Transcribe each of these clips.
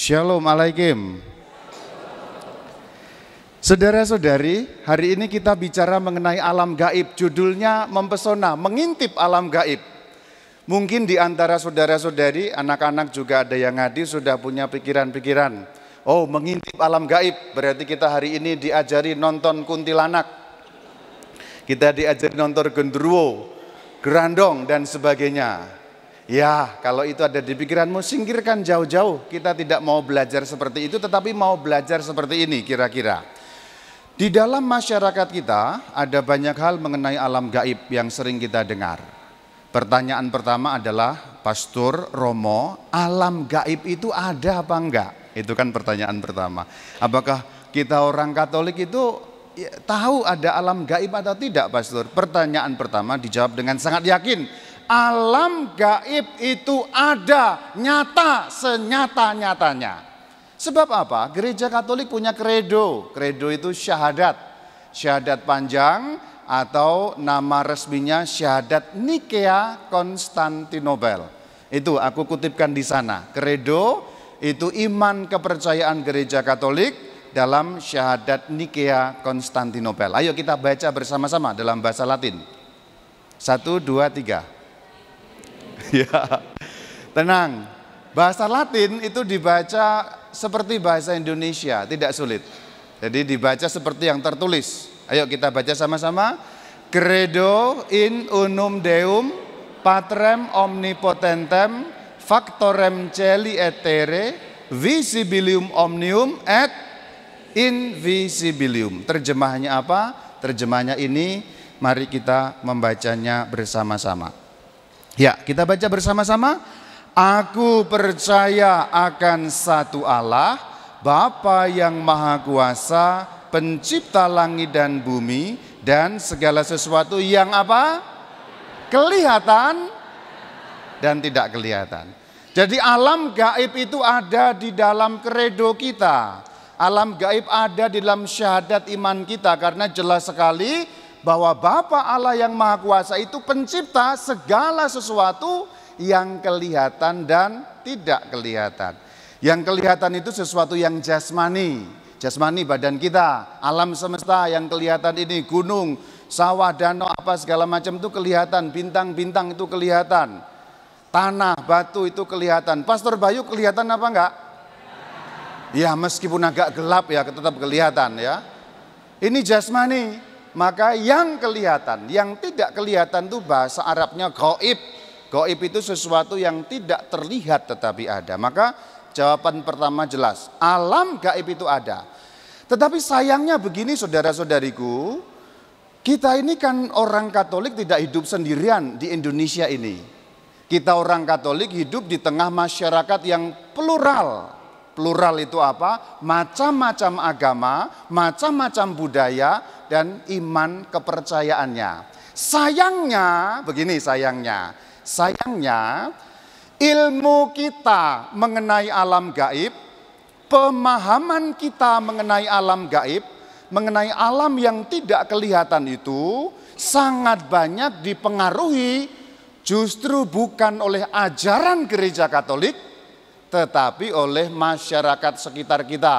Shalom alaikum. Saudara-saudari, hari ini kita bicara mengenai alam gaib. Judulnya mempesona, mengintip alam gaib. Mungkin di antara saudara-saudari, anak-anak juga ada yang ngadi sudah punya pikiran-pikiran. Oh, mengintip alam gaib. Berarti kita hari ini diajari nonton kuntilanak. Kita diajari nonton gendruwo, gerandong dan sebagainya. Ya, kalau itu ada di pikiranmu, singkirkan jauh-jauh. Kita tidak mau belajar seperti itu, tetapi mau belajar seperti ini kira-kira. Di dalam masyarakat kita ada banyak hal mengenai alam gaib yang sering kita dengar. Pertanyaan pertama adalah, Pastor Romo, alam gaib itu ada apa enggak? Itu kan pertanyaan pertama. Apakah kita orang Katolik itu ya, tahu ada alam gaib atau tidak, Pastor? Pertanyaan pertama dijawab dengan sangat yakin alam gaib itu ada, nyata, senyata-nyatanya. Sebab apa? Gereja Katolik punya kredo. Kredo itu syahadat. Syahadat panjang atau nama resminya syahadat Nikea Konstantinopel. Itu aku kutipkan di sana. Kredo itu iman kepercayaan gereja Katolik dalam syahadat Nikea Konstantinopel. Ayo kita baca bersama-sama dalam bahasa Latin. Satu, dua, tiga. ya. Tenang. Bahasa Latin itu dibaca seperti bahasa Indonesia, tidak sulit. Jadi dibaca seperti yang tertulis. Ayo kita baca sama-sama. Credo in unum deum patrem omnipotentem factorem celi etere visibilium omnium et invisibilium. Terjemahannya apa? Terjemahannya ini mari kita membacanya bersama-sama. Ya, kita baca bersama-sama. Aku percaya akan satu Allah, Bapa yang Maha Kuasa, pencipta langit dan bumi, dan segala sesuatu yang apa? Kelihatan dan tidak kelihatan. Jadi alam gaib itu ada di dalam kredo kita. Alam gaib ada di dalam syahadat iman kita karena jelas sekali bahwa Bapa Allah yang Maha Kuasa itu pencipta segala sesuatu yang kelihatan dan tidak kelihatan. Yang kelihatan itu sesuatu yang jasmani, jasmani badan kita, alam semesta yang kelihatan ini gunung, sawah, danau apa segala macam itu kelihatan, bintang-bintang itu kelihatan. Tanah, batu itu kelihatan. Pastor Bayu kelihatan apa enggak? Ya meskipun agak gelap ya tetap kelihatan ya. Ini jasmani. Maka yang kelihatan, yang tidak kelihatan itu bahasa Arabnya goib. Goib itu sesuatu yang tidak terlihat tetapi ada. Maka jawaban pertama jelas, alam gaib itu ada. Tetapi sayangnya begini saudara-saudariku, kita ini kan orang Katolik tidak hidup sendirian di Indonesia ini. Kita orang Katolik hidup di tengah masyarakat yang plural, Plural itu apa? Macam-macam agama, macam-macam budaya, dan iman kepercayaannya. Sayangnya, begini sayangnya, sayangnya ilmu kita mengenai alam gaib, pemahaman kita mengenai alam gaib, mengenai alam yang tidak kelihatan itu sangat banyak dipengaruhi justru bukan oleh ajaran gereja Katolik, tetapi oleh masyarakat sekitar kita,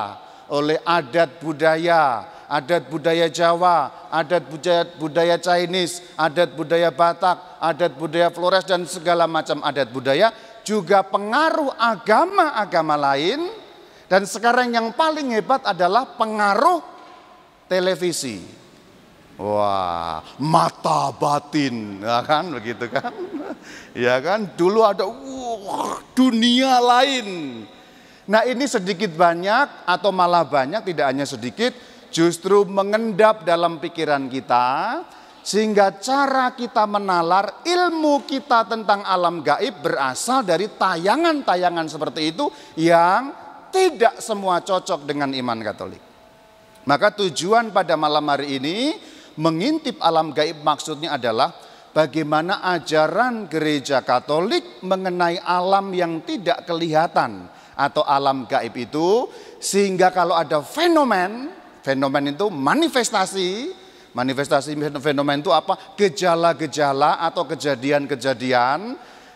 oleh adat budaya, adat budaya Jawa, adat budaya, budaya Chinese, adat budaya Batak, adat budaya Flores dan segala macam adat budaya juga pengaruh agama-agama lain dan sekarang yang paling hebat adalah pengaruh televisi. Wah, mata batin, ya kan begitu kan? Ya kan, dulu ada wuh, dunia lain. Nah ini sedikit banyak atau malah banyak tidak hanya sedikit justru mengendap dalam pikiran kita sehingga cara kita menalar ilmu kita tentang alam gaib berasal dari tayangan-tayangan seperti itu yang tidak semua cocok dengan iman Katolik. Maka tujuan pada malam hari ini mengintip alam gaib maksudnya adalah bagaimana ajaran gereja Katolik mengenai alam yang tidak kelihatan atau alam gaib itu sehingga kalau ada fenomen fenomen itu manifestasi. Manifestasi fenomen itu apa? Gejala-gejala atau kejadian-kejadian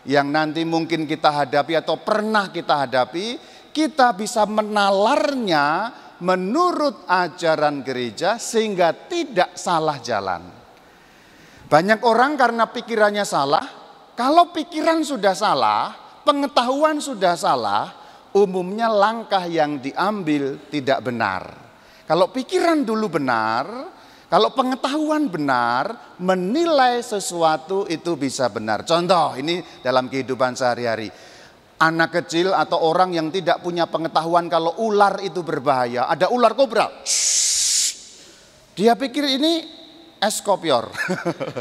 yang nanti mungkin kita hadapi atau pernah kita hadapi, kita bisa menalarnya menurut ajaran gereja sehingga tidak salah jalan. Banyak orang karena pikirannya salah, kalau pikiran sudah salah, pengetahuan sudah salah, umumnya langkah yang diambil tidak benar. Kalau pikiran dulu benar, kalau pengetahuan benar, menilai sesuatu itu bisa benar. Contoh ini dalam kehidupan sehari-hari. Anak kecil atau orang yang tidak punya pengetahuan kalau ular itu berbahaya. Ada ular kobra. Dia pikir ini eskopior.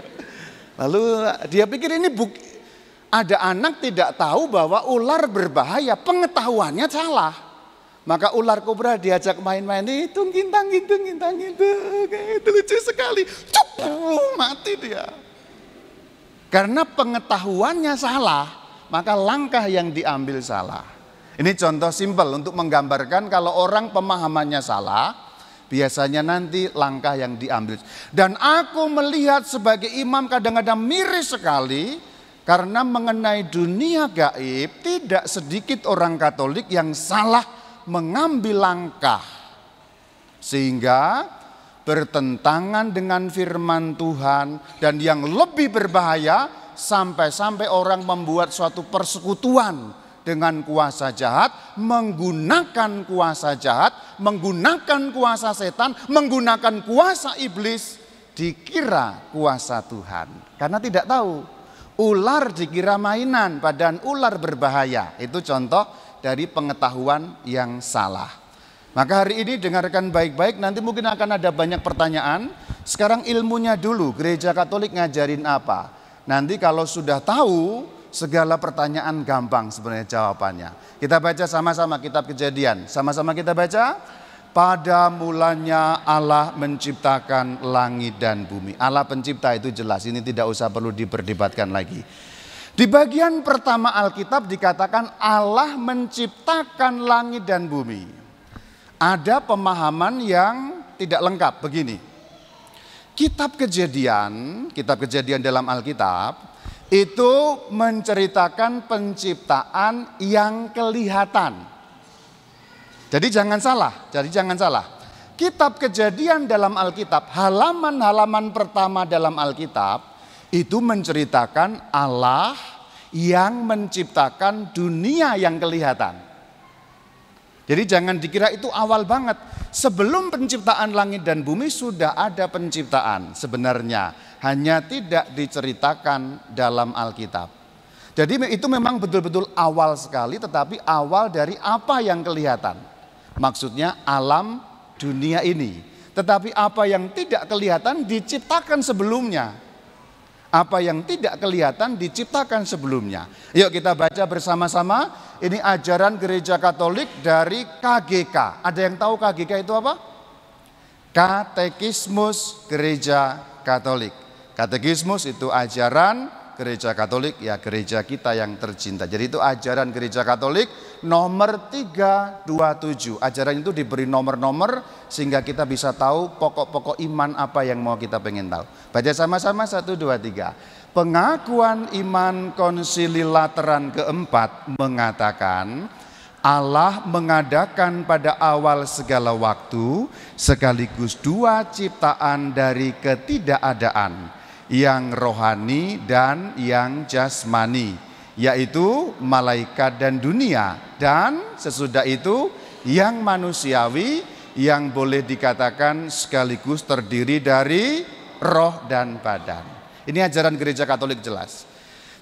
Lalu dia pikir ini buk ada anak tidak tahu bahwa ular berbahaya, pengetahuannya salah. Maka ular kobra diajak main-main, itu gintang gintung gintang gintung, itu lucu sekali. Cuk, mati dia. Karena pengetahuannya salah, maka langkah yang diambil salah. Ini contoh simpel untuk menggambarkan kalau orang pemahamannya salah, biasanya nanti langkah yang diambil. Dan aku melihat sebagai imam kadang-kadang miris sekali karena mengenai dunia gaib tidak sedikit orang Katolik yang salah mengambil langkah sehingga bertentangan dengan firman Tuhan dan yang lebih berbahaya sampai-sampai orang membuat suatu persekutuan dengan kuasa jahat, menggunakan kuasa jahat, menggunakan kuasa setan, menggunakan kuasa iblis, dikira kuasa Tuhan. Karena tidak tahu, ular dikira mainan, badan ular berbahaya. Itu contoh dari pengetahuan yang salah. Maka hari ini dengarkan baik-baik, nanti mungkin akan ada banyak pertanyaan. Sekarang ilmunya dulu, gereja Katolik ngajarin apa? Nanti kalau sudah tahu, segala pertanyaan gampang sebenarnya jawabannya. Kita baca sama-sama kitab kejadian. Sama-sama kita baca. Pada mulanya Allah menciptakan langit dan bumi. Allah pencipta itu jelas, ini tidak usah perlu diperdebatkan lagi. Di bagian pertama Alkitab dikatakan Allah menciptakan langit dan bumi. Ada pemahaman yang tidak lengkap begini. Kitab Kejadian, kitab Kejadian dalam Alkitab itu menceritakan penciptaan yang kelihatan. Jadi jangan salah, jadi jangan salah. Kitab Kejadian dalam Alkitab, halaman-halaman pertama dalam Alkitab itu menceritakan Allah yang menciptakan dunia yang kelihatan. Jadi jangan dikira itu awal banget. Sebelum penciptaan langit dan bumi sudah ada penciptaan sebenarnya. Hanya tidak diceritakan dalam Alkitab. Jadi itu memang betul-betul awal sekali tetapi awal dari apa yang kelihatan. Maksudnya alam dunia ini. Tetapi apa yang tidak kelihatan diciptakan sebelumnya apa yang tidak kelihatan diciptakan sebelumnya. Yuk kita baca bersama-sama. Ini ajaran gereja Katolik dari KGK. Ada yang tahu KGK itu apa? Katekismus Gereja Katolik. Katekismus itu ajaran gereja Katolik ya gereja kita yang tercinta. Jadi itu ajaran gereja Katolik nomor 327. Ajaran itu diberi nomor-nomor sehingga kita bisa tahu pokok-pokok iman apa yang mau kita pengen tahu. Baca sama-sama 1 2 3. Pengakuan iman konsili lateran keempat mengatakan Allah mengadakan pada awal segala waktu sekaligus dua ciptaan dari ketidakadaan yang rohani dan yang jasmani, yaitu malaikat dan dunia, dan sesudah itu yang manusiawi yang boleh dikatakan sekaligus terdiri dari roh dan badan. Ini ajaran gereja Katolik jelas.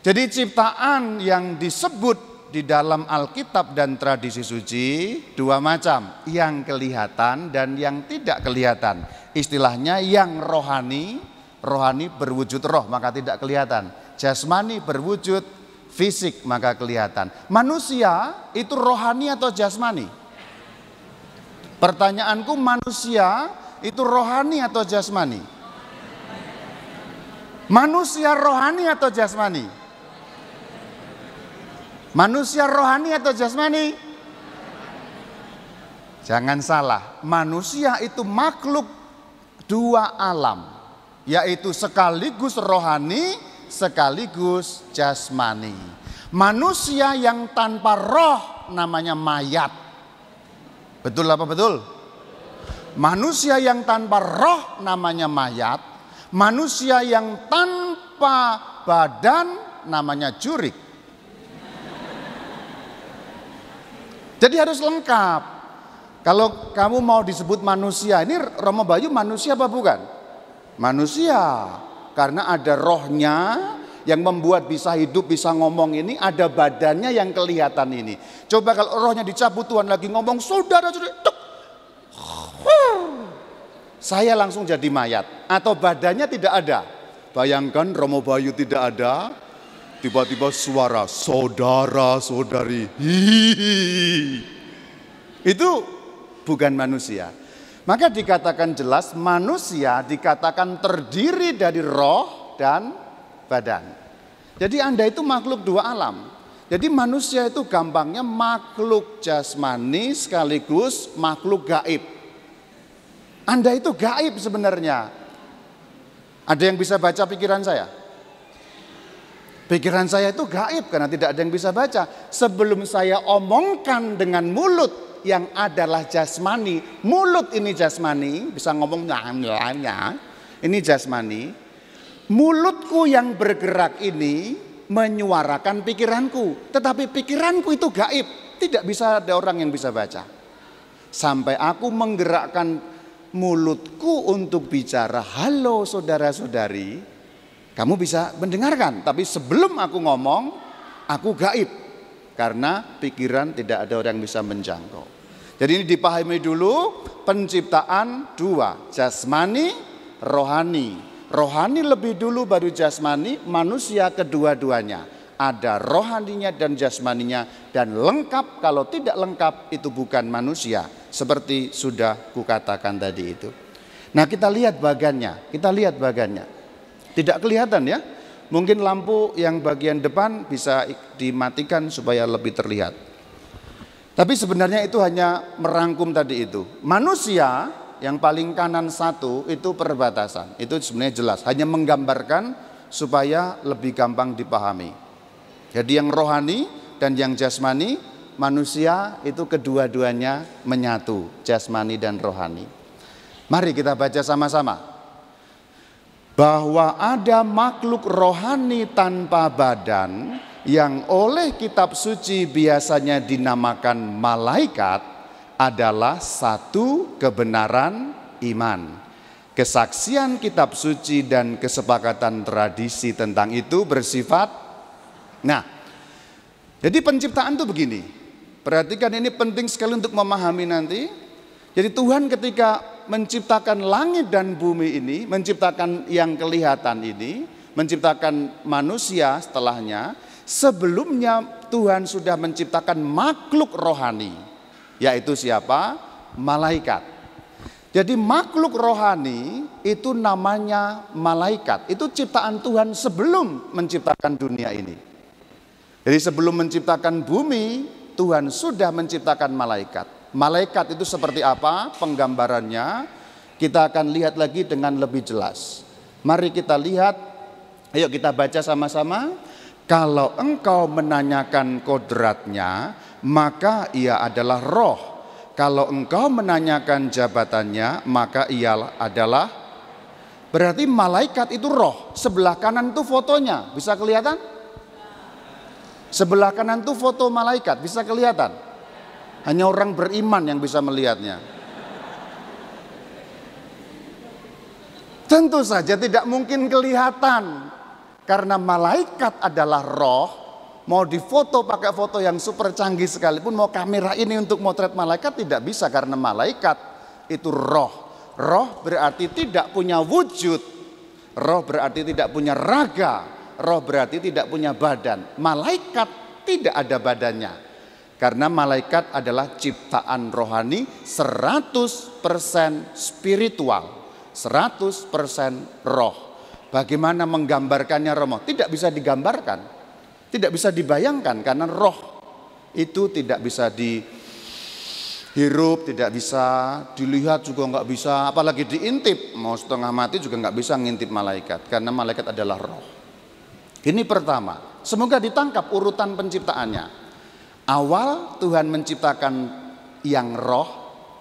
Jadi ciptaan yang disebut di dalam Alkitab dan tradisi suci dua macam, yang kelihatan dan yang tidak kelihatan. Istilahnya yang rohani Rohani berwujud roh maka tidak kelihatan. Jasmani berwujud fisik maka kelihatan. Manusia itu rohani atau jasmani? Pertanyaanku manusia itu rohani atau jasmani? Manusia rohani atau jasmani? Manusia rohani atau jasmani? Jangan salah, manusia itu makhluk dua alam yaitu sekaligus rohani, sekaligus jasmani. Manusia yang tanpa roh namanya mayat. Betul apa betul? Manusia yang tanpa roh namanya mayat, manusia yang tanpa badan namanya jurik. Jadi harus lengkap. Kalau kamu mau disebut manusia, ini Romo Bayu manusia apa bukan? manusia. Karena ada rohnya yang membuat bisa hidup, bisa ngomong ini, ada badannya yang kelihatan ini. Coba kalau rohnya dicabut Tuhan lagi ngomong, saudara, saya langsung jadi mayat atau badannya tidak ada. Bayangkan Romo Bayu tidak ada, tiba-tiba suara saudara-saudari. Itu bukan manusia. Maka dikatakan jelas manusia dikatakan terdiri dari roh dan badan. Jadi Anda itu makhluk dua alam. Jadi manusia itu gampangnya makhluk jasmani sekaligus makhluk gaib. Anda itu gaib sebenarnya. Ada yang bisa baca pikiran saya? Pikiran saya itu gaib karena tidak ada yang bisa baca. Sebelum saya omongkan dengan mulut, yang adalah jasmani, mulut ini jasmani, bisa ngomong nyamnya, ini jasmani. Mulutku yang bergerak ini menyuarakan pikiranku, tetapi pikiranku itu gaib, tidak bisa ada orang yang bisa baca. Sampai aku menggerakkan mulutku untuk bicara, "Halo saudara-saudari, kamu bisa mendengarkan." Tapi sebelum aku ngomong, aku gaib karena pikiran tidak ada orang yang bisa menjangkau. Jadi ini dipahami dulu penciptaan dua, jasmani, rohani. Rohani lebih dulu baru jasmani, manusia kedua-duanya. Ada rohaninya dan jasmaninya dan lengkap kalau tidak lengkap itu bukan manusia. Seperti sudah kukatakan tadi itu. Nah kita lihat bagannya, kita lihat bagannya. Tidak kelihatan ya, Mungkin lampu yang bagian depan bisa dimatikan supaya lebih terlihat. Tapi sebenarnya itu hanya merangkum tadi itu. Manusia yang paling kanan satu itu perbatasan. Itu sebenarnya jelas, hanya menggambarkan supaya lebih gampang dipahami. Jadi yang rohani dan yang jasmani, manusia itu kedua-duanya menyatu, jasmani dan rohani. Mari kita baca sama-sama bahwa ada makhluk rohani tanpa badan yang oleh kitab suci biasanya dinamakan malaikat adalah satu kebenaran iman. Kesaksian kitab suci dan kesepakatan tradisi tentang itu bersifat nah. Jadi penciptaan itu begini. Perhatikan ini penting sekali untuk memahami nanti. Jadi Tuhan ketika menciptakan langit dan bumi ini, menciptakan yang kelihatan ini, menciptakan manusia setelahnya, sebelumnya Tuhan sudah menciptakan makhluk rohani, yaitu siapa? Malaikat. Jadi makhluk rohani itu namanya malaikat. Itu ciptaan Tuhan sebelum menciptakan dunia ini. Jadi sebelum menciptakan bumi, Tuhan sudah menciptakan malaikat. Malaikat itu seperti apa penggambarannya? Kita akan lihat lagi dengan lebih jelas. Mari kita lihat, ayo kita baca sama-sama. Kalau engkau menanyakan kodratnya, maka ia adalah roh. Kalau engkau menanyakan jabatannya, maka ia adalah Berarti malaikat itu roh. Sebelah kanan itu fotonya, bisa kelihatan? Sebelah kanan itu foto malaikat, bisa kelihatan? Hanya orang beriman yang bisa melihatnya. Tentu saja tidak mungkin kelihatan. Karena malaikat adalah roh. Mau difoto pakai foto yang super canggih sekalipun. Mau kamera ini untuk motret malaikat tidak bisa. Karena malaikat itu roh. Roh berarti tidak punya wujud. Roh berarti tidak punya raga. Roh berarti tidak punya badan. Malaikat tidak ada badannya karena malaikat adalah ciptaan rohani 100% spiritual. 100% roh. Bagaimana menggambarkannya romo? Tidak bisa digambarkan. Tidak bisa dibayangkan karena roh itu tidak bisa dihirup, tidak bisa dilihat juga nggak bisa, apalagi diintip. Mau setengah mati juga nggak bisa ngintip malaikat karena malaikat adalah roh. Ini pertama, semoga ditangkap urutan penciptaannya. Awal Tuhan menciptakan yang roh,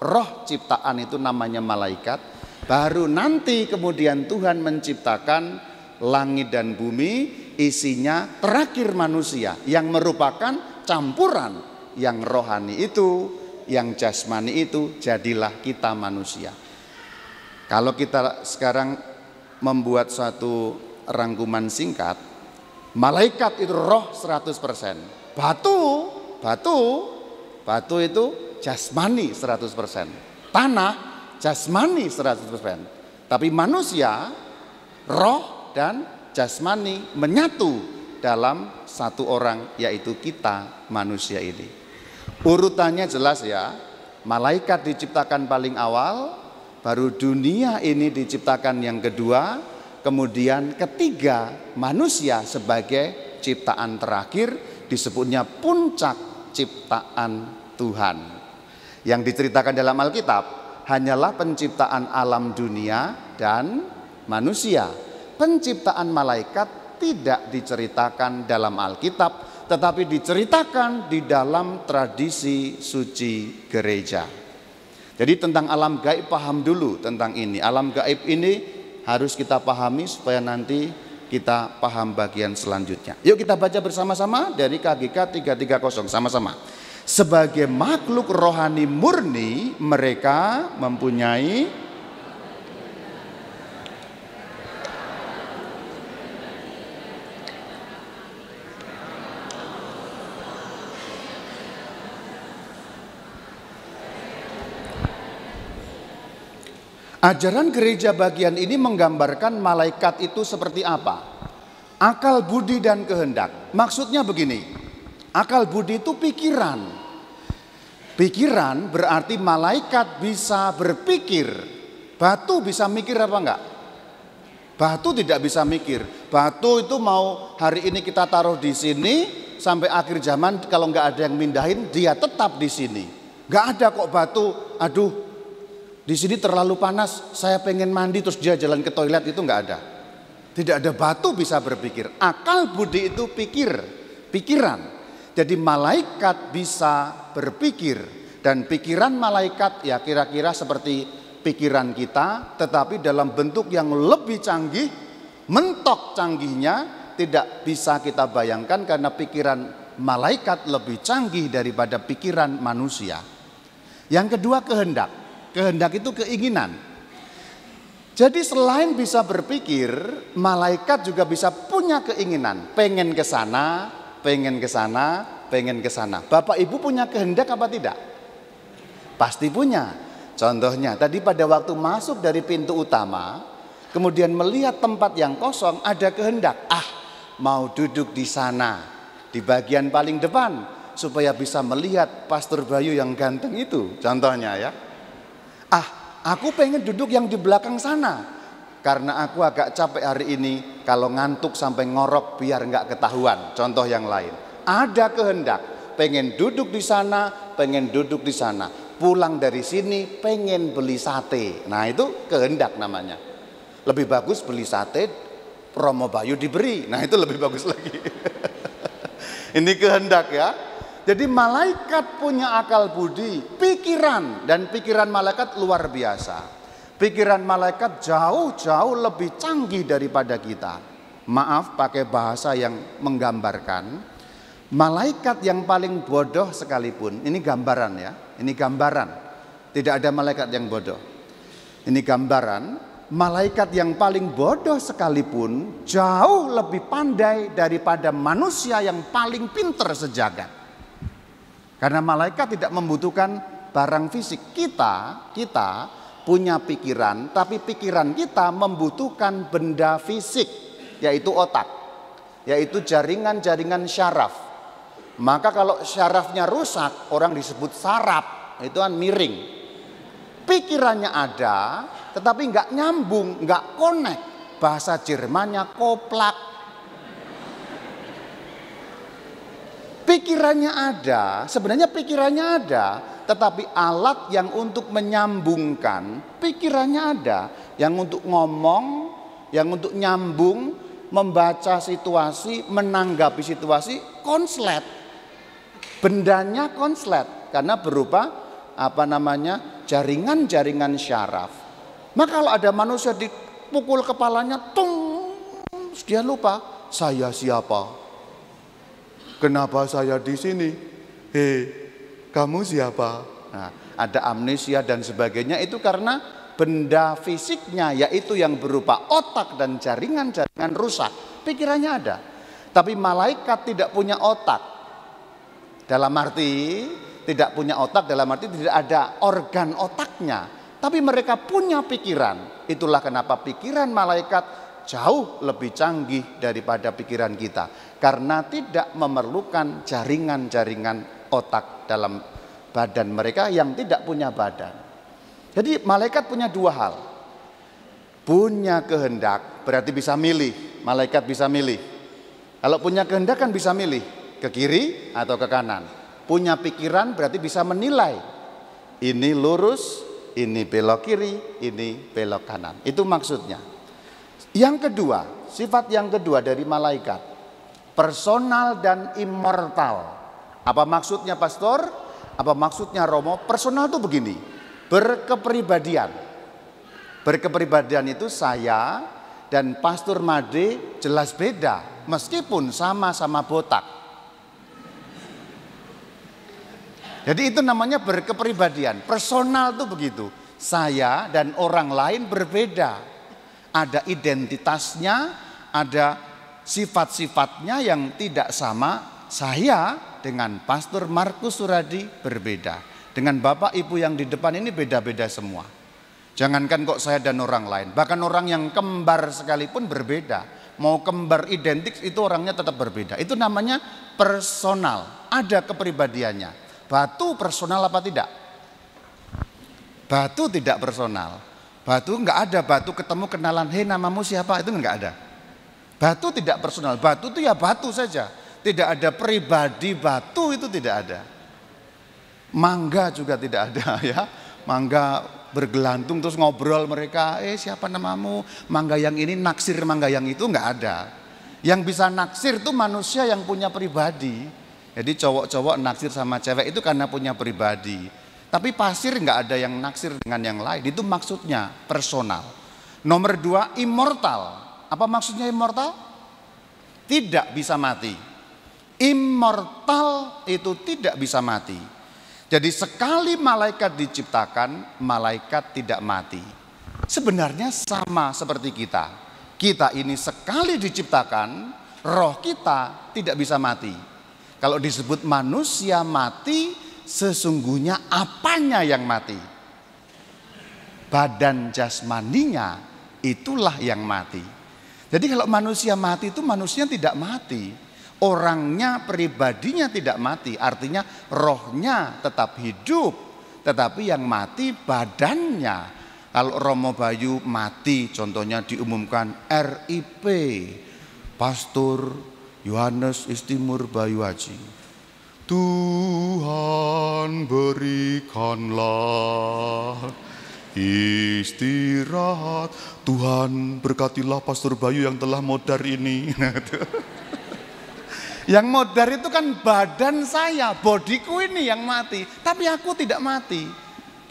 roh ciptaan itu namanya malaikat. Baru nanti kemudian Tuhan menciptakan langit dan bumi, isinya terakhir manusia yang merupakan campuran yang rohani itu, yang jasmani itu, jadilah kita manusia. Kalau kita sekarang membuat suatu rangkuman singkat, malaikat itu roh 100%, batu Batu, batu itu jasmani 100%. Tanah jasmani 100%. Tapi manusia roh dan jasmani menyatu dalam satu orang yaitu kita manusia ini. Urutannya jelas ya. Malaikat diciptakan paling awal, baru dunia ini diciptakan yang kedua, kemudian ketiga manusia sebagai ciptaan terakhir disebutnya puncak ciptaan Tuhan. Yang diceritakan dalam Alkitab hanyalah penciptaan alam dunia dan manusia. Penciptaan malaikat tidak diceritakan dalam Alkitab, tetapi diceritakan di dalam tradisi suci gereja. Jadi tentang alam gaib paham dulu tentang ini. Alam gaib ini harus kita pahami supaya nanti kita paham bagian selanjutnya. Yuk kita baca bersama-sama dari KGK 330 sama-sama. Sebagai makhluk rohani murni mereka mempunyai Ajaran gereja bagian ini menggambarkan malaikat itu seperti apa? Akal budi dan kehendak. Maksudnya begini, akal budi itu pikiran. Pikiran berarti malaikat bisa berpikir. Batu bisa mikir apa enggak? Batu tidak bisa mikir. Batu itu mau hari ini kita taruh di sini sampai akhir zaman kalau enggak ada yang mindahin dia tetap di sini. Enggak ada kok batu. Aduh, di sini terlalu panas, saya pengen mandi terus dia jalan ke toilet itu nggak ada. Tidak ada batu bisa berpikir. Akal budi itu pikir, pikiran. Jadi malaikat bisa berpikir dan pikiran malaikat ya kira-kira seperti pikiran kita tetapi dalam bentuk yang lebih canggih, mentok canggihnya tidak bisa kita bayangkan karena pikiran malaikat lebih canggih daripada pikiran manusia. Yang kedua kehendak. Kehendak itu keinginan. Jadi selain bisa berpikir, malaikat juga bisa punya keinginan. Pengen ke sana, pengen ke sana, pengen ke sana. Bapak Ibu punya kehendak apa tidak? Pasti punya. Contohnya, tadi pada waktu masuk dari pintu utama, kemudian melihat tempat yang kosong, ada kehendak. Ah, mau duduk di sana, di bagian paling depan, supaya bisa melihat Pastor Bayu yang ganteng itu. Contohnya ya. Ah, aku pengen duduk yang di belakang sana. Karena aku agak capek hari ini, kalau ngantuk sampai ngorok biar nggak ketahuan. Contoh yang lain. Ada kehendak, pengen duduk di sana, pengen duduk di sana. Pulang dari sini pengen beli sate. Nah itu kehendak namanya. Lebih bagus beli sate, promo bayu diberi. Nah itu lebih bagus lagi. ini kehendak ya. Jadi malaikat punya akal budi, pikiran dan pikiran malaikat luar biasa. Pikiran malaikat jauh-jauh lebih canggih daripada kita. Maaf pakai bahasa yang menggambarkan. Malaikat yang paling bodoh sekalipun, ini gambaran ya, ini gambaran. Tidak ada malaikat yang bodoh. Ini gambaran, malaikat yang paling bodoh sekalipun jauh lebih pandai daripada manusia yang paling pinter sejagat. Karena malaikat tidak membutuhkan barang fisik. Kita, kita punya pikiran, tapi pikiran kita membutuhkan benda fisik, yaitu otak, yaitu jaringan-jaringan syaraf. Maka kalau syarafnya rusak, orang disebut sarap itu kan miring. Pikirannya ada, tetapi nggak nyambung, nggak connect. Bahasa Jermannya koplak, Pikirannya ada, sebenarnya pikirannya ada, tetapi alat yang untuk menyambungkan pikirannya ada, yang untuk ngomong, yang untuk nyambung, membaca situasi, menanggapi situasi, konslet. Bendanya konslet karena berupa apa namanya? jaringan-jaringan syaraf. Maka nah, kalau ada manusia dipukul kepalanya, tung, dia lupa saya siapa. Kenapa saya di sini? Hei, kamu siapa? Nah, ada amnesia dan sebagainya itu karena benda fisiknya yaitu yang berupa otak dan jaringan-jaringan rusak. Pikirannya ada. Tapi malaikat tidak punya otak. Dalam arti tidak punya otak dalam arti tidak ada organ otaknya. Tapi mereka punya pikiran. Itulah kenapa pikiran malaikat jauh lebih canggih daripada pikiran kita karena tidak memerlukan jaringan-jaringan otak dalam badan mereka yang tidak punya badan. Jadi malaikat punya dua hal. Punya kehendak berarti bisa milih, malaikat bisa milih. Kalau punya kehendak kan bisa milih ke kiri atau ke kanan. Punya pikiran berarti bisa menilai. Ini lurus, ini belok kiri, ini belok kanan. Itu maksudnya. Yang kedua, sifat yang kedua dari malaikat personal dan immortal. Apa maksudnya pastor? Apa maksudnya Romo? Personal itu begini, berkepribadian. Berkepribadian itu saya dan pastor Made jelas beda meskipun sama-sama botak. Jadi itu namanya berkepribadian. Personal itu begitu. Saya dan orang lain berbeda. Ada identitasnya, ada sifat-sifatnya yang tidak sama saya dengan Pastor Markus Suradi berbeda. Dengan Bapak Ibu yang di depan ini beda-beda semua. Jangankan kok saya dan orang lain, bahkan orang yang kembar sekalipun berbeda. Mau kembar identik itu orangnya tetap berbeda. Itu namanya personal, ada kepribadiannya. Batu personal apa tidak? Batu tidak personal. Batu nggak ada batu ketemu kenalan, hei namamu siapa itu nggak ada. Batu tidak personal, batu itu ya batu saja. Tidak ada pribadi batu itu tidak ada. Mangga juga tidak ada ya. Mangga bergelantung terus ngobrol mereka, eh siapa namamu? Mangga yang ini naksir mangga yang itu enggak ada. Yang bisa naksir itu manusia yang punya pribadi. Jadi cowok-cowok naksir sama cewek itu karena punya pribadi. Tapi pasir nggak ada yang naksir dengan yang lain. Itu maksudnya personal. Nomor dua, immortal. Apa maksudnya immortal? Tidak bisa mati. Immortal itu tidak bisa mati. Jadi sekali malaikat diciptakan, malaikat tidak mati. Sebenarnya sama seperti kita. Kita ini sekali diciptakan, roh kita tidak bisa mati. Kalau disebut manusia mati, sesungguhnya apanya yang mati? Badan jasmaninya itulah yang mati. Jadi kalau manusia mati itu manusia tidak mati. Orangnya, pribadinya tidak mati. Artinya rohnya tetap hidup. Tetapi yang mati badannya. Kalau Romo Bayu mati contohnya diumumkan RIP. Pastor Yohanes Istimur Bayu Haji. Tuhan berikanlah istirahat. Tuhan berkatilah Pastor Bayu yang telah modar ini. yang modar itu kan badan saya, bodiku ini yang mati. Tapi aku tidak mati.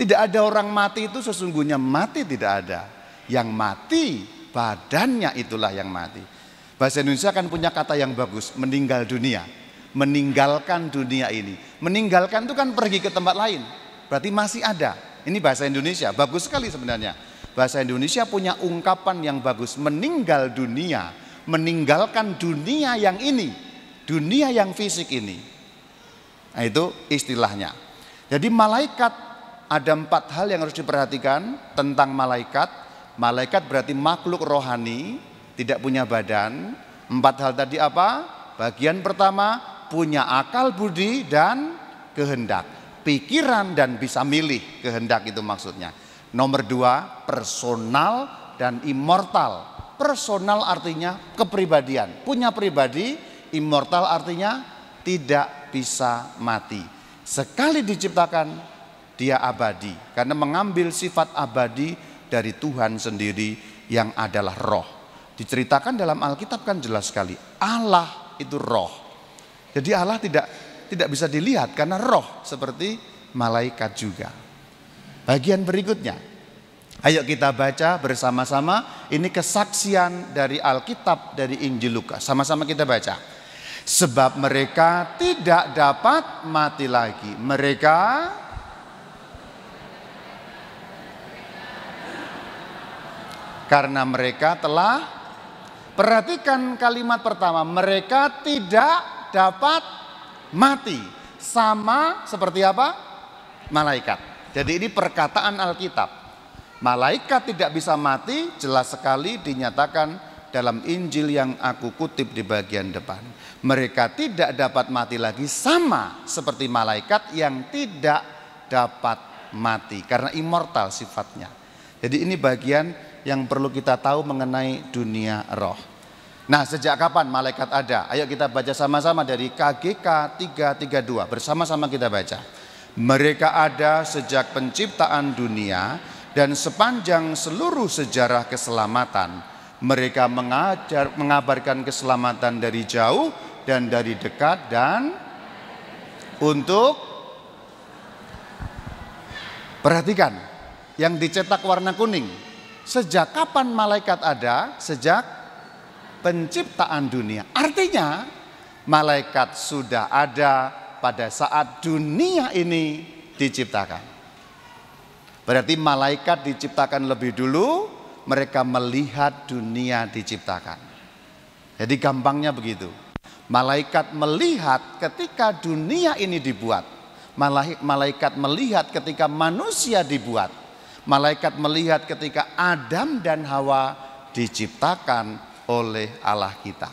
Tidak ada orang mati itu sesungguhnya mati tidak ada. Yang mati badannya itulah yang mati. Bahasa Indonesia kan punya kata yang bagus, meninggal dunia. Meninggalkan dunia ini. Meninggalkan itu kan pergi ke tempat lain. Berarti masih ada ini bahasa Indonesia, bagus sekali sebenarnya. Bahasa Indonesia punya ungkapan yang bagus, meninggal dunia, meninggalkan dunia yang ini, dunia yang fisik ini. Nah, itu istilahnya. Jadi malaikat ada empat hal yang harus diperhatikan tentang malaikat. Malaikat berarti makhluk rohani, tidak punya badan. Empat hal tadi apa? Bagian pertama punya akal budi dan kehendak pikiran dan bisa milih kehendak itu maksudnya. Nomor dua, personal dan immortal. Personal artinya kepribadian, punya pribadi, immortal artinya tidak bisa mati. Sekali diciptakan, dia abadi. Karena mengambil sifat abadi dari Tuhan sendiri yang adalah roh. Diceritakan dalam Alkitab kan jelas sekali, Allah itu roh. Jadi Allah tidak tidak bisa dilihat karena roh seperti malaikat juga. Bagian berikutnya, ayo kita baca bersama-sama ini kesaksian dari Alkitab dari Injil Lukas. Sama-sama kita baca. Sebab mereka tidak dapat mati lagi. Mereka karena mereka telah perhatikan kalimat pertama mereka tidak dapat mati sama seperti apa? Malaikat. Jadi ini perkataan Alkitab. Malaikat tidak bisa mati jelas sekali dinyatakan dalam Injil yang aku kutip di bagian depan. Mereka tidak dapat mati lagi sama seperti malaikat yang tidak dapat mati karena immortal sifatnya. Jadi ini bagian yang perlu kita tahu mengenai dunia roh. Nah, sejak kapan malaikat ada? Ayo kita baca sama-sama dari KGK 332. Bersama-sama kita baca. Mereka ada sejak penciptaan dunia dan sepanjang seluruh sejarah keselamatan. Mereka mengajar, mengabarkan keselamatan dari jauh dan dari dekat dan untuk perhatikan yang dicetak warna kuning. Sejak kapan malaikat ada? Sejak penciptaan dunia. Artinya malaikat sudah ada pada saat dunia ini diciptakan. Berarti malaikat diciptakan lebih dulu, mereka melihat dunia diciptakan. Jadi gampangnya begitu. Malaikat melihat ketika dunia ini dibuat. Malaikat melihat ketika manusia dibuat. Malaikat melihat ketika Adam dan Hawa diciptakan oleh Allah kita.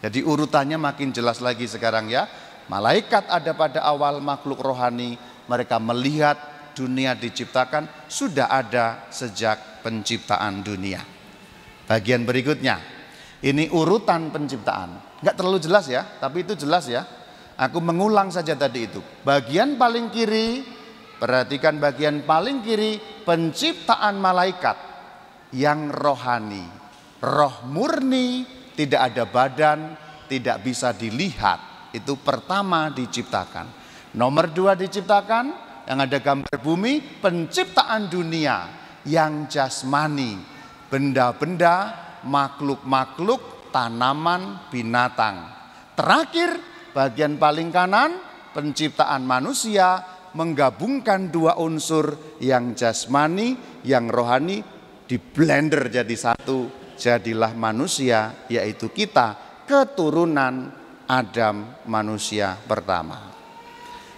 Jadi urutannya makin jelas lagi sekarang ya. Malaikat ada pada awal makhluk rohani, mereka melihat dunia diciptakan sudah ada sejak penciptaan dunia. Bagian berikutnya, ini urutan penciptaan. Enggak terlalu jelas ya, tapi itu jelas ya. Aku mengulang saja tadi itu. Bagian paling kiri, perhatikan bagian paling kiri penciptaan malaikat yang rohani roh murni, tidak ada badan, tidak bisa dilihat. Itu pertama diciptakan. Nomor dua diciptakan, yang ada gambar bumi, penciptaan dunia yang jasmani. Benda-benda, makhluk-makhluk, tanaman, binatang. Terakhir, bagian paling kanan, penciptaan manusia menggabungkan dua unsur yang jasmani, yang rohani, di blender jadi satu jadilah manusia yaitu kita keturunan Adam manusia pertama.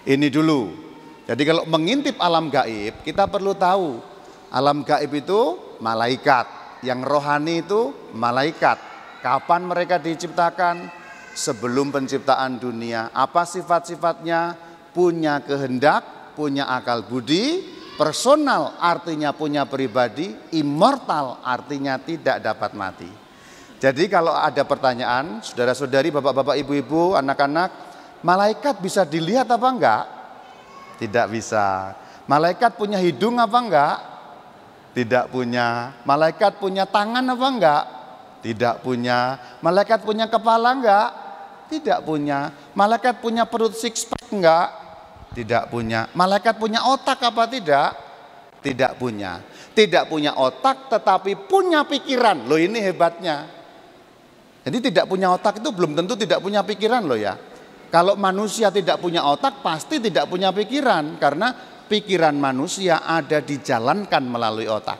Ini dulu. Jadi kalau mengintip alam gaib kita perlu tahu alam gaib itu malaikat, yang rohani itu malaikat. Kapan mereka diciptakan? Sebelum penciptaan dunia. Apa sifat-sifatnya? Punya kehendak, punya akal budi, Personal artinya punya pribadi, immortal artinya tidak dapat mati. Jadi kalau ada pertanyaan, saudara-saudari, bapak-bapak, ibu-ibu, anak-anak, malaikat bisa dilihat apa enggak? Tidak bisa. Malaikat punya hidung apa enggak? Tidak punya. Malaikat punya tangan apa enggak? Tidak punya. Malaikat punya kepala enggak? Tidak punya. Malaikat punya perut six pack enggak? Tidak punya. Malaikat punya otak apa tidak? Tidak punya. Tidak punya otak tetapi punya pikiran. Loh ini hebatnya. Jadi tidak punya otak itu belum tentu tidak punya pikiran loh ya. Kalau manusia tidak punya otak pasti tidak punya pikiran. Karena pikiran manusia ada dijalankan melalui otak.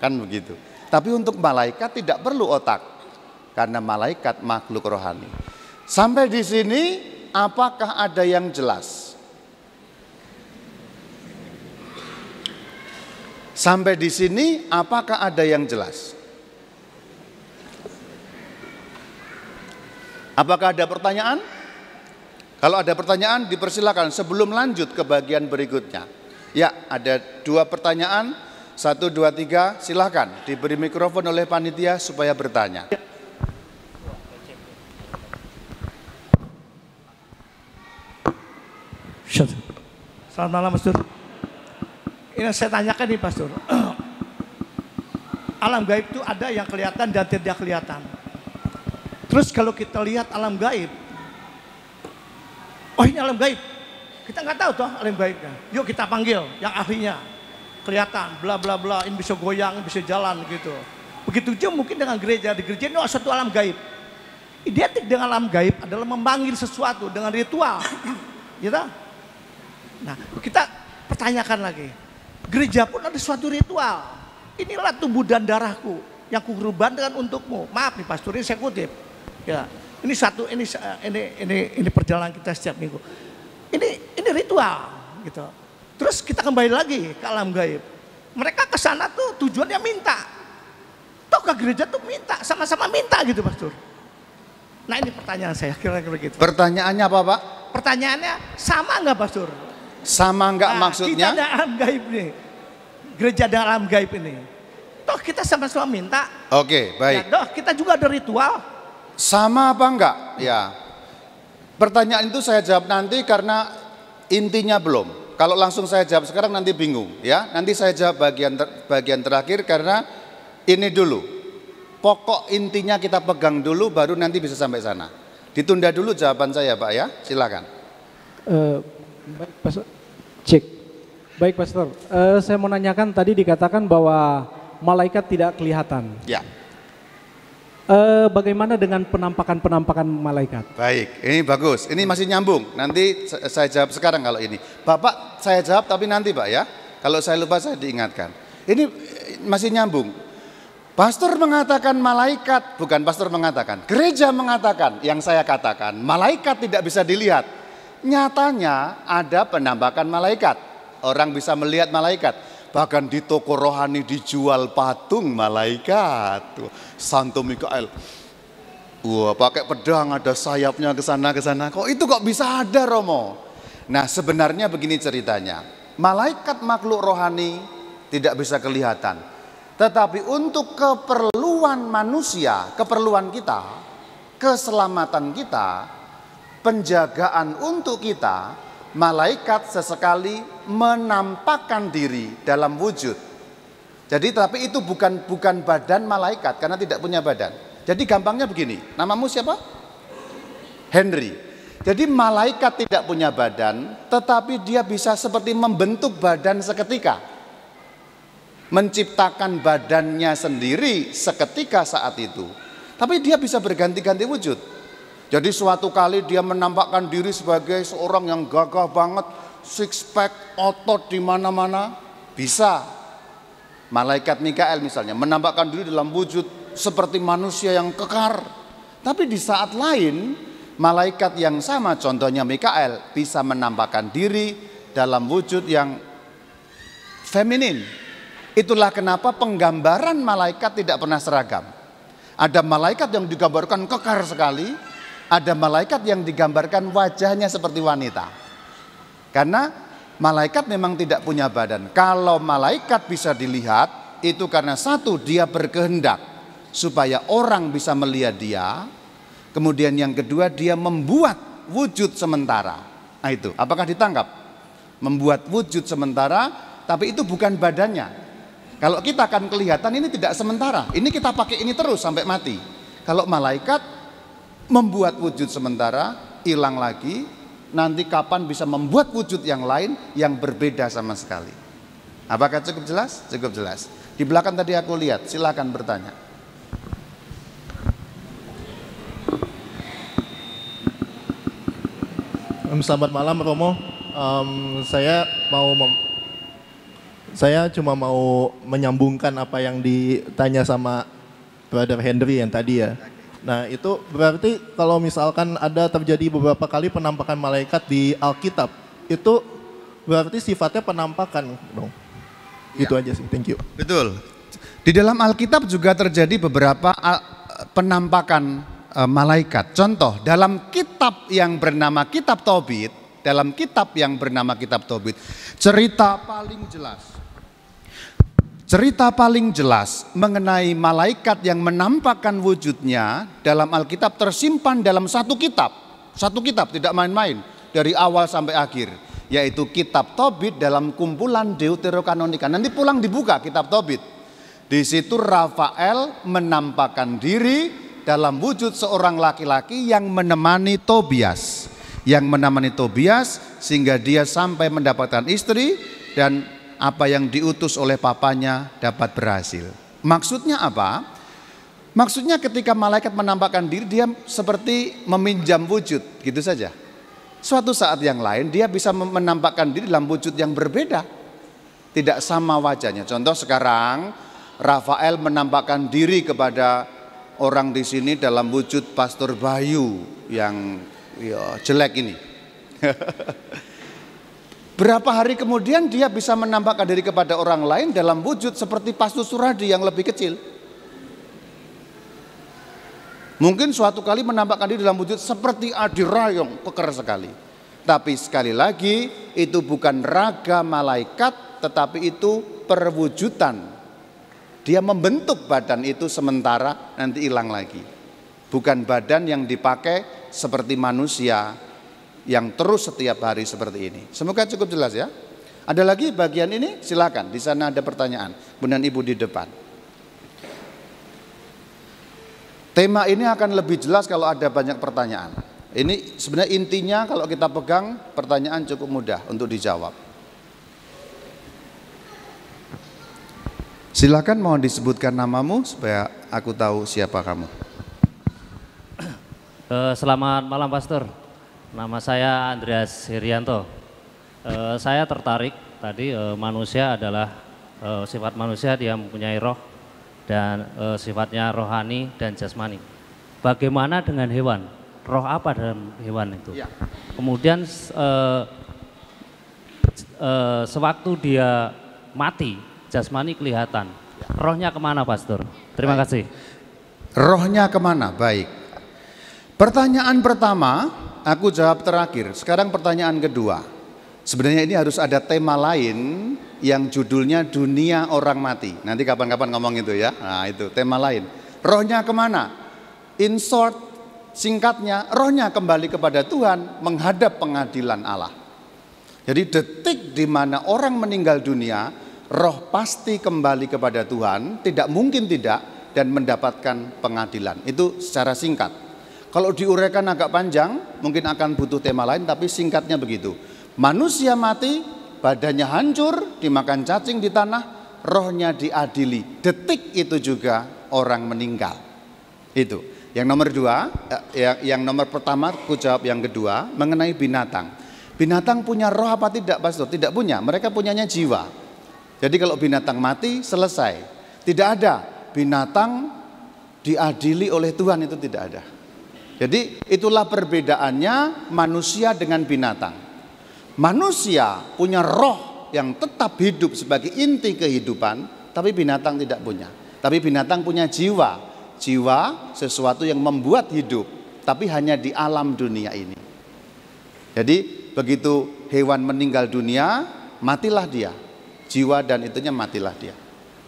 Kan begitu. Tapi untuk malaikat tidak perlu otak. Karena malaikat makhluk rohani. Sampai di sini apakah ada yang jelas? Sampai di sini apakah ada yang jelas? Apakah ada pertanyaan? Kalau ada pertanyaan dipersilakan sebelum lanjut ke bagian berikutnya. Ya, ada dua pertanyaan. Satu, dua, tiga, silahkan diberi mikrofon oleh panitia supaya bertanya. Selamat malam, Mas ini saya tanyakan nih Pastor. alam gaib itu ada yang kelihatan dan tidak kelihatan. Terus kalau kita lihat alam gaib, oh ini alam gaib. Kita nggak tahu toh alam gaibnya. Yuk kita panggil yang ahlinya. Kelihatan, bla bla bla, ini bisa goyang, bisa jalan gitu. Begitu juga mungkin dengan gereja. Di gereja ini oh, satu alam gaib. Identik dengan alam gaib adalah memanggil sesuatu dengan ritual. Gitu? Nah, kita pertanyakan lagi Gereja pun ada suatu ritual. Inilah tubuh dan darahku yang dengan untukmu. Maaf nih pastor ini saya kutip. Ya, ini satu ini ini ini ini perjalanan kita setiap minggu. Ini ini ritual gitu. Terus kita kembali lagi ke alam gaib. Mereka ke sana tuh tujuannya minta. Tuh ke gereja tuh minta, sama-sama minta gitu pastor. Nah ini pertanyaan saya kira-kira gitu. Pertanyaannya apa pak? Pertanyaannya sama nggak pastor? Sama nggak nah, maksudnya? Kita dalam gaib nih. Gereja dalam gaib ini. Toh kita sama-sama minta. Oke, okay, baik. Ya, toh kita juga ada ritual. Sama apa enggak? Ya. Pertanyaan itu saya jawab nanti karena intinya belum. Kalau langsung saya jawab sekarang nanti bingung ya. Nanti saya jawab bagian ter bagian terakhir karena ini dulu. Pokok intinya kita pegang dulu baru nanti bisa sampai sana. Ditunda dulu jawaban saya Pak ya. Silakan. Uh, baik, Pak Cek. Baik Pastor, uh, saya mau nanyakan tadi dikatakan bahwa malaikat tidak kelihatan. Ya. Uh, bagaimana dengan penampakan-penampakan malaikat? Baik, ini bagus. Ini masih nyambung. Nanti saya jawab sekarang kalau ini. Bapak, saya jawab tapi nanti Pak ya. Kalau saya lupa saya diingatkan. Ini eh, masih nyambung. Pastor mengatakan malaikat, bukan pastor mengatakan. Gereja mengatakan, yang saya katakan, malaikat tidak bisa dilihat. Nyatanya ada penambakan malaikat. Orang bisa melihat malaikat. Bahkan di toko rohani dijual patung malaikat. Santo Mikael. Wah, pakai pedang ada sayapnya ke sana ke sana. Kok itu kok bisa ada, Romo? Nah, sebenarnya begini ceritanya. Malaikat makhluk rohani tidak bisa kelihatan. Tetapi untuk keperluan manusia, keperluan kita, keselamatan kita, penjagaan untuk kita, malaikat sesekali menampakkan diri dalam wujud. Jadi tapi itu bukan bukan badan malaikat karena tidak punya badan. Jadi gampangnya begini, namamu siapa? Henry. Jadi malaikat tidak punya badan, tetapi dia bisa seperti membentuk badan seketika. Menciptakan badannya sendiri seketika saat itu. Tapi dia bisa berganti-ganti wujud. Jadi suatu kali dia menampakkan diri sebagai seorang yang gagah banget, six pack, otot di mana-mana, bisa. Malaikat Mikael misalnya menampakkan diri dalam wujud seperti manusia yang kekar. Tapi di saat lain, malaikat yang sama contohnya Mikael bisa menampakkan diri dalam wujud yang feminin. Itulah kenapa penggambaran malaikat tidak pernah seragam. Ada malaikat yang digambarkan kekar sekali, ada malaikat yang digambarkan wajahnya seperti wanita. Karena malaikat memang tidak punya badan. Kalau malaikat bisa dilihat, itu karena satu dia berkehendak supaya orang bisa melihat dia. Kemudian yang kedua dia membuat wujud sementara. Nah itu, apakah ditangkap? Membuat wujud sementara, tapi itu bukan badannya. Kalau kita akan kelihatan ini tidak sementara. Ini kita pakai ini terus sampai mati. Kalau malaikat membuat wujud sementara, hilang lagi, nanti kapan bisa membuat wujud yang lain yang berbeda sama sekali. Apakah cukup jelas? Cukup jelas. Di belakang tadi aku lihat, silakan bertanya. Selamat malam Romo. Um, saya mau saya cuma mau menyambungkan apa yang ditanya sama Brother Henry yang tadi ya. Nah itu berarti kalau misalkan ada terjadi beberapa kali penampakan malaikat di Alkitab, itu berarti sifatnya penampakan dong. Ya. Itu aja sih, thank you. Betul. Di dalam Alkitab juga terjadi beberapa penampakan e, malaikat. Contoh, dalam kitab yang bernama Kitab Tobit, dalam kitab yang bernama Kitab Tobit, cerita paling jelas Cerita paling jelas mengenai malaikat yang menampakkan wujudnya dalam Alkitab tersimpan dalam satu kitab. Satu kitab tidak main-main dari awal sampai akhir. Yaitu kitab Tobit dalam kumpulan Deuterokanonika. Nanti pulang dibuka kitab Tobit. Di situ Rafael menampakkan diri dalam wujud seorang laki-laki yang menemani Tobias. Yang menemani Tobias sehingga dia sampai mendapatkan istri dan apa yang diutus oleh papanya dapat berhasil. Maksudnya apa? Maksudnya ketika malaikat menampakkan diri dia seperti meminjam wujud gitu saja. Suatu saat yang lain dia bisa menampakkan diri dalam wujud yang berbeda. Tidak sama wajahnya. Contoh sekarang Rafael menampakkan diri kepada orang di sini dalam wujud Pastor Bayu yang ya, jelek ini. Berapa hari kemudian dia bisa menampakkan diri kepada orang lain dalam wujud seperti pastu suradi yang lebih kecil. Mungkin suatu kali menampakkan diri dalam wujud seperti adirayong, Rayong, sekali. Tapi sekali lagi itu bukan raga malaikat tetapi itu perwujudan. Dia membentuk badan itu sementara nanti hilang lagi. Bukan badan yang dipakai seperti manusia yang terus setiap hari seperti ini. Semoga cukup jelas ya. Ada lagi bagian ini? Silakan. Di sana ada pertanyaan. Kemudian Ibu di depan. Tema ini akan lebih jelas kalau ada banyak pertanyaan. Ini sebenarnya intinya kalau kita pegang pertanyaan cukup mudah untuk dijawab. Silakan mohon disebutkan namamu supaya aku tahu siapa kamu. Eh, selamat malam Pastor. Nama saya Andreas Hirianto. E, eh, saya tertarik tadi e, manusia adalah e, sifat manusia dia mempunyai roh dan e, sifatnya rohani dan jasmani. Bagaimana dengan hewan? Roh apa dalam hewan itu? Ya. Kemudian e, e, sewaktu dia mati, jasmani kelihatan. Ya. Rohnya kemana, Pastor? Terima Baik. kasih. Rohnya kemana? Baik. Pertanyaan pertama, Aku jawab terakhir. Sekarang pertanyaan kedua. Sebenarnya ini harus ada tema lain yang judulnya dunia orang mati. Nanti kapan-kapan ngomong itu ya. Nah itu tema lain. Rohnya kemana? In short, singkatnya rohnya kembali kepada Tuhan menghadap pengadilan Allah. Jadi detik di mana orang meninggal dunia, roh pasti kembali kepada Tuhan, tidak mungkin tidak, dan mendapatkan pengadilan. Itu secara singkat. Kalau diuraikan agak panjang, mungkin akan butuh tema lain, tapi singkatnya begitu. Manusia mati, badannya hancur, dimakan cacing di tanah, rohnya diadili. Detik itu juga orang meninggal. Itu. Yang nomor dua, eh, ya, yang nomor pertama aku jawab yang kedua mengenai binatang. Binatang punya roh apa tidak, Pastor? Tidak punya. Mereka punyanya jiwa. Jadi kalau binatang mati selesai. Tidak ada binatang diadili oleh Tuhan itu tidak ada. Jadi itulah perbedaannya manusia dengan binatang. Manusia punya roh yang tetap hidup sebagai inti kehidupan, tapi binatang tidak punya. Tapi binatang punya jiwa. Jiwa sesuatu yang membuat hidup, tapi hanya di alam dunia ini. Jadi begitu hewan meninggal dunia, matilah dia. Jiwa dan itunya matilah dia.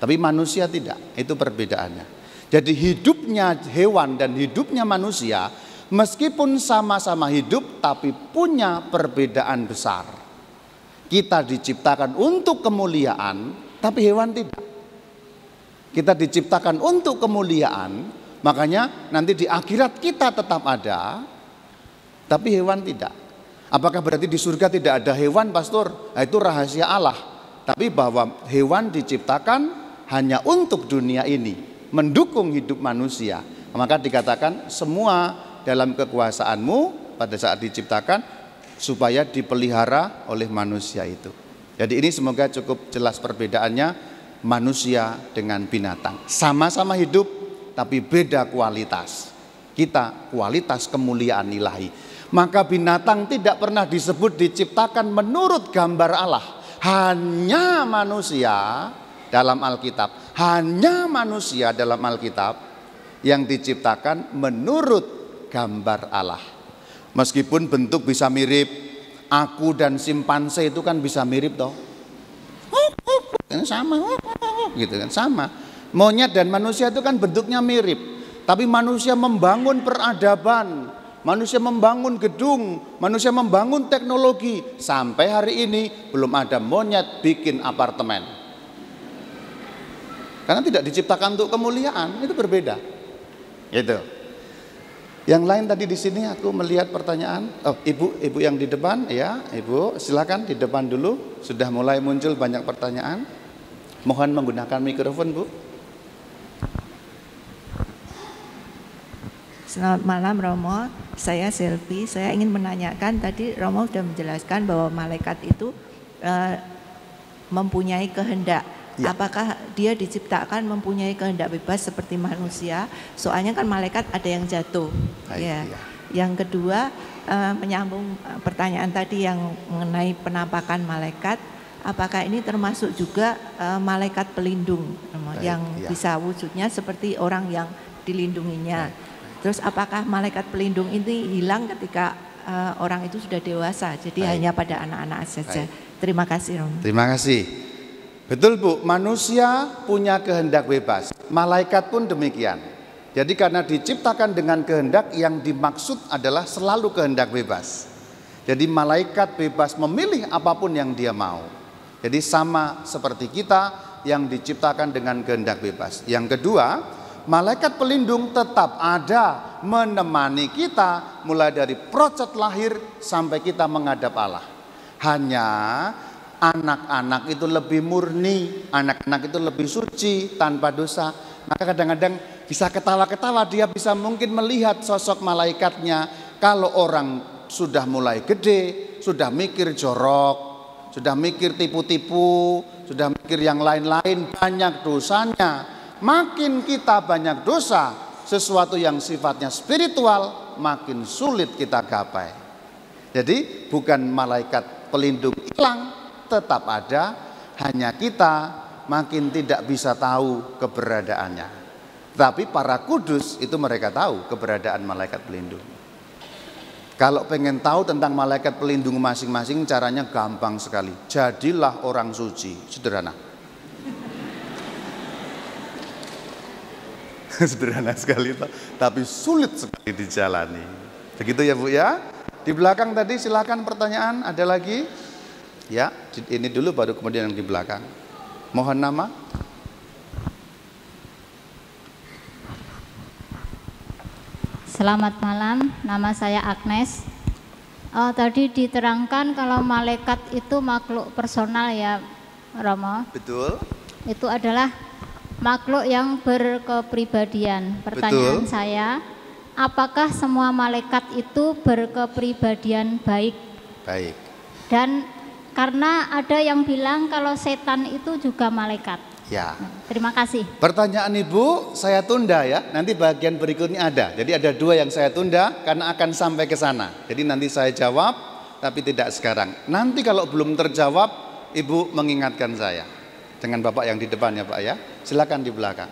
Tapi manusia tidak, itu perbedaannya. Jadi hidupnya hewan dan hidupnya manusia meskipun sama-sama hidup tapi punya perbedaan besar. Kita diciptakan untuk kemuliaan tapi hewan tidak. Kita diciptakan untuk kemuliaan, makanya nanti di akhirat kita tetap ada tapi hewan tidak. Apakah berarti di surga tidak ada hewan, pastor? Nah, itu rahasia Allah. Tapi bahwa hewan diciptakan hanya untuk dunia ini, mendukung hidup manusia. Maka dikatakan semua dalam kekuasaanmu pada saat diciptakan supaya dipelihara oleh manusia itu. Jadi ini semoga cukup jelas perbedaannya manusia dengan binatang. Sama-sama hidup tapi beda kualitas. Kita kualitas kemuliaan ilahi. Maka binatang tidak pernah disebut diciptakan menurut gambar Allah. Hanya manusia dalam Alkitab hanya manusia dalam Alkitab yang diciptakan menurut gambar Allah. Meskipun bentuk bisa mirip, aku dan simpanse itu kan bisa mirip toh. Ini sama, gitu kan sama. Monyet dan manusia itu kan bentuknya mirip, tapi manusia membangun peradaban, manusia membangun gedung, manusia membangun teknologi. Sampai hari ini belum ada monyet bikin apartemen. Karena tidak diciptakan untuk kemuliaan, itu berbeda. Gitu. Yang lain tadi di sini aku melihat pertanyaan, oh, ibu, ibu yang di depan, ya, ibu, silakan di depan dulu. Sudah mulai muncul banyak pertanyaan. Mohon menggunakan mikrofon, bu. Selamat malam Romo, saya Silvi. Saya ingin menanyakan tadi Romo sudah menjelaskan bahwa malaikat itu uh, mempunyai kehendak Ya. Apakah dia diciptakan mempunyai kehendak bebas seperti manusia? Soalnya kan malaikat ada yang jatuh. Baik, ah, ya. ya. Yang kedua uh, menyambung eh, pertanyaan tadi yang mengenai penampakan malaikat, apakah ini termasuk juga uh, malaikat pelindung nah, Baik, yang ya. bisa wujudnya seperti orang yang dilindunginya? Baik. Terus apakah malaikat pelindung ini hilang ketika uh, orang itu sudah dewasa? Jadi Baik. hanya pada anak-anak saja. Baik. Terima kasih, Rom. Terima kasih. Betul Bu, manusia punya kehendak bebas. Malaikat pun demikian. Jadi karena diciptakan dengan kehendak yang dimaksud adalah selalu kehendak bebas. Jadi malaikat bebas memilih apapun yang dia mau. Jadi sama seperti kita yang diciptakan dengan kehendak bebas. Yang kedua, malaikat pelindung tetap ada menemani kita mulai dari proses lahir sampai kita menghadap Allah. Hanya anak-anak itu lebih murni, anak-anak itu lebih suci tanpa dosa. Maka kadang-kadang bisa ketawa-ketawa dia bisa mungkin melihat sosok malaikatnya kalau orang sudah mulai gede, sudah mikir jorok, sudah mikir tipu-tipu, sudah mikir yang lain-lain banyak dosanya. Makin kita banyak dosa, sesuatu yang sifatnya spiritual makin sulit kita gapai. Jadi bukan malaikat pelindung hilang, tetap ada, hanya kita makin tidak bisa tahu keberadaannya. Tapi para kudus itu mereka tahu keberadaan malaikat pelindung. Kalau pengen tahu tentang malaikat pelindung masing-masing caranya gampang sekali. Jadilah orang suci, sederhana. sederhana sekali tapi sulit sekali dijalani. Begitu ya Bu ya. Di belakang tadi silakan pertanyaan ada lagi? Ya, ini dulu baru kemudian yang di belakang. Mohon nama. Selamat malam, nama saya Agnes. Oh, tadi diterangkan kalau malaikat itu makhluk personal ya, Romo. Betul. Itu adalah makhluk yang berkepribadian. Pertanyaan Betul. saya, apakah semua malaikat itu berkepribadian baik? Baik. Dan karena ada yang bilang kalau setan itu juga malaikat. Ya. Terima kasih. Pertanyaan Ibu saya tunda ya. Nanti bagian berikutnya ada. Jadi ada dua yang saya tunda karena akan sampai ke sana. Jadi nanti saya jawab tapi tidak sekarang. Nanti kalau belum terjawab Ibu mengingatkan saya. Dengan Bapak yang di depan ya Pak ya. Silakan di belakang.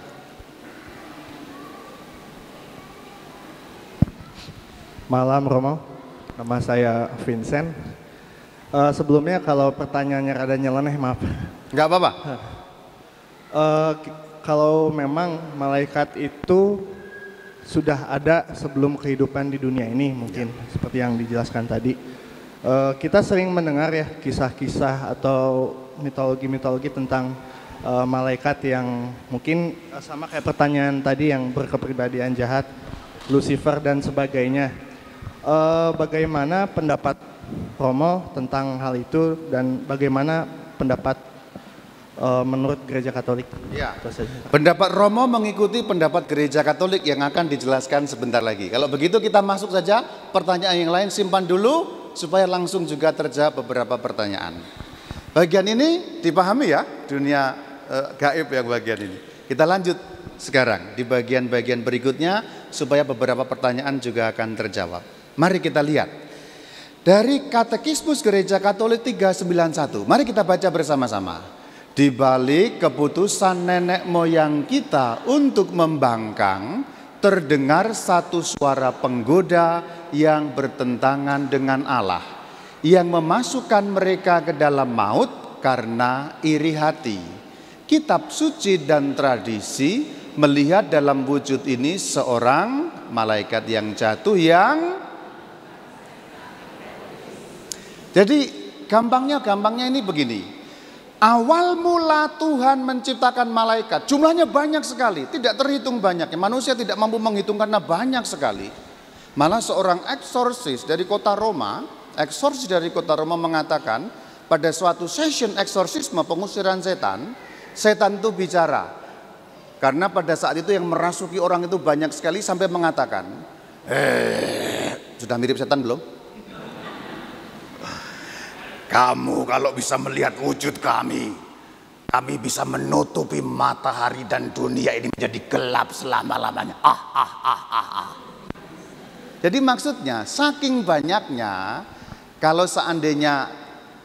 Malam Romo. Nama saya Vincent. Uh, sebelumnya kalau pertanyaannya rada nyeleneh maaf. Gak apa-apa. Uh, kalau memang malaikat itu sudah ada sebelum kehidupan di dunia ini mungkin ya. seperti yang dijelaskan tadi. Uh, kita sering mendengar ya kisah-kisah atau mitologi-mitologi tentang uh, malaikat yang mungkin sama kayak pertanyaan tadi yang berkepribadian jahat, Lucifer dan sebagainya. Uh, bagaimana pendapat Romo tentang hal itu dan bagaimana pendapat uh, menurut Gereja Katolik. Ya. Pendapat Romo mengikuti pendapat Gereja Katolik yang akan dijelaskan sebentar lagi. Kalau begitu kita masuk saja pertanyaan yang lain simpan dulu supaya langsung juga terjawab beberapa pertanyaan. Bagian ini dipahami ya dunia uh, gaib yang bagian ini. Kita lanjut sekarang di bagian-bagian berikutnya supaya beberapa pertanyaan juga akan terjawab. Mari kita lihat dari Katekismus Gereja Katolik 391. Mari kita baca bersama-sama. Di balik keputusan nenek moyang kita untuk membangkang, terdengar satu suara penggoda yang bertentangan dengan Allah, yang memasukkan mereka ke dalam maut karena iri hati. Kitab suci dan tradisi melihat dalam wujud ini seorang malaikat yang jatuh yang Jadi gampangnya gampangnya ini begini. Awal mula Tuhan menciptakan malaikat, jumlahnya banyak sekali, tidak terhitung banyaknya. Manusia tidak mampu menghitung karena banyak sekali. Malah seorang eksorsis dari kota Roma, eksorsis dari kota Roma mengatakan pada suatu session eksorsisme pengusiran setan, setan itu bicara. Karena pada saat itu yang merasuki orang itu banyak sekali sampai mengatakan, eh, sudah mirip setan belum? Kamu kalau bisa melihat wujud kami, kami bisa menutupi matahari dan dunia ini menjadi gelap selama-lamanya. Ah, ah, ah, ah, ah. Jadi maksudnya saking banyaknya kalau seandainya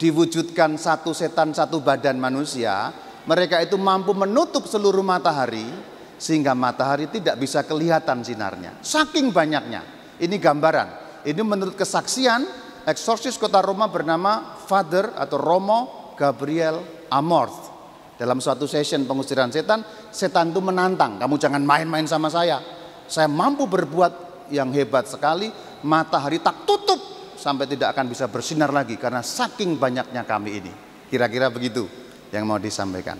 diwujudkan satu setan satu badan manusia, mereka itu mampu menutup seluruh matahari sehingga matahari tidak bisa kelihatan sinarnya. Saking banyaknya. Ini gambaran. Ini menurut kesaksian eksorsis kota Roma bernama Father atau Romo Gabriel Amorth. Dalam suatu session pengusiran setan, setan itu menantang, kamu jangan main-main sama saya. Saya mampu berbuat yang hebat sekali, matahari tak tutup sampai tidak akan bisa bersinar lagi karena saking banyaknya kami ini. Kira-kira begitu yang mau disampaikan.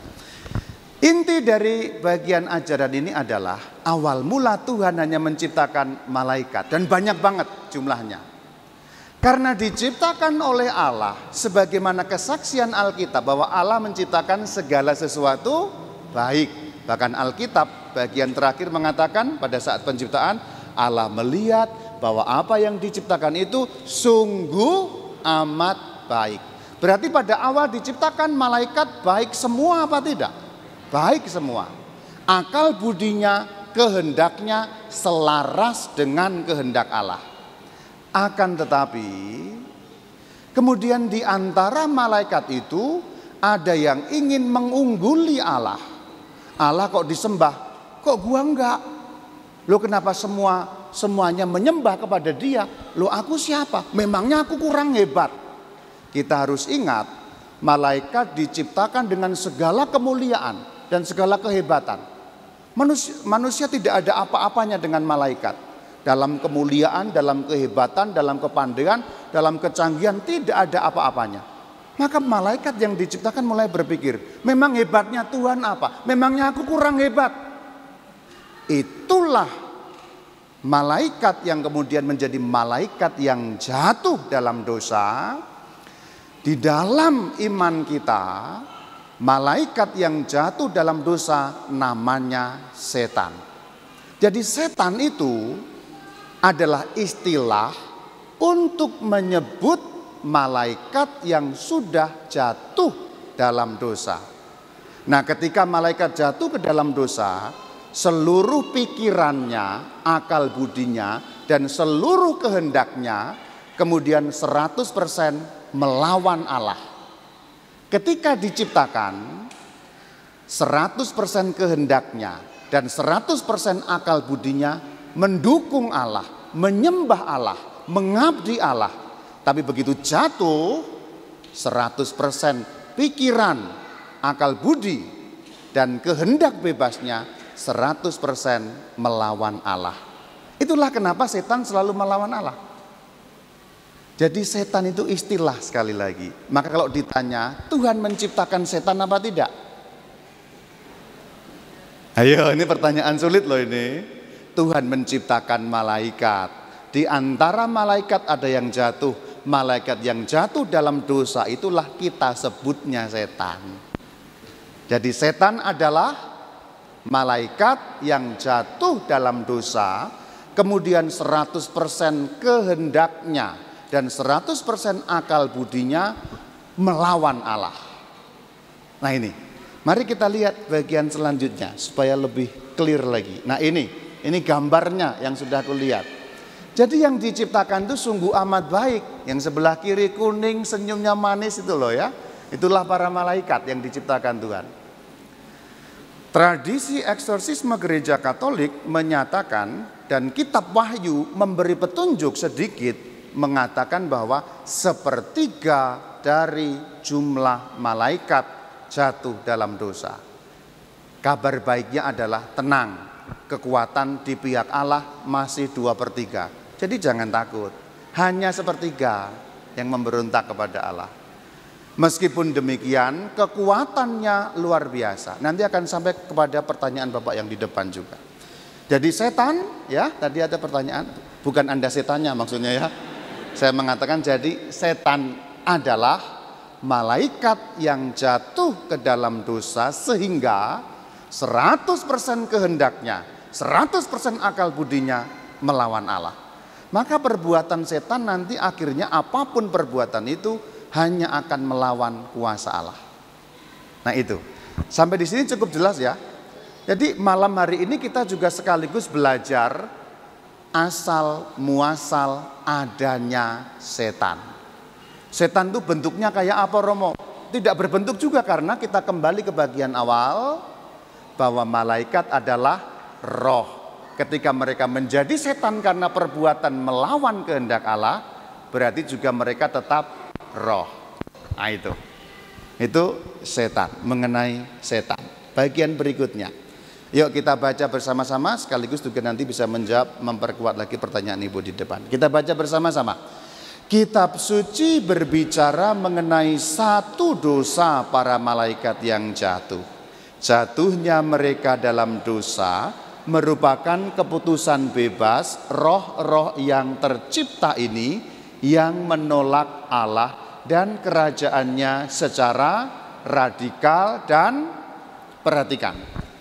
Inti dari bagian ajaran ini adalah awal mula Tuhan hanya menciptakan malaikat dan banyak banget jumlahnya. Karena diciptakan oleh Allah sebagaimana kesaksian Alkitab bahwa Allah menciptakan segala sesuatu baik. Bahkan Alkitab bagian terakhir mengatakan pada saat penciptaan Allah melihat bahwa apa yang diciptakan itu sungguh amat baik. Berarti pada awal diciptakan malaikat baik semua apa tidak? Baik semua. Akal budinya, kehendaknya selaras dengan kehendak Allah. Akan tetapi, kemudian di antara malaikat itu ada yang ingin mengungguli Allah. Allah kok disembah, kok gua enggak? Lo kenapa semua semuanya menyembah kepada dia? Lo aku siapa? Memangnya aku kurang hebat? Kita harus ingat, malaikat diciptakan dengan segala kemuliaan dan segala kehebatan. Manusia, manusia tidak ada apa-apanya dengan malaikat dalam kemuliaan, dalam kehebatan, dalam kepandaian, dalam kecanggihan tidak ada apa-apanya. Maka malaikat yang diciptakan mulai berpikir, memang hebatnya Tuhan apa? Memangnya aku kurang hebat? Itulah malaikat yang kemudian menjadi malaikat yang jatuh dalam dosa. Di dalam iman kita, malaikat yang jatuh dalam dosa namanya setan. Jadi setan itu adalah istilah untuk menyebut malaikat yang sudah jatuh dalam dosa. Nah, ketika malaikat jatuh ke dalam dosa, seluruh pikirannya, akal budinya, dan seluruh kehendaknya kemudian 100% melawan Allah. Ketika diciptakan, 100% kehendaknya dan 100% akal budinya mendukung Allah, menyembah Allah, mengabdi Allah. Tapi begitu jatuh 100% pikiran, akal budi dan kehendak bebasnya 100% melawan Allah. Itulah kenapa setan selalu melawan Allah. Jadi setan itu istilah sekali lagi. Maka kalau ditanya, Tuhan menciptakan setan apa tidak? Ayo, ini pertanyaan sulit loh ini. Tuhan menciptakan malaikat. Di antara malaikat ada yang jatuh. Malaikat yang jatuh dalam dosa itulah kita sebutnya setan. Jadi setan adalah malaikat yang jatuh dalam dosa. Kemudian 100% kehendaknya dan 100% akal budinya melawan Allah. Nah ini, mari kita lihat bagian selanjutnya supaya lebih clear lagi. Nah ini, ini gambarnya yang sudah aku lihat. Jadi yang diciptakan itu sungguh amat baik. Yang sebelah kiri kuning, senyumnya manis itu loh ya. Itulah para malaikat yang diciptakan Tuhan. Tradisi eksorsisme gereja Katolik menyatakan dan kitab Wahyu memberi petunjuk sedikit mengatakan bahwa sepertiga dari jumlah malaikat jatuh dalam dosa. Kabar baiknya adalah tenang, kekuatan di pihak Allah masih dua per tiga. Jadi jangan takut, hanya sepertiga yang memberontak kepada Allah. Meskipun demikian, kekuatannya luar biasa. Nanti akan sampai kepada pertanyaan Bapak yang di depan juga. Jadi setan, ya, tadi ada pertanyaan, bukan Anda setannya maksudnya ya. Saya mengatakan jadi setan adalah malaikat yang jatuh ke dalam dosa sehingga 100% kehendaknya, 100% akal budinya melawan Allah. Maka perbuatan setan nanti akhirnya apapun perbuatan itu hanya akan melawan kuasa Allah. Nah itu, sampai di sini cukup jelas ya. Jadi malam hari ini kita juga sekaligus belajar asal muasal adanya setan. Setan itu bentuknya kayak apa Romo? Tidak berbentuk juga karena kita kembali ke bagian awal bahwa malaikat adalah roh. Ketika mereka menjadi setan karena perbuatan melawan kehendak Allah, berarti juga mereka tetap roh. Nah itu. Itu setan, mengenai setan. Bagian berikutnya. Yuk kita baca bersama-sama sekaligus juga nanti bisa menjawab memperkuat lagi pertanyaan Ibu di depan. Kita baca bersama-sama. Kitab suci berbicara mengenai satu dosa para malaikat yang jatuh. Jatuhnya mereka dalam dosa merupakan keputusan bebas roh-roh yang tercipta ini yang menolak Allah dan kerajaannya secara radikal dan perhatikan.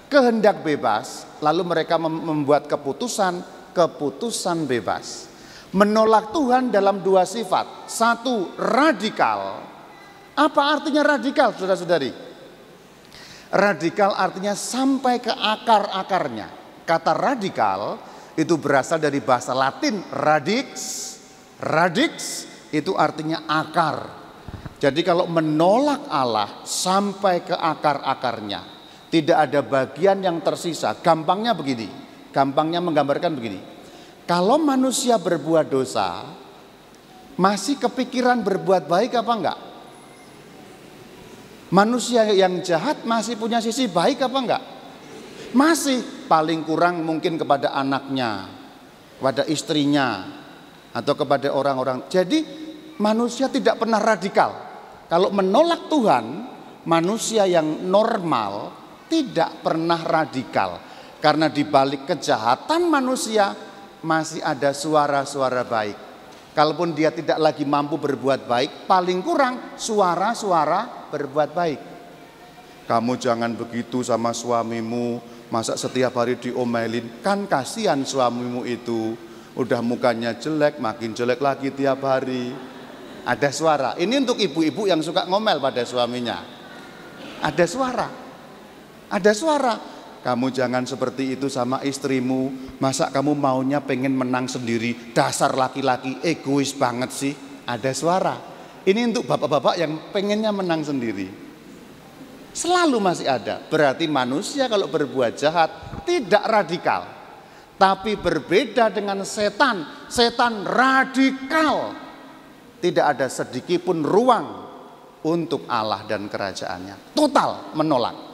Kehendak bebas, lalu mereka membuat keputusan, keputusan bebas. Menolak Tuhan dalam dua sifat. Satu, radikal. Apa artinya radikal, saudara-saudari? Radikal artinya sampai ke akar-akarnya. Kata radikal itu berasal dari bahasa Latin radix. Radix itu artinya akar. Jadi kalau menolak Allah sampai ke akar-akarnya, tidak ada bagian yang tersisa. Gampangnya begini, gampangnya menggambarkan begini. Kalau manusia berbuat dosa, masih kepikiran berbuat baik apa enggak? Manusia yang jahat masih punya sisi baik apa enggak? Masih paling kurang mungkin kepada anaknya, kepada istrinya, atau kepada orang-orang. Jadi manusia tidak pernah radikal. Kalau menolak Tuhan, manusia yang normal tidak pernah radikal. Karena di balik kejahatan manusia masih ada suara-suara baik. Kalaupun dia tidak lagi mampu berbuat baik, paling kurang suara-suara berbuat baik. Kamu jangan begitu sama suamimu, masa setiap hari diomelin, kan kasihan suamimu itu. Udah mukanya jelek, makin jelek lagi tiap hari. Ada suara. Ini untuk ibu-ibu yang suka ngomel pada suaminya. Ada suara. Ada suara kamu jangan seperti itu sama istrimu. Masa kamu maunya pengen menang sendiri? Dasar laki-laki egois banget sih. Ada suara. Ini untuk bapak-bapak yang pengennya menang sendiri. Selalu masih ada. Berarti manusia kalau berbuat jahat tidak radikal. Tapi berbeda dengan setan. Setan radikal. Tidak ada sedikit pun ruang untuk Allah dan kerajaannya. Total menolak.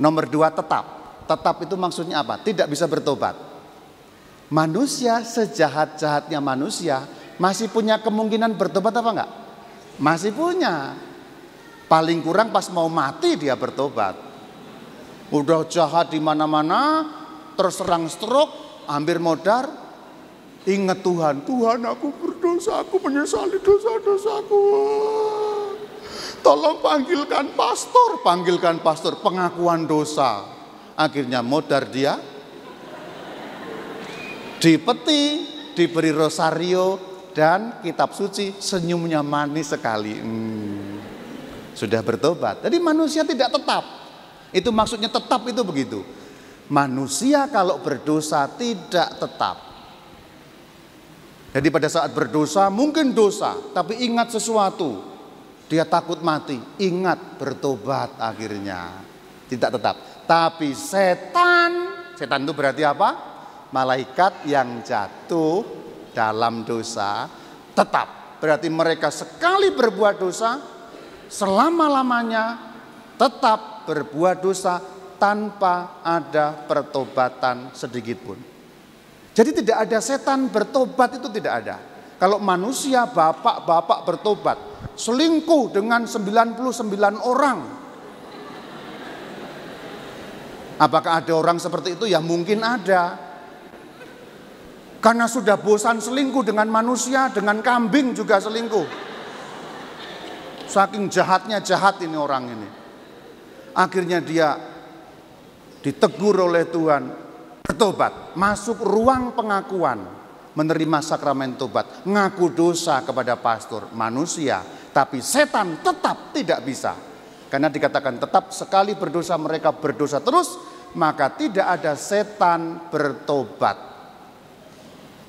Nomor dua tetap. Tetap itu maksudnya apa? Tidak bisa bertobat. Manusia sejahat-jahatnya manusia masih punya kemungkinan bertobat apa enggak? Masih punya. Paling kurang pas mau mati dia bertobat. Udah jahat di mana-mana, terserang stroke, hampir modar, ingat Tuhan, Tuhan aku berdosa, aku menyesali dosa-dosaku. Tolong panggilkan pastor, panggilkan pastor pengakuan dosa. Akhirnya modar dia dipeti, diberi rosario dan kitab suci senyumnya manis sekali. Hmm. Sudah bertobat. Jadi manusia tidak tetap. Itu maksudnya tetap itu begitu. Manusia kalau berdosa tidak tetap. Jadi pada saat berdosa mungkin dosa, tapi ingat sesuatu. Dia takut mati, ingat bertobat akhirnya. Tidak tetap. Tapi setan, setan itu berarti apa? Malaikat yang jatuh dalam dosa tetap. Berarti mereka sekali berbuat dosa, selama-lamanya tetap berbuat dosa tanpa ada pertobatan sedikit pun. Jadi tidak ada setan bertobat itu tidak ada. Kalau manusia bapak-bapak bertobat, selingkuh dengan 99 orang. Apakah ada orang seperti itu? Ya mungkin ada. Karena sudah bosan selingkuh dengan manusia, dengan kambing juga selingkuh. Saking jahatnya jahat ini orang ini. Akhirnya dia ditegur oleh Tuhan, bertobat, masuk ruang pengakuan menerima sakramen tobat, ngaku dosa kepada pastor manusia, tapi setan tetap tidak bisa. Karena dikatakan tetap sekali berdosa mereka berdosa terus, maka tidak ada setan bertobat.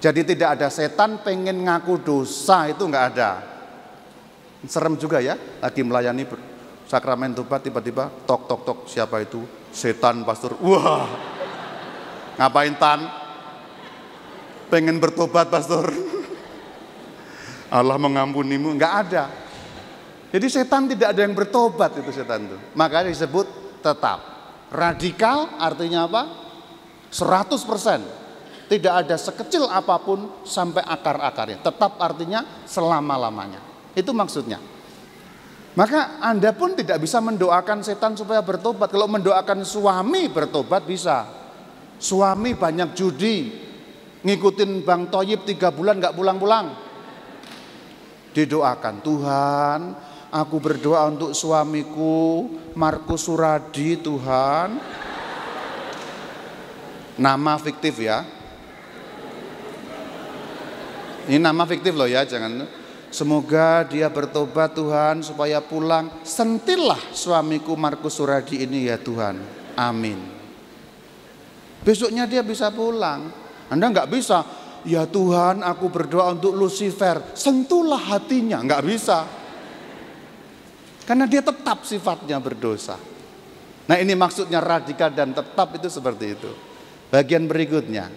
Jadi tidak ada setan pengen ngaku dosa itu nggak ada. Serem juga ya, lagi melayani sakramen tobat tiba-tiba tok tok tok siapa itu? Setan pastor. Wah. Ngapain tan? pengen bertobat pastor. Allah mengampunimu, nggak ada. Jadi setan tidak ada yang bertobat itu setan itu. Makanya disebut tetap. Radikal artinya apa? 100%. Tidak ada sekecil apapun sampai akar-akarnya. Tetap artinya selama-lamanya. Itu maksudnya. Maka Anda pun tidak bisa mendoakan setan supaya bertobat. Kalau mendoakan suami bertobat bisa. Suami banyak judi, ngikutin Bang Toyib tiga bulan nggak pulang-pulang. Didoakan Tuhan, aku berdoa untuk suamiku Markus Suradi Tuhan. Nama fiktif ya. Ini nama fiktif loh ya, jangan. Semoga dia bertobat Tuhan supaya pulang. Sentilah suamiku Markus Suradi ini ya Tuhan. Amin. Besoknya dia bisa pulang. Anda nggak bisa, ya Tuhan aku berdoa untuk Lucifer, sentuhlah hatinya, nggak bisa. Karena dia tetap sifatnya berdosa. Nah ini maksudnya radikal dan tetap itu seperti itu. Bagian berikutnya.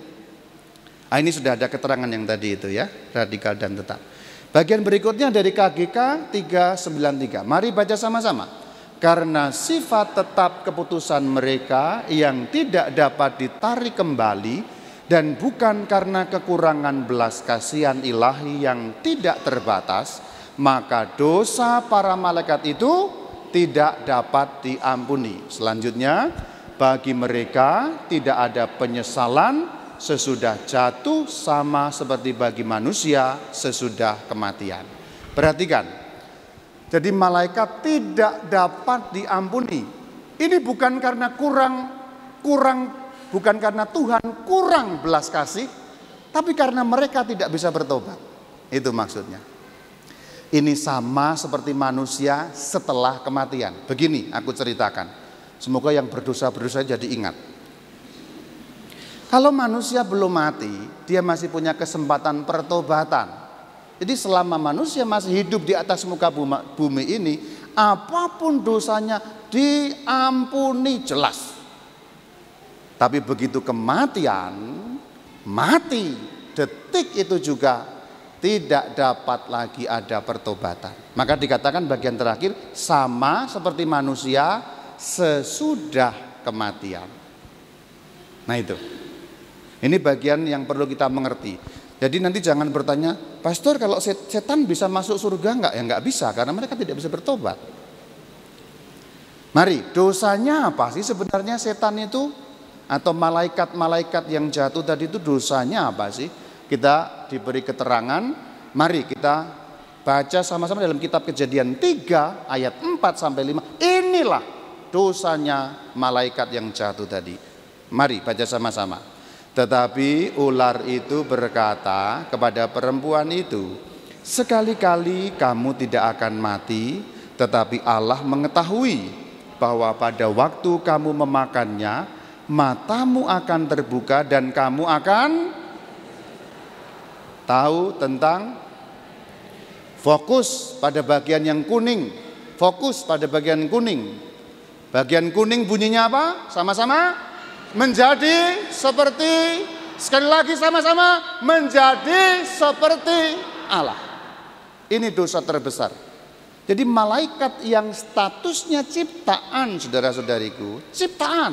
Ah, ini sudah ada keterangan yang tadi itu ya, radikal dan tetap. Bagian berikutnya dari KGK 393. Mari baca sama-sama karena sifat tetap keputusan mereka yang tidak dapat ditarik kembali dan bukan karena kekurangan belas kasihan ilahi yang tidak terbatas, maka dosa para malaikat itu tidak dapat diampuni. Selanjutnya, bagi mereka tidak ada penyesalan sesudah jatuh sama seperti bagi manusia sesudah kematian. Perhatikan, jadi malaikat tidak dapat diampuni. Ini bukan karena kurang kurang Bukan karena Tuhan kurang belas kasih, tapi karena mereka tidak bisa bertobat. Itu maksudnya. Ini sama seperti manusia setelah kematian. Begini aku ceritakan. Semoga yang berdosa-berdosa jadi ingat. Kalau manusia belum mati, dia masih punya kesempatan pertobatan. Jadi selama manusia masih hidup di atas muka bumi ini, apapun dosanya diampuni jelas. Tapi begitu kematian, mati detik itu juga tidak dapat lagi ada pertobatan. Maka dikatakan bagian terakhir sama seperti manusia sesudah kematian. Nah itu. Ini bagian yang perlu kita mengerti. Jadi nanti jangan bertanya, pastor kalau setan bisa masuk surga enggak? Ya enggak bisa karena mereka tidak bisa bertobat. Mari, dosanya apa sih sebenarnya setan itu? atau malaikat-malaikat yang jatuh tadi itu dosanya apa sih? Kita diberi keterangan, mari kita baca sama-sama dalam kitab kejadian 3 ayat 4 sampai 5. Inilah dosanya malaikat yang jatuh tadi. Mari baca sama-sama. Tetapi ular itu berkata kepada perempuan itu, "Sekali-kali kamu tidak akan mati, tetapi Allah mengetahui bahwa pada waktu kamu memakannya, matamu akan terbuka dan kamu akan tahu tentang fokus pada bagian yang kuning, fokus pada bagian kuning. Bagian kuning bunyinya apa? Sama-sama menjadi seperti sekali lagi sama-sama menjadi seperti Allah. Ini dosa terbesar. Jadi malaikat yang statusnya ciptaan saudara-saudariku, ciptaan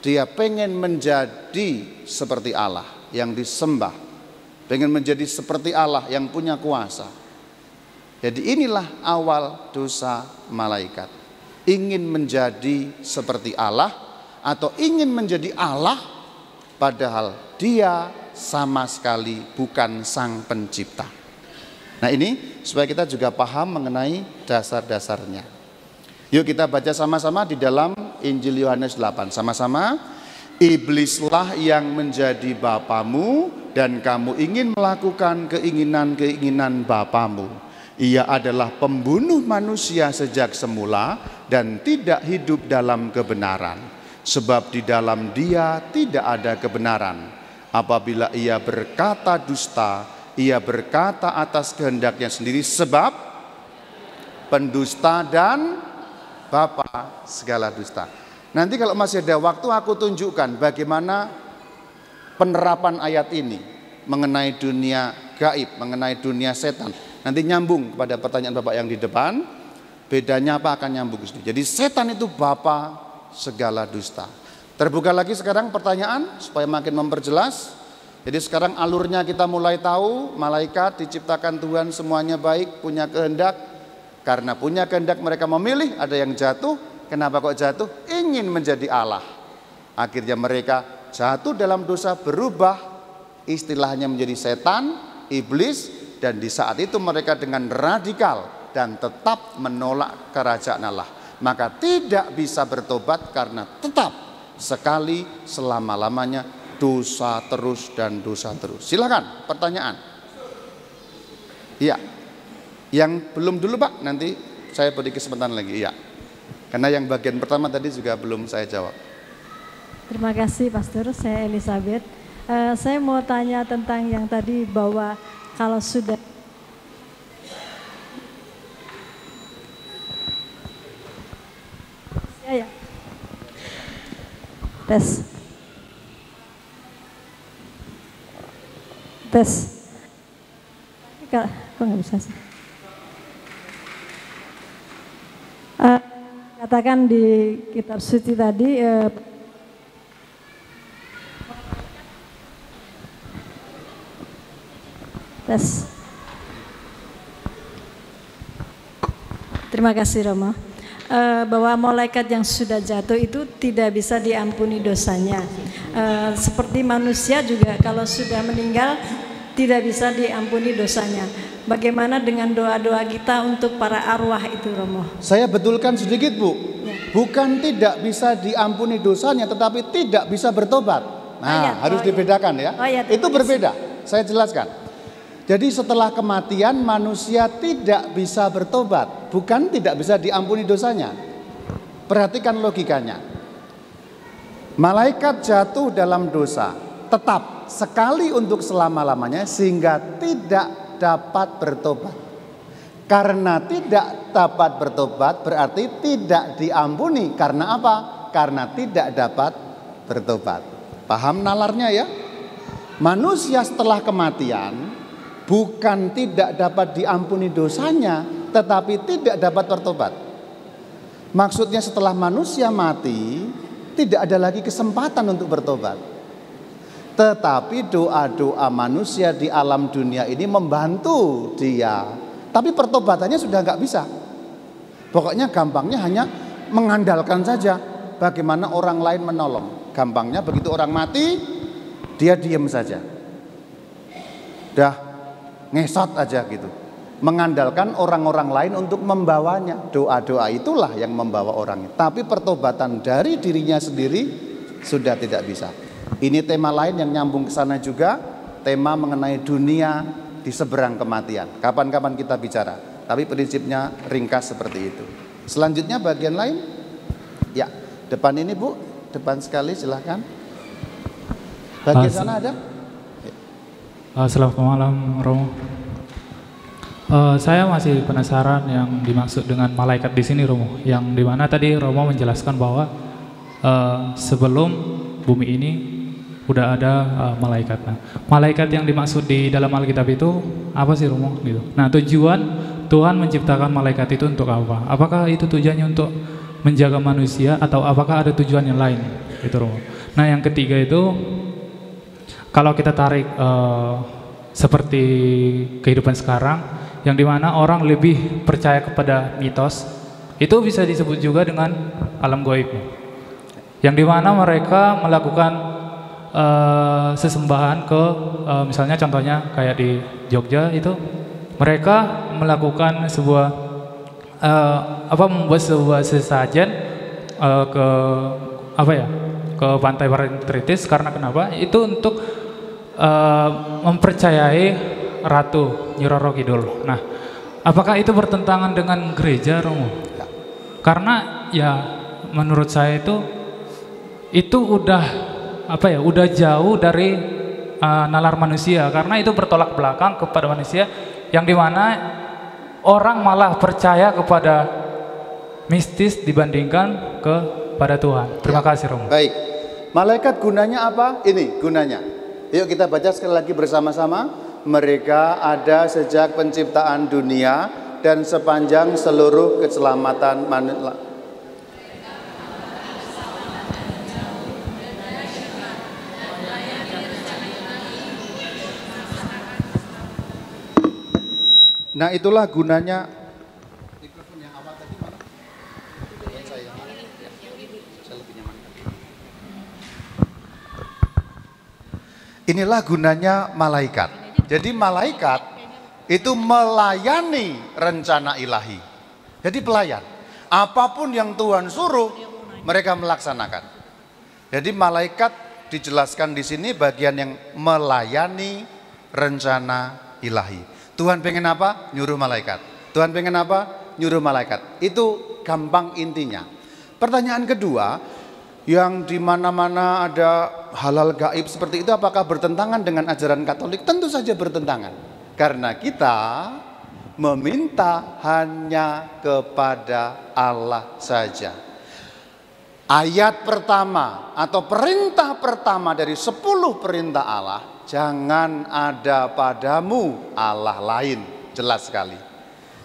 dia pengen menjadi seperti Allah yang disembah. Pengen menjadi seperti Allah yang punya kuasa. Jadi inilah awal dosa malaikat. Ingin menjadi seperti Allah atau ingin menjadi Allah padahal dia sama sekali bukan sang pencipta. Nah ini supaya kita juga paham mengenai dasar-dasarnya. Yuk kita baca sama-sama di dalam Injil Yohanes 8. Sama-sama. Iblislah yang menjadi bapamu dan kamu ingin melakukan keinginan-keinginan bapamu. Ia adalah pembunuh manusia sejak semula dan tidak hidup dalam kebenaran. Sebab di dalam dia tidak ada kebenaran. Apabila ia berkata dusta, ia berkata atas kehendaknya sendiri sebab pendusta dan bapa segala dusta. Nanti kalau masih ada waktu aku tunjukkan bagaimana penerapan ayat ini mengenai dunia gaib, mengenai dunia setan. Nanti nyambung kepada pertanyaan Bapak yang di depan, bedanya apa akan nyambung sini. Jadi setan itu bapa segala dusta. Terbuka lagi sekarang pertanyaan supaya makin memperjelas. Jadi sekarang alurnya kita mulai tahu malaikat diciptakan Tuhan semuanya baik, punya kehendak, karena punya kehendak mereka memilih, ada yang jatuh. Kenapa kok jatuh? Ingin menjadi Allah. Akhirnya mereka jatuh dalam dosa berubah. Istilahnya menjadi setan, iblis. Dan di saat itu mereka dengan radikal dan tetap menolak kerajaan Allah. Maka tidak bisa bertobat karena tetap sekali selama-lamanya dosa terus dan dosa terus. Silakan pertanyaan. Iya. Yang belum dulu Pak, nanti saya beri kesempatan lagi. Iya. Karena yang bagian pertama tadi juga belum saya jawab. Terima kasih Pastor, saya Elizabeth. Uh, saya mau tanya tentang yang tadi bahwa kalau sudah ya, ya. tes tes kok nggak bisa sih katakan di kitab suci tadi eh, tes. Terima kasih Romo. Eh, bahwa malaikat yang sudah jatuh itu tidak bisa diampuni dosanya. Eh, seperti manusia juga kalau sudah meninggal tidak bisa diampuni dosanya. Bagaimana dengan doa-doa kita untuk para arwah itu Romo? Saya betulkan sedikit Bu. Ya. Bukan tidak bisa diampuni dosanya tetapi tidak bisa bertobat. Oh nah, oh, ya. harus oh, iya. dibedakan ya. Oh, ya. Itu berbeda. Saya jelaskan. Jadi setelah kematian manusia tidak bisa bertobat, bukan tidak bisa diampuni dosanya. Perhatikan logikanya. Malaikat jatuh dalam dosa, tetap sekali untuk selama-lamanya sehingga tidak dapat bertobat. Karena tidak dapat bertobat berarti tidak diampuni. Karena apa? Karena tidak dapat bertobat. Paham nalarnya ya? Manusia setelah kematian bukan tidak dapat diampuni dosanya, tetapi tidak dapat bertobat. Maksudnya setelah manusia mati, tidak ada lagi kesempatan untuk bertobat. Tetapi doa-doa manusia di alam dunia ini membantu dia. Tapi pertobatannya sudah nggak bisa. Pokoknya gampangnya hanya mengandalkan saja bagaimana orang lain menolong. Gampangnya begitu orang mati, dia diem saja. Dah ngesot aja gitu. Mengandalkan orang-orang lain untuk membawanya. Doa-doa itulah yang membawa orangnya. Tapi pertobatan dari dirinya sendiri sudah tidak bisa. Ini tema lain yang nyambung ke sana juga, tema mengenai dunia di seberang kematian. Kapan-kapan kita bicara, tapi prinsipnya ringkas seperti itu. Selanjutnya bagian lain, ya depan ini Bu, depan sekali silahkan. Bagian uh, sana ada? Uh, selamat malam Romo. Uh, saya masih penasaran yang dimaksud dengan malaikat di sini Romo, yang dimana tadi Romo menjelaskan bahwa uh, sebelum bumi ini udah ada uh, malaikat. Nah, malaikat yang dimaksud di dalam Alkitab itu apa sih rumah Gitu. Nah, tujuan Tuhan menciptakan malaikat itu untuk apa? Apakah itu tujuannya untuk menjaga manusia atau apakah ada tujuan yang lain? Itu rumah. Nah, yang ketiga itu kalau kita tarik uh, seperti kehidupan sekarang yang dimana orang lebih percaya kepada mitos itu bisa disebut juga dengan alam goib yang dimana mereka melakukan Eh, sesembahan ke uh, misalnya contohnya kayak di Jogja itu mereka melakukan sebuah uh, apa membuat sebuah sesajen uh, ke apa ya ke pantai Parintritis karena kenapa itu untuk uh, mempercayai Ratu Nyiroro Kidul. Nah, apakah itu bertentangan dengan gereja Romo? Ya. Karena ya menurut saya itu itu udah apa ya udah jauh dari uh, nalar manusia karena itu bertolak belakang kepada manusia yang dimana orang malah percaya kepada mistis dibandingkan kepada Tuhan. Terima ya. kasih Romo. Baik. Malaikat gunanya apa? Ini gunanya. Yuk kita baca sekali lagi bersama-sama. Mereka ada sejak penciptaan dunia dan sepanjang seluruh keselamatan manusia Nah itulah gunanya Inilah gunanya malaikat. Jadi malaikat itu melayani rencana ilahi. Jadi pelayan. Apapun yang Tuhan suruh, mereka melaksanakan. Jadi malaikat dijelaskan di sini bagian yang melayani rencana ilahi. Tuhan pengen apa? Nyuruh malaikat. Tuhan pengen apa? Nyuruh malaikat. Itu gampang intinya. Pertanyaan kedua, yang di mana-mana ada halal gaib seperti itu apakah bertentangan dengan ajaran Katolik? Tentu saja bertentangan. Karena kita meminta hanya kepada Allah saja. Ayat pertama atau perintah pertama dari sepuluh perintah Allah jangan ada padamu Allah lain. Jelas sekali.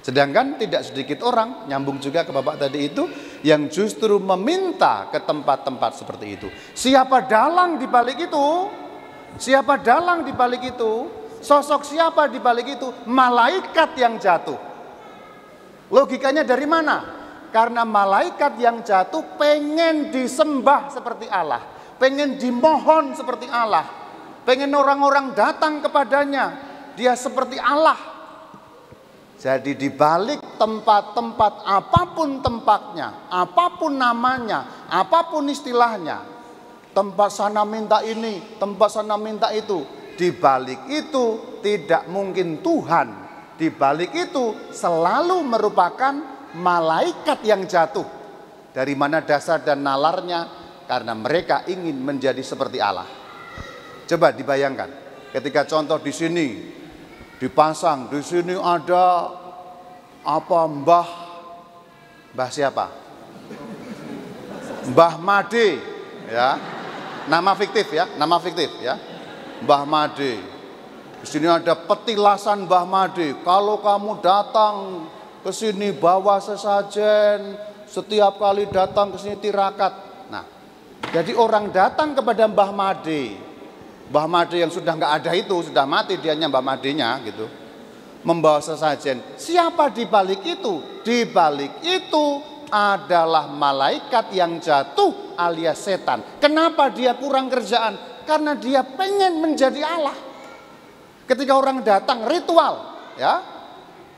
Sedangkan tidak sedikit orang, nyambung juga ke Bapak tadi itu, yang justru meminta ke tempat-tempat seperti itu. Siapa dalang di balik itu? Siapa dalang di balik itu? Sosok siapa di balik itu? Malaikat yang jatuh. Logikanya dari mana? Karena malaikat yang jatuh pengen disembah seperti Allah, pengen dimohon seperti Allah. Pengen orang-orang datang kepadanya. Dia seperti Allah. Jadi di balik tempat-tempat apapun tempatnya, apapun namanya, apapun istilahnya, tempat sana minta ini, tempat sana minta itu, di balik itu tidak mungkin Tuhan. Di balik itu selalu merupakan malaikat yang jatuh. Dari mana dasar dan nalarnya? Karena mereka ingin menjadi seperti Allah. Coba dibayangkan, ketika contoh di sini dipasang, di sini ada apa Mbah Mbah siapa? Mbah Made, ya. Nama fiktif ya, nama fiktif ya. Mbah Made. Di sini ada petilasan Mbah Made. Kalau kamu datang ke sini bawa sesajen, setiap kali datang ke sini tirakat. Nah, jadi orang datang kepada Mbah Made Mbah Made yang sudah nggak ada itu sudah mati dia nyambah Madenya gitu membawa sesajen siapa di balik itu di balik itu adalah malaikat yang jatuh alias setan kenapa dia kurang kerjaan karena dia pengen menjadi Allah ketika orang datang ritual ya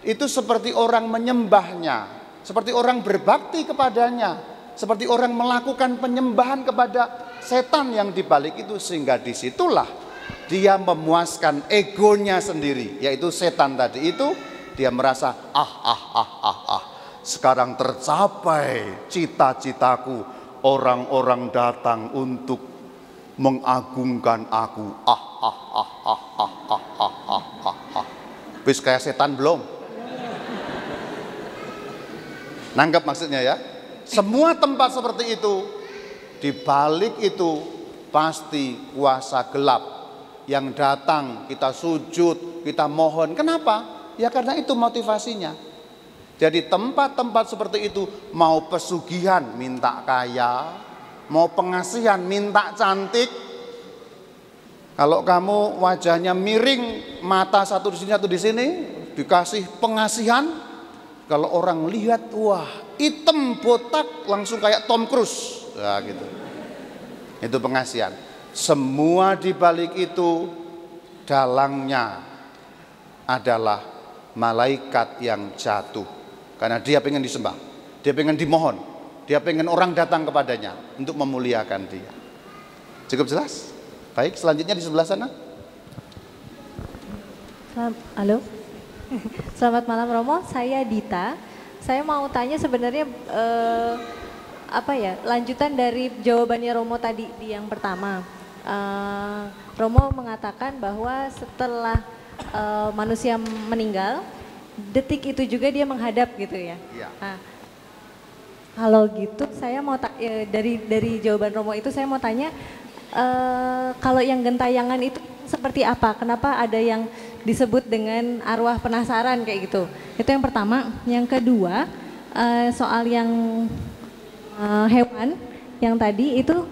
itu seperti orang menyembahnya seperti orang berbakti kepadanya seperti orang melakukan penyembahan kepada setan yang dibalik itu sehingga disitulah dia memuaskan egonya sendiri yaitu setan tadi itu dia merasa ah ah ah ah ah sekarang tercapai cita-citaku orang-orang datang untuk mengagungkan aku ah ah ah ah ah ah ah ah ah bis kayak setan belum nanggap maksudnya ya semua tempat seperti itu di balik itu pasti kuasa gelap yang datang, kita sujud, kita mohon. Kenapa? Ya karena itu motivasinya. Jadi tempat-tempat seperti itu mau pesugihan minta kaya, mau pengasihan minta cantik. Kalau kamu wajahnya miring, mata satu di sini satu di sini, dikasih pengasihan. Kalau orang lihat, wah, hitam botak langsung kayak Tom Cruise nah, gitu. Itu pengasihan. Semua di balik itu dalangnya adalah malaikat yang jatuh. Karena dia pengen disembah, dia pengen dimohon, dia pengen orang datang kepadanya untuk memuliakan dia. Cukup jelas? Baik, selanjutnya di sebelah sana. Halo. Selamat malam Romo, saya Dita. Saya mau tanya sebenarnya eh, apa ya lanjutan dari jawabannya Romo tadi di yang pertama. Uh, Romo mengatakan bahwa setelah uh, manusia meninggal, detik itu juga dia menghadap gitu ya. Iya. Nah, kalau gitu saya mau ta- ya, dari dari jawaban Romo itu saya mau tanya uh, kalau yang gentayangan itu seperti apa? Kenapa ada yang disebut dengan arwah penasaran kayak gitu? Itu yang pertama. Yang kedua uh, soal yang uh, hewan yang tadi itu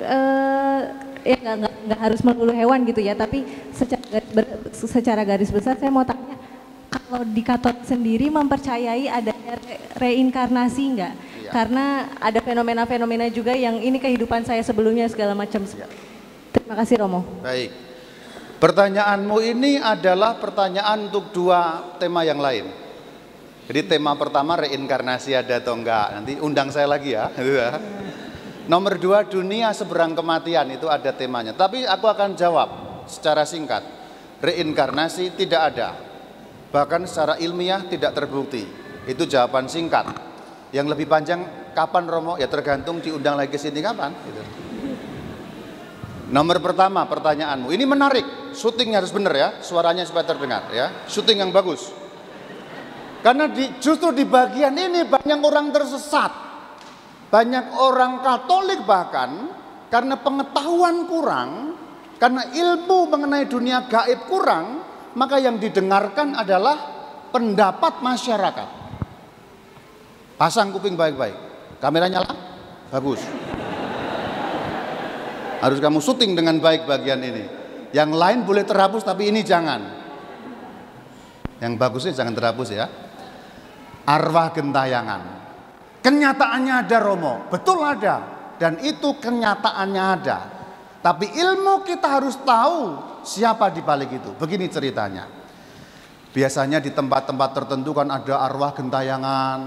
uh, ya nggak harus melulu hewan gitu ya, tapi secara garis, ber, secara garis besar saya mau tanya kalau di Katot sendiri mempercayai adanya re reinkarnasi nggak? Ya. Karena ada fenomena-fenomena juga yang ini kehidupan saya sebelumnya segala macam. Ya. Terima kasih Romo. Baik. Pertanyaanmu ini adalah pertanyaan untuk dua tema yang lain. Jadi tema pertama reinkarnasi ada atau enggak. Nanti undang saya lagi ya. Gitu ya. Nomor dua dunia seberang kematian itu ada temanya. Tapi aku akan jawab secara singkat. Reinkarnasi tidak ada. Bahkan secara ilmiah tidak terbukti. Itu jawaban singkat. Yang lebih panjang kapan Romo? Ya tergantung diundang lagi sini kapan. Gitu. Nomor pertama pertanyaanmu. Ini menarik. Syuting harus benar ya. Suaranya supaya terdengar ya. Syuting yang bagus. Karena di, justru di bagian ini banyak orang tersesat. Banyak orang Katolik bahkan karena pengetahuan kurang, karena ilmu mengenai dunia gaib kurang, maka yang didengarkan adalah pendapat masyarakat. Pasang kuping baik-baik. Kamera nyala? Bagus. Harus kamu syuting dengan baik bagian ini. Yang lain boleh terhapus tapi ini jangan. Yang bagusnya jangan terhapus ya arwah gentayangan. Kenyataannya ada Romo, betul ada. Dan itu kenyataannya ada. Tapi ilmu kita harus tahu siapa di balik itu. Begini ceritanya. Biasanya di tempat-tempat tertentu kan ada arwah gentayangan.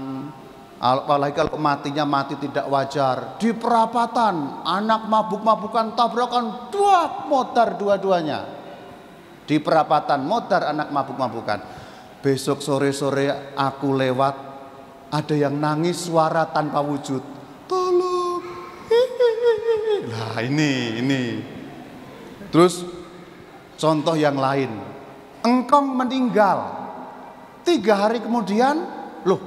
Apalagi kalau matinya mati tidak wajar. Di perapatan, anak mabuk-mabukan tabrakan dua motor dua-duanya. Di perapatan motor anak mabuk-mabukan. Besok sore-sore aku lewat, ada yang nangis suara tanpa wujud. Tolong. Nah ini, ini. Terus contoh yang lain. Engkong meninggal. Tiga hari kemudian, loh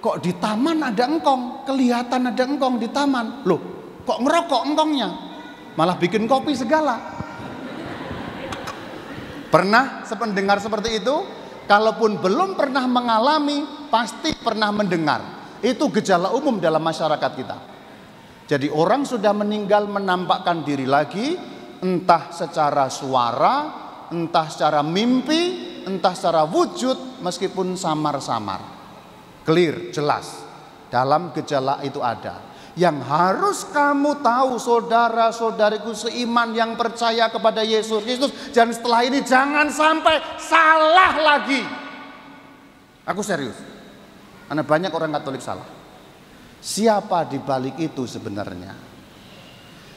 kok di taman ada engkong? Kelihatan ada engkong di taman. Loh kok ngerokok engkongnya? Malah bikin kopi segala. Pernah sependengar seperti itu? Kalaupun belum pernah mengalami, pasti pernah mendengar. Itu gejala umum dalam masyarakat kita. Jadi orang sudah meninggal menampakkan diri lagi, entah secara suara, entah secara mimpi, entah secara wujud, meskipun samar-samar. Clear, jelas. Dalam gejala itu ada yang harus kamu tahu saudara-saudariku seiman yang percaya kepada Yesus Kristus dan setelah ini jangan sampai salah lagi. Aku serius. Karena banyak orang Katolik salah. Siapa di balik itu sebenarnya?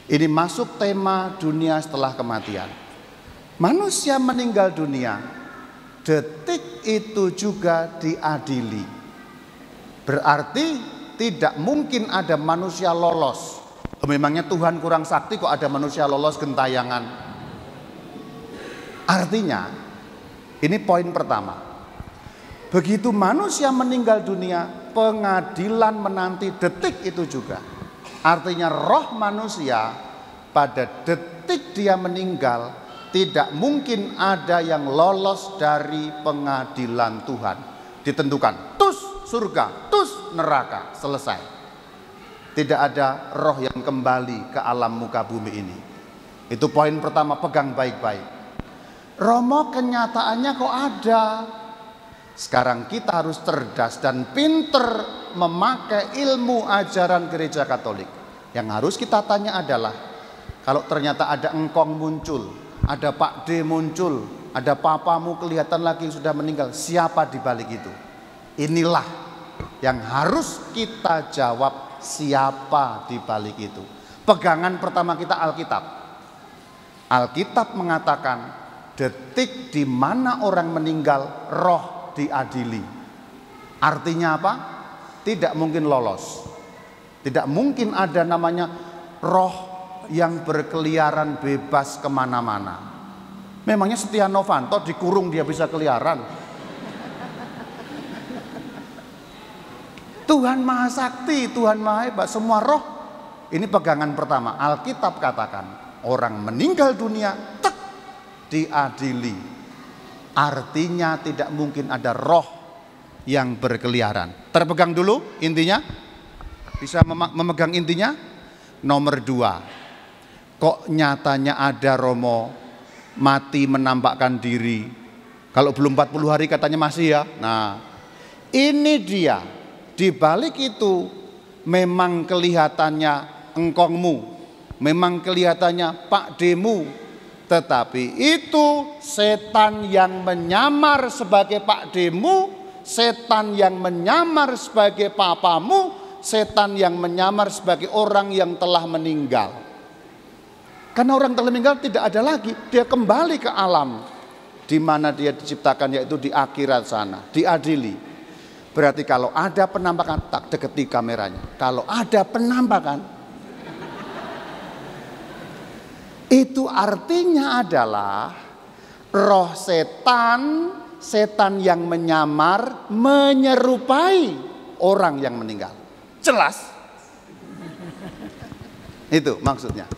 Ini masuk tema dunia setelah kematian. Manusia meninggal dunia, detik itu juga diadili. Berarti tidak mungkin ada manusia lolos. Memangnya Tuhan kurang sakti kok ada manusia lolos gentayangan. Artinya, ini poin pertama. Begitu manusia meninggal dunia, pengadilan menanti detik itu juga. Artinya roh manusia pada detik dia meninggal tidak mungkin ada yang lolos dari pengadilan Tuhan. Ditentukan. Tus surga, tus neraka, selesai. Tidak ada roh yang kembali ke alam muka bumi ini. Itu poin pertama, pegang baik-baik. Romo kenyataannya kok ada. Sekarang kita harus cerdas dan pinter memakai ilmu ajaran gereja Katolik. Yang harus kita tanya adalah, kalau ternyata ada engkong muncul, ada Pak D muncul, ada papamu kelihatan lagi sudah meninggal, siapa di balik itu? Inilah yang harus kita jawab siapa di balik itu. Pegangan pertama kita Alkitab. Alkitab mengatakan detik di mana orang meninggal roh diadili. Artinya apa? Tidak mungkin lolos. Tidak mungkin ada namanya roh yang berkeliaran bebas kemana-mana. Memangnya Setia Novanto dikurung dia bisa keliaran? Tuhan Maha Sakti, Tuhan Maha Hebat, semua roh. Ini pegangan pertama. Alkitab katakan, orang meninggal dunia tek diadili. Artinya tidak mungkin ada roh yang berkeliaran. Terpegang dulu intinya. Bisa memegang intinya? Nomor dua. Kok nyatanya ada Romo mati menampakkan diri. Kalau belum 40 hari katanya masih ya. Nah, ini dia di balik itu memang kelihatannya engkongmu, memang kelihatannya Pak Demu, tetapi itu setan yang menyamar sebagai Pak Demu, setan yang menyamar sebagai papamu, setan yang menyamar sebagai orang yang telah meninggal. Karena orang telah meninggal tidak ada lagi, dia kembali ke alam di mana dia diciptakan yaitu di akhirat sana, diadili. Berarti kalau ada penampakan, tak deketi kameranya. Kalau ada penampakan, itu artinya adalah roh setan, setan yang menyamar, menyerupai orang yang meninggal. Jelas? Itu maksudnya.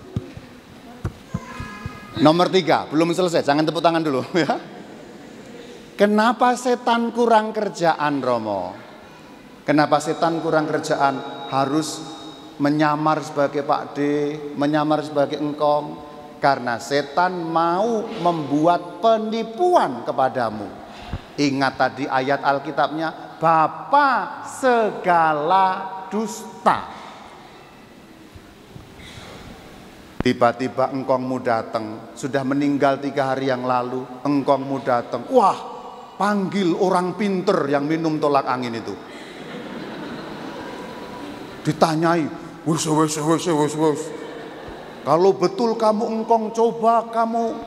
Nomor tiga, belum selesai. Jangan tepuk tangan dulu ya. Kenapa setan kurang kerjaan Romo? Kenapa setan kurang kerjaan harus menyamar sebagai Pak D, menyamar sebagai engkong? Karena setan mau membuat penipuan kepadamu. Ingat tadi ayat Alkitabnya, Bapa segala dusta. Tiba-tiba engkongmu datang, sudah meninggal tiga hari yang lalu, engkongmu datang. Wah, Panggil orang pinter yang minum tolak angin itu. Ditanyai, wes wes wes wes wes. Kalau betul kamu engkong coba kamu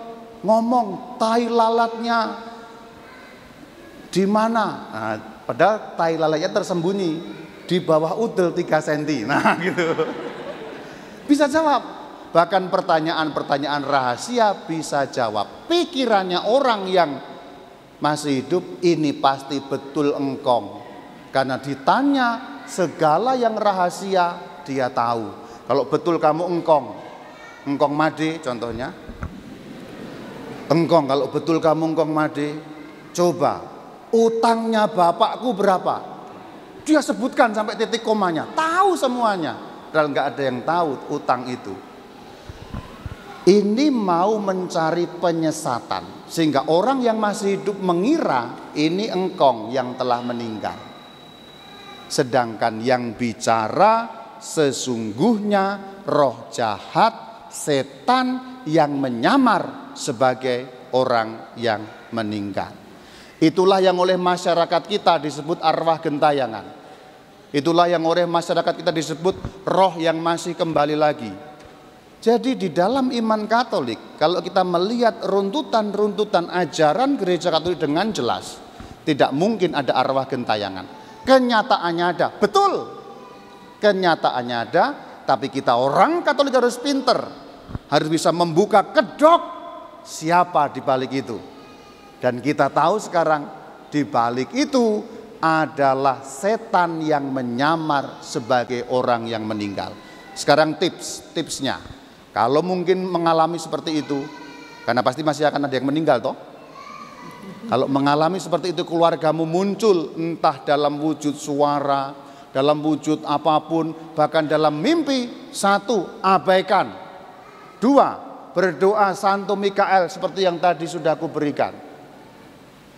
ngomong tai lalatnya di mana? Nah, padahal tai lalatnya tersembunyi di bawah udel 3 cm. Nah, gitu. Bisa jawab. Bahkan pertanyaan-pertanyaan rahasia bisa jawab. Pikirannya orang yang masih hidup ini pasti betul engkong. Karena ditanya segala yang rahasia dia tahu. Kalau betul kamu engkong, engkong made contohnya. Engkong kalau betul kamu engkong made, coba utangnya bapakku berapa? Dia sebutkan sampai titik komanya, tahu semuanya. Padahal nggak ada yang tahu utang itu. Ini mau mencari penyesatan. Sehingga orang yang masih hidup mengira ini engkong yang telah meninggal. Sedangkan yang bicara sesungguhnya roh jahat setan yang menyamar sebagai orang yang meninggal. Itulah yang oleh masyarakat kita disebut arwah gentayangan. Itulah yang oleh masyarakat kita disebut roh yang masih kembali lagi jadi di dalam iman Katolik, kalau kita melihat runtutan-runtutan ajaran gereja Katolik dengan jelas, tidak mungkin ada arwah gentayangan. Kenyataannya ada, betul. Kenyataannya ada, tapi kita orang Katolik harus pinter, harus bisa membuka kedok siapa di balik itu. Dan kita tahu sekarang di balik itu adalah setan yang menyamar sebagai orang yang meninggal. Sekarang tips, tipsnya. Kalau mungkin mengalami seperti itu, karena pasti masih akan ada yang meninggal toh. Kalau mengalami seperti itu keluargamu muncul entah dalam wujud suara, dalam wujud apapun, bahkan dalam mimpi, satu, abaikan. Dua, berdoa Santo Mikael seperti yang tadi sudah aku berikan.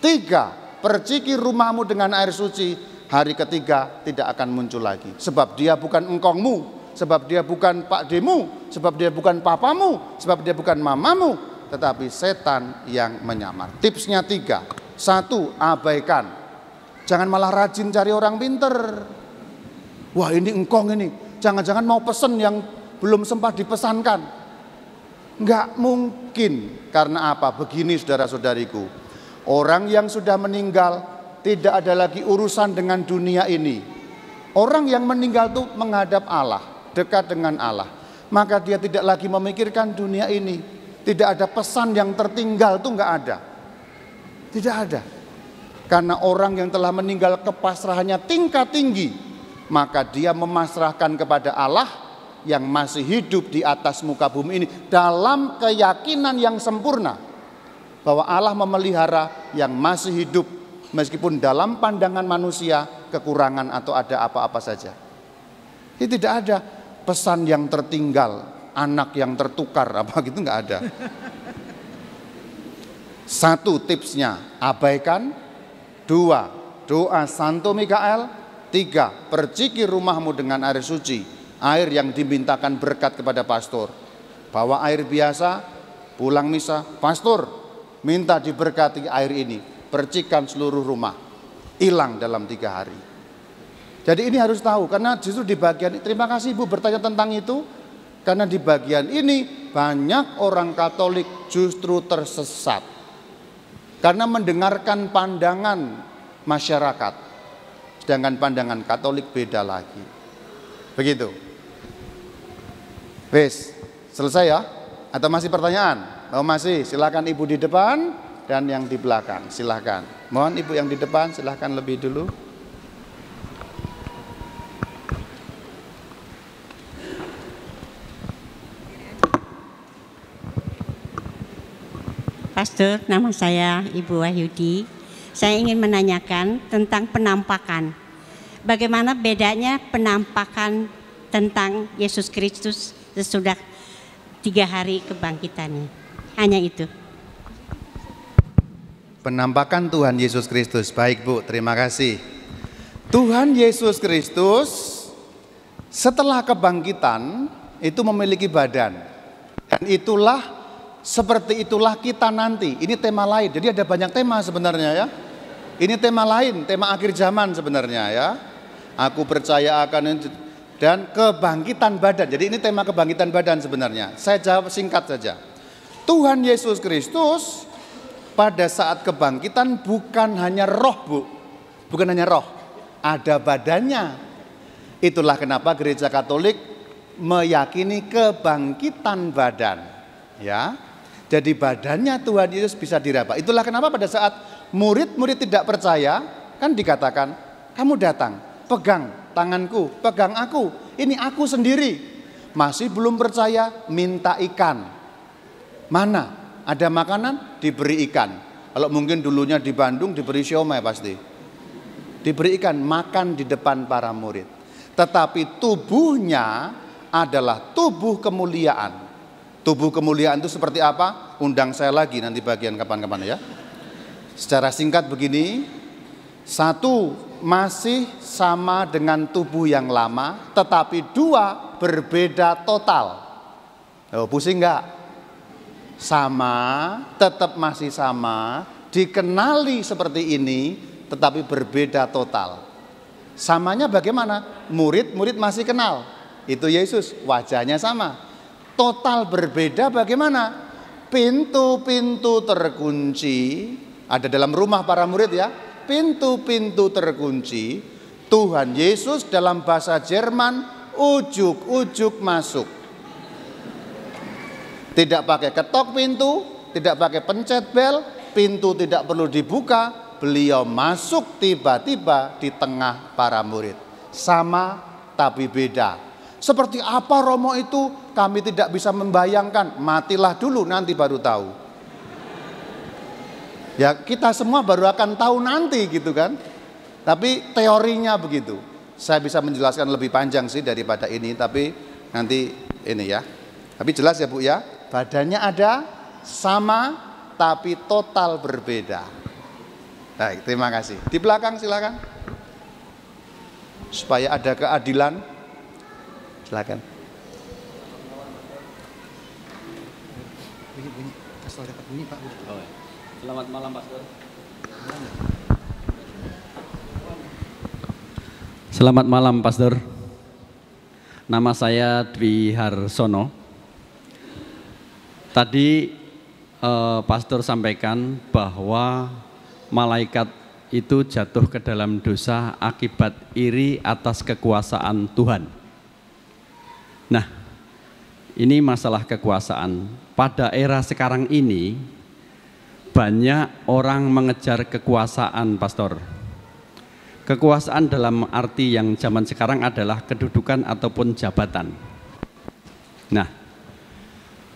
Tiga, perciki rumahmu dengan air suci, hari ketiga tidak akan muncul lagi. Sebab dia bukan engkongmu, sebab dia bukan pak demu, sebab dia bukan papamu, sebab dia bukan mamamu, tetapi setan yang menyamar. Tipsnya tiga, satu abaikan, jangan malah rajin cari orang pinter. Wah ini engkong ini, jangan-jangan mau pesen yang belum sempat dipesankan. Enggak mungkin, karena apa? Begini saudara-saudariku, orang yang sudah meninggal tidak ada lagi urusan dengan dunia ini. Orang yang meninggal itu menghadap Allah dekat dengan Allah. Maka dia tidak lagi memikirkan dunia ini. Tidak ada pesan yang tertinggal itu nggak ada. Tidak ada. Karena orang yang telah meninggal kepasrahannya tingkat tinggi, maka dia memasrahkan kepada Allah yang masih hidup di atas muka bumi ini dalam keyakinan yang sempurna bahwa Allah memelihara yang masih hidup meskipun dalam pandangan manusia kekurangan atau ada apa-apa saja. Ini tidak ada pesan yang tertinggal, anak yang tertukar, apa gitu nggak ada. Satu tipsnya, abaikan. Dua, doa Santo Mikael. Tiga, perciki rumahmu dengan air suci. Air yang dimintakan berkat kepada pastor. Bawa air biasa, pulang misa. Pastor, minta diberkati air ini. Percikan seluruh rumah. Hilang dalam tiga hari. Jadi ini harus tahu karena justru di bagian terima kasih Ibu bertanya tentang itu karena di bagian ini banyak orang Katolik justru tersesat karena mendengarkan pandangan masyarakat sedangkan pandangan Katolik beda lagi. Begitu. Wes, selesai ya? Atau masih pertanyaan? Oh masih, silakan Ibu di depan dan yang di belakang, silakan. Mohon Ibu yang di depan silakan lebih dulu. Pastor, nama saya Ibu Wahyudi. Saya ingin menanyakan tentang penampakan. Bagaimana bedanya penampakan tentang Yesus Kristus sesudah tiga hari kebangkitannya? Hanya itu. Penampakan Tuhan Yesus Kristus. Baik Bu, terima kasih. Tuhan Yesus Kristus setelah kebangkitan itu memiliki badan. Dan itulah seperti itulah kita nanti. Ini tema lain. Jadi ada banyak tema sebenarnya ya. Ini tema lain, tema akhir zaman sebenarnya ya. Aku percaya akan dan kebangkitan badan. Jadi ini tema kebangkitan badan sebenarnya. Saya jawab singkat saja. Tuhan Yesus Kristus pada saat kebangkitan bukan hanya roh, Bu. Bukan hanya roh, ada badannya. Itulah kenapa gereja Katolik meyakini kebangkitan badan. Ya. Jadi badannya Tuhan Yesus bisa diraba. Itulah kenapa pada saat murid-murid tidak percaya, kan dikatakan, kamu datang, pegang tanganku, pegang aku, ini aku sendiri. Masih belum percaya, minta ikan. Mana? Ada makanan, diberi ikan. Kalau mungkin dulunya di Bandung diberi siomay pasti. Diberi ikan, makan di depan para murid. Tetapi tubuhnya adalah tubuh kemuliaan Tubuh kemuliaan itu seperti apa? Undang saya lagi nanti bagian kapan-kapan ya. Secara singkat begini, satu masih sama dengan tubuh yang lama, tetapi dua berbeda total. Oh, pusing nggak? Sama, tetap masih sama, dikenali seperti ini, tetapi berbeda total. Samanya bagaimana? Murid-murid masih kenal. Itu Yesus, wajahnya sama total berbeda bagaimana? Pintu-pintu terkunci ada dalam rumah para murid ya. Pintu-pintu terkunci Tuhan Yesus dalam bahasa Jerman ujuk-ujuk masuk. Tidak pakai ketok pintu, tidak pakai pencet bel, pintu tidak perlu dibuka, beliau masuk tiba-tiba di tengah para murid. Sama tapi beda. Seperti apa Romo itu kami tidak bisa membayangkan, matilah dulu nanti baru tahu. Ya, kita semua baru akan tahu nanti gitu kan. Tapi teorinya begitu. Saya bisa menjelaskan lebih panjang sih daripada ini, tapi nanti ini ya. Tapi jelas ya Bu ya, badannya ada sama tapi total berbeda. Baik, terima kasih. Di belakang silakan. Supaya ada keadilan. Silakan. asal dapat bunyi Pak. Oh, iya. Selamat malam Pak Selamat malam Pastor. Nama saya Dwi Harsono. Tadi eh, Pastor sampaikan bahwa malaikat itu jatuh ke dalam dosa akibat iri atas kekuasaan Tuhan. Nah, ini masalah kekuasaan. Pada era sekarang ini, banyak orang mengejar kekuasaan, Pastor. Kekuasaan dalam arti yang zaman sekarang adalah kedudukan ataupun jabatan. Nah,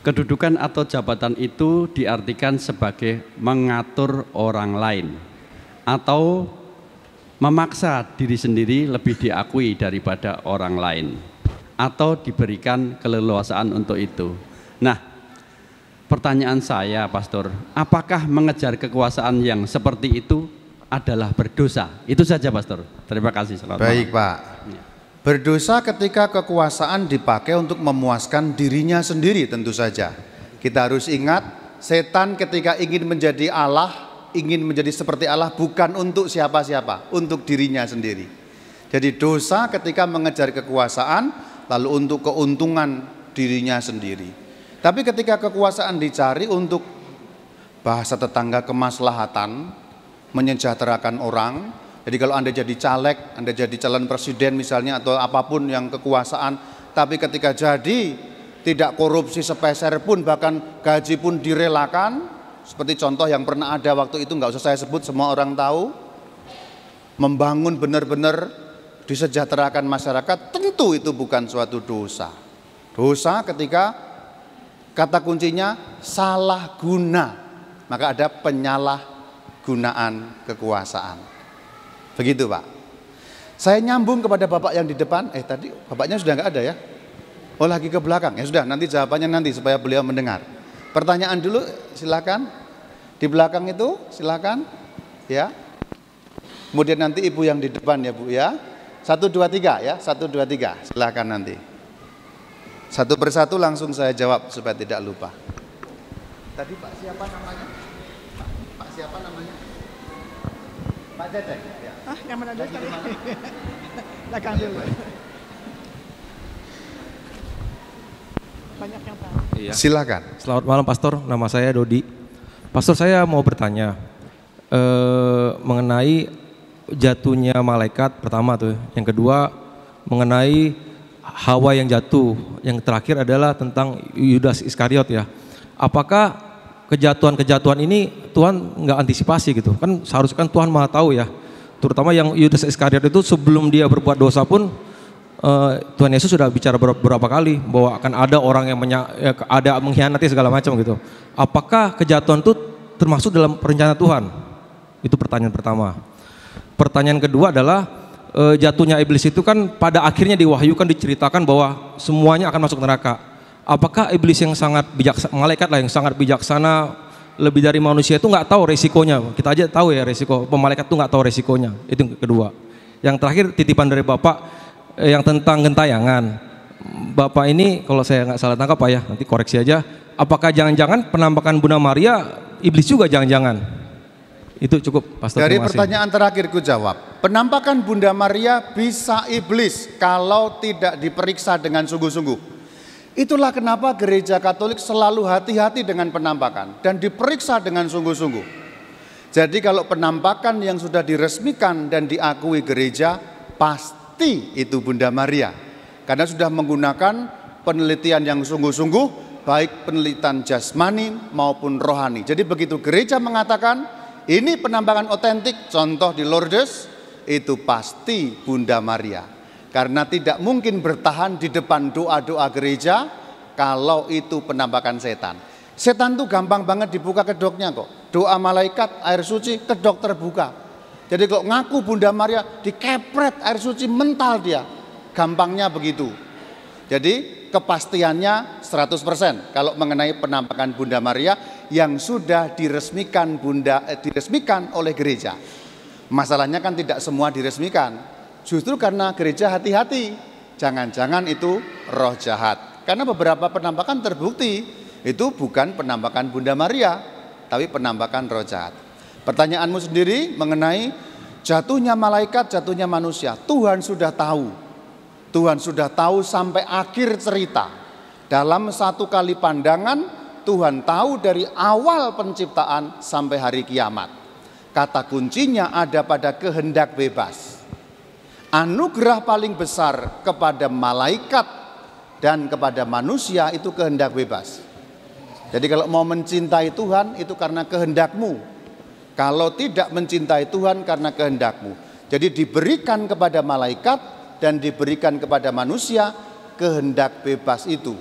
kedudukan atau jabatan itu diartikan sebagai mengatur orang lain atau memaksa diri sendiri lebih diakui daripada orang lain atau diberikan keleluasaan untuk itu. Nah, pertanyaan saya, Pastor, apakah mengejar kekuasaan yang seperti itu adalah berdosa? Itu saja, Pastor. Terima kasih. Selamat Baik, Pak. Iya. Berdosa ketika kekuasaan dipakai untuk memuaskan dirinya sendiri tentu saja. Kita harus ingat setan ketika ingin menjadi Allah, ingin menjadi seperti Allah bukan untuk siapa-siapa, untuk dirinya sendiri. Jadi dosa ketika mengejar kekuasaan lalu untuk keuntungan dirinya sendiri. Tapi ketika kekuasaan dicari untuk bahasa tetangga kemaslahatan, menyejahterakan orang, jadi kalau Anda jadi caleg, Anda jadi calon presiden misalnya atau apapun yang kekuasaan, tapi ketika jadi tidak korupsi sepeser pun bahkan gaji pun direlakan seperti contoh yang pernah ada waktu itu nggak usah saya sebut semua orang tahu membangun benar-benar disejahterakan masyarakat, tentu itu bukan suatu dosa. Dosa ketika kata kuncinya salah guna, maka ada penyalahgunaan kekuasaan. Begitu Pak. Saya nyambung kepada Bapak yang di depan, eh tadi Bapaknya sudah nggak ada ya? Oh lagi ke belakang, ya sudah nanti jawabannya nanti supaya beliau mendengar. Pertanyaan dulu silakan, di belakang itu silakan, ya. Kemudian nanti ibu yang di depan ya bu ya. Satu, dua, tiga ya. Satu, dua, tiga. Silahkan nanti. Satu persatu langsung saya jawab supaya tidak lupa. Tadi Pak siapa namanya? Pak, Pak siapa namanya? Pak Dadang. Ya. Ah, yang mana dulu tadi? dulu. Banyak yang tahu. Iya. Silakan. Selamat malam Pastor, nama saya Dodi. Pastor saya mau bertanya eh, mengenai jatuhnya malaikat pertama tuh. Yang kedua mengenai Hawa yang jatuh. Yang terakhir adalah tentang Yudas Iskariot ya. Apakah kejatuhan-kejatuhan ini Tuhan nggak antisipasi gitu? Kan seharusnya kan Tuhan maha tahu ya. Terutama yang Yudas Iskariot itu sebelum dia berbuat dosa pun uh, Tuhan Yesus sudah bicara beberapa kali bahwa akan ada orang yang menya, ya, ada mengkhianati segala macam gitu. Apakah kejatuhan itu termasuk dalam perencanaan Tuhan? Itu pertanyaan pertama pertanyaan kedua adalah e, jatuhnya iblis itu kan pada akhirnya diwahyukan diceritakan bahwa semuanya akan masuk neraka. Apakah iblis yang sangat bijaksana, malaikat lah yang sangat bijaksana lebih dari manusia itu nggak tahu resikonya. Kita aja tahu ya resiko pemalaikat itu nggak tahu resikonya. Itu yang kedua. Yang terakhir titipan dari Bapak e, yang tentang gentayangan. Bapak ini kalau saya nggak salah tangkap Pak ya, nanti koreksi aja. Apakah jangan-jangan penampakan Bunda Maria iblis juga jangan-jangan? Itu cukup, Pastor. Dari pertanyaan terakhirku jawab. Penampakan Bunda Maria bisa iblis kalau tidak diperiksa dengan sungguh-sungguh. Itulah kenapa gereja Katolik selalu hati-hati dengan penampakan dan diperiksa dengan sungguh-sungguh. Jadi kalau penampakan yang sudah diresmikan dan diakui gereja pasti itu Bunda Maria. Karena sudah menggunakan penelitian yang sungguh-sungguh baik penelitian jasmani maupun rohani. Jadi begitu gereja mengatakan ini penambangan otentik, contoh di Lourdes, itu pasti Bunda Maria. Karena tidak mungkin bertahan di depan doa-doa gereja kalau itu penambakan setan. Setan tuh gampang banget dibuka kedoknya kok. Doa malaikat, air suci, kedok terbuka. Jadi kalau ngaku Bunda Maria dikepret air suci mental dia. Gampangnya begitu. Jadi kepastiannya 100% kalau mengenai penampakan Bunda Maria yang sudah diresmikan Bunda eh, diresmikan oleh gereja. Masalahnya kan tidak semua diresmikan. Justru karena gereja hati-hati, jangan-jangan itu roh jahat. Karena beberapa penampakan terbukti itu bukan penampakan Bunda Maria, tapi penampakan roh jahat. Pertanyaanmu sendiri mengenai jatuhnya malaikat, jatuhnya manusia. Tuhan sudah tahu. Tuhan sudah tahu sampai akhir cerita. Dalam satu kali pandangan Tuhan tahu dari awal penciptaan sampai hari kiamat. Kata kuncinya ada pada kehendak bebas. Anugerah paling besar kepada malaikat dan kepada manusia itu kehendak bebas. Jadi kalau mau mencintai Tuhan itu karena kehendakmu. Kalau tidak mencintai Tuhan karena kehendakmu. Jadi diberikan kepada malaikat dan diberikan kepada manusia kehendak bebas itu.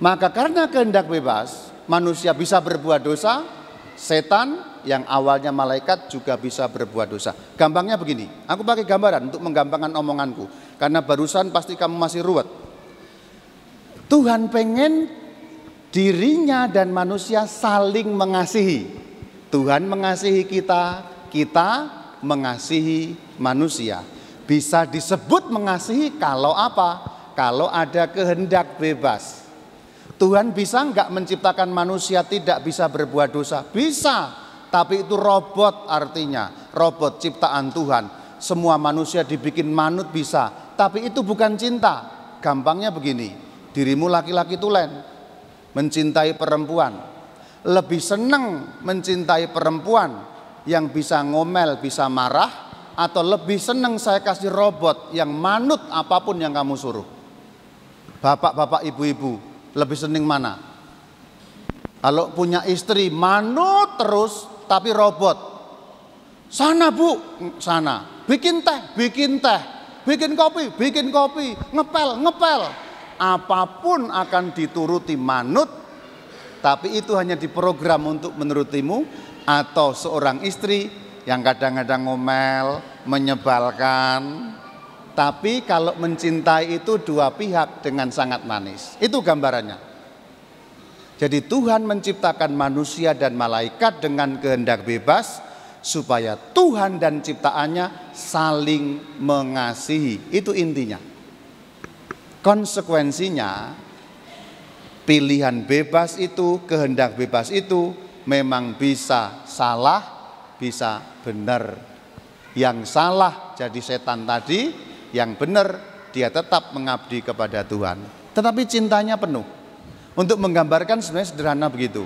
Maka karena kehendak bebas, manusia bisa berbuat dosa, setan yang awalnya malaikat juga bisa berbuat dosa. Gampangnya begini, aku pakai gambaran untuk menggampangkan omonganku. Karena barusan pasti kamu masih ruwet. Tuhan pengen dirinya dan manusia saling mengasihi. Tuhan mengasihi kita, kita mengasihi manusia. Bisa disebut mengasihi kalau apa? Kalau ada kehendak bebas. Tuhan bisa nggak menciptakan manusia tidak bisa berbuat dosa? Bisa, tapi itu robot artinya, robot ciptaan Tuhan. Semua manusia dibikin manut bisa, tapi itu bukan cinta. Gampangnya begini, dirimu laki-laki tulen, mencintai perempuan. Lebih seneng mencintai perempuan yang bisa ngomel, bisa marah, atau lebih seneng saya kasih robot yang manut apapun yang kamu suruh. Bapak-bapak, ibu-ibu, lebih seneng mana? Kalau punya istri manut terus tapi robot. Sana bu, mm, sana. Bikin teh, bikin teh. Bikin kopi, bikin kopi. Ngepel, ngepel. Apapun akan dituruti manut. Tapi itu hanya diprogram untuk menurutimu. Atau seorang istri yang kadang-kadang ngomel, menyebalkan, tapi kalau mencintai itu dua pihak dengan sangat manis. Itu gambarannya. Jadi Tuhan menciptakan manusia dan malaikat dengan kehendak bebas supaya Tuhan dan ciptaannya saling mengasihi. Itu intinya. Konsekuensinya pilihan bebas itu, kehendak bebas itu memang bisa salah, bisa benar. Yang salah jadi setan tadi, yang benar, dia tetap mengabdi kepada Tuhan. Tetapi cintanya penuh. Untuk menggambarkan sebenarnya sederhana begitu.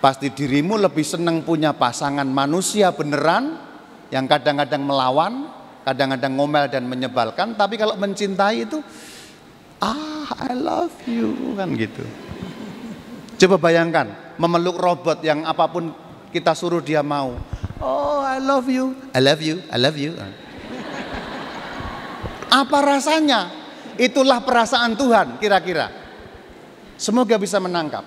Pasti dirimu lebih senang punya pasangan manusia beneran yang kadang-kadang melawan, kadang-kadang ngomel dan menyebalkan, tapi kalau mencintai itu ah I love you kan gitu. Coba bayangkan memeluk robot yang apapun kita suruh dia mau. Oh I love you, I love you, I love you. Apa rasanya? Itulah perasaan Tuhan kira-kira. Semoga bisa menangkap.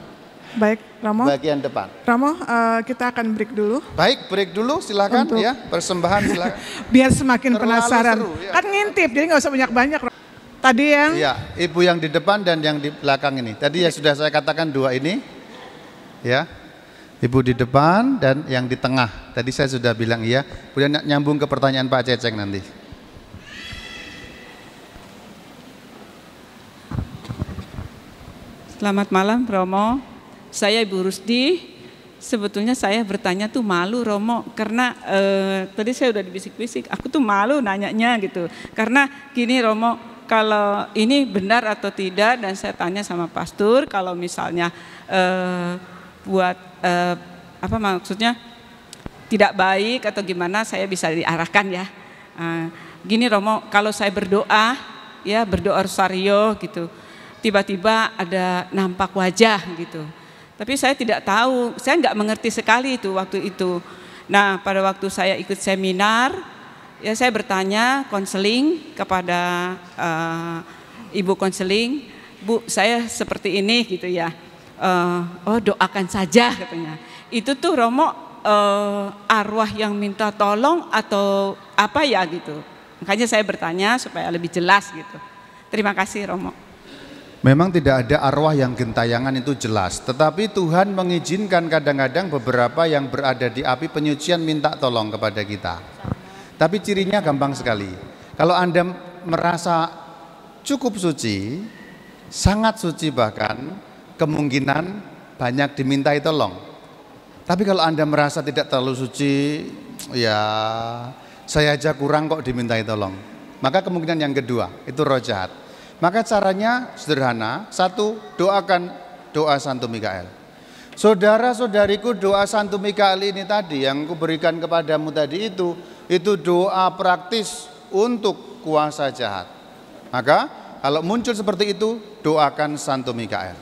Baik, Ramo. Bagian depan. Ramo, uh, eh, kita akan break dulu. Baik, break dulu silakan Untuk... ya. Persembahan silakan. Biar semakin Terlalu penasaran. Seru, ya. Kan ngintip, jadi nggak usah banyak-banyak. Tadi yang Iya, ibu yang di depan dan yang di belakang ini. Tadi ya sudah saya katakan dua ini. Ya. Ibu di depan dan yang di tengah. Tadi saya sudah bilang iya. Kemudian nyambung ke pertanyaan Pak Ceceng nanti. Selamat malam Romo. Saya Ibu Rusdi. Sebetulnya saya bertanya tuh malu Romo karena eh, tadi saya udah dibisik-bisik, aku tuh malu nanyanya gitu. Karena gini Romo, kalau ini benar atau tidak dan saya tanya sama pastor kalau misalnya eh, buat eh, apa maksudnya tidak baik atau gimana saya bisa diarahkan ya. Eh, gini Romo, kalau saya berdoa ya berdoa rosario gitu tiba-tiba ada nampak wajah gitu. Tapi saya tidak tahu, saya nggak mengerti sekali itu waktu itu. Nah, pada waktu saya ikut seminar, ya saya bertanya konseling kepada uh, ibu konseling, bu saya seperti ini gitu ya. Uh, oh doakan saja katanya. Itu tuh Romo uh, arwah yang minta tolong atau apa ya gitu. Makanya saya bertanya supaya lebih jelas gitu. Terima kasih Romo. Memang tidak ada arwah yang gentayangan itu jelas, tetapi Tuhan mengizinkan kadang-kadang beberapa yang berada di api penyucian minta tolong kepada kita. Tapi cirinya gampang sekali. Kalau Anda merasa cukup suci, sangat suci bahkan, kemungkinan banyak dimintai tolong. Tapi kalau Anda merasa tidak terlalu suci, ya saya aja kurang kok dimintai tolong. Maka kemungkinan yang kedua, itu rojahat maka caranya sederhana, satu doakan doa Santo Mikael. Saudara-saudariku doa Santo Mikael ini tadi yang kuberikan kepadamu tadi itu, itu doa praktis untuk kuasa jahat. Maka kalau muncul seperti itu, doakan Santo Mikael.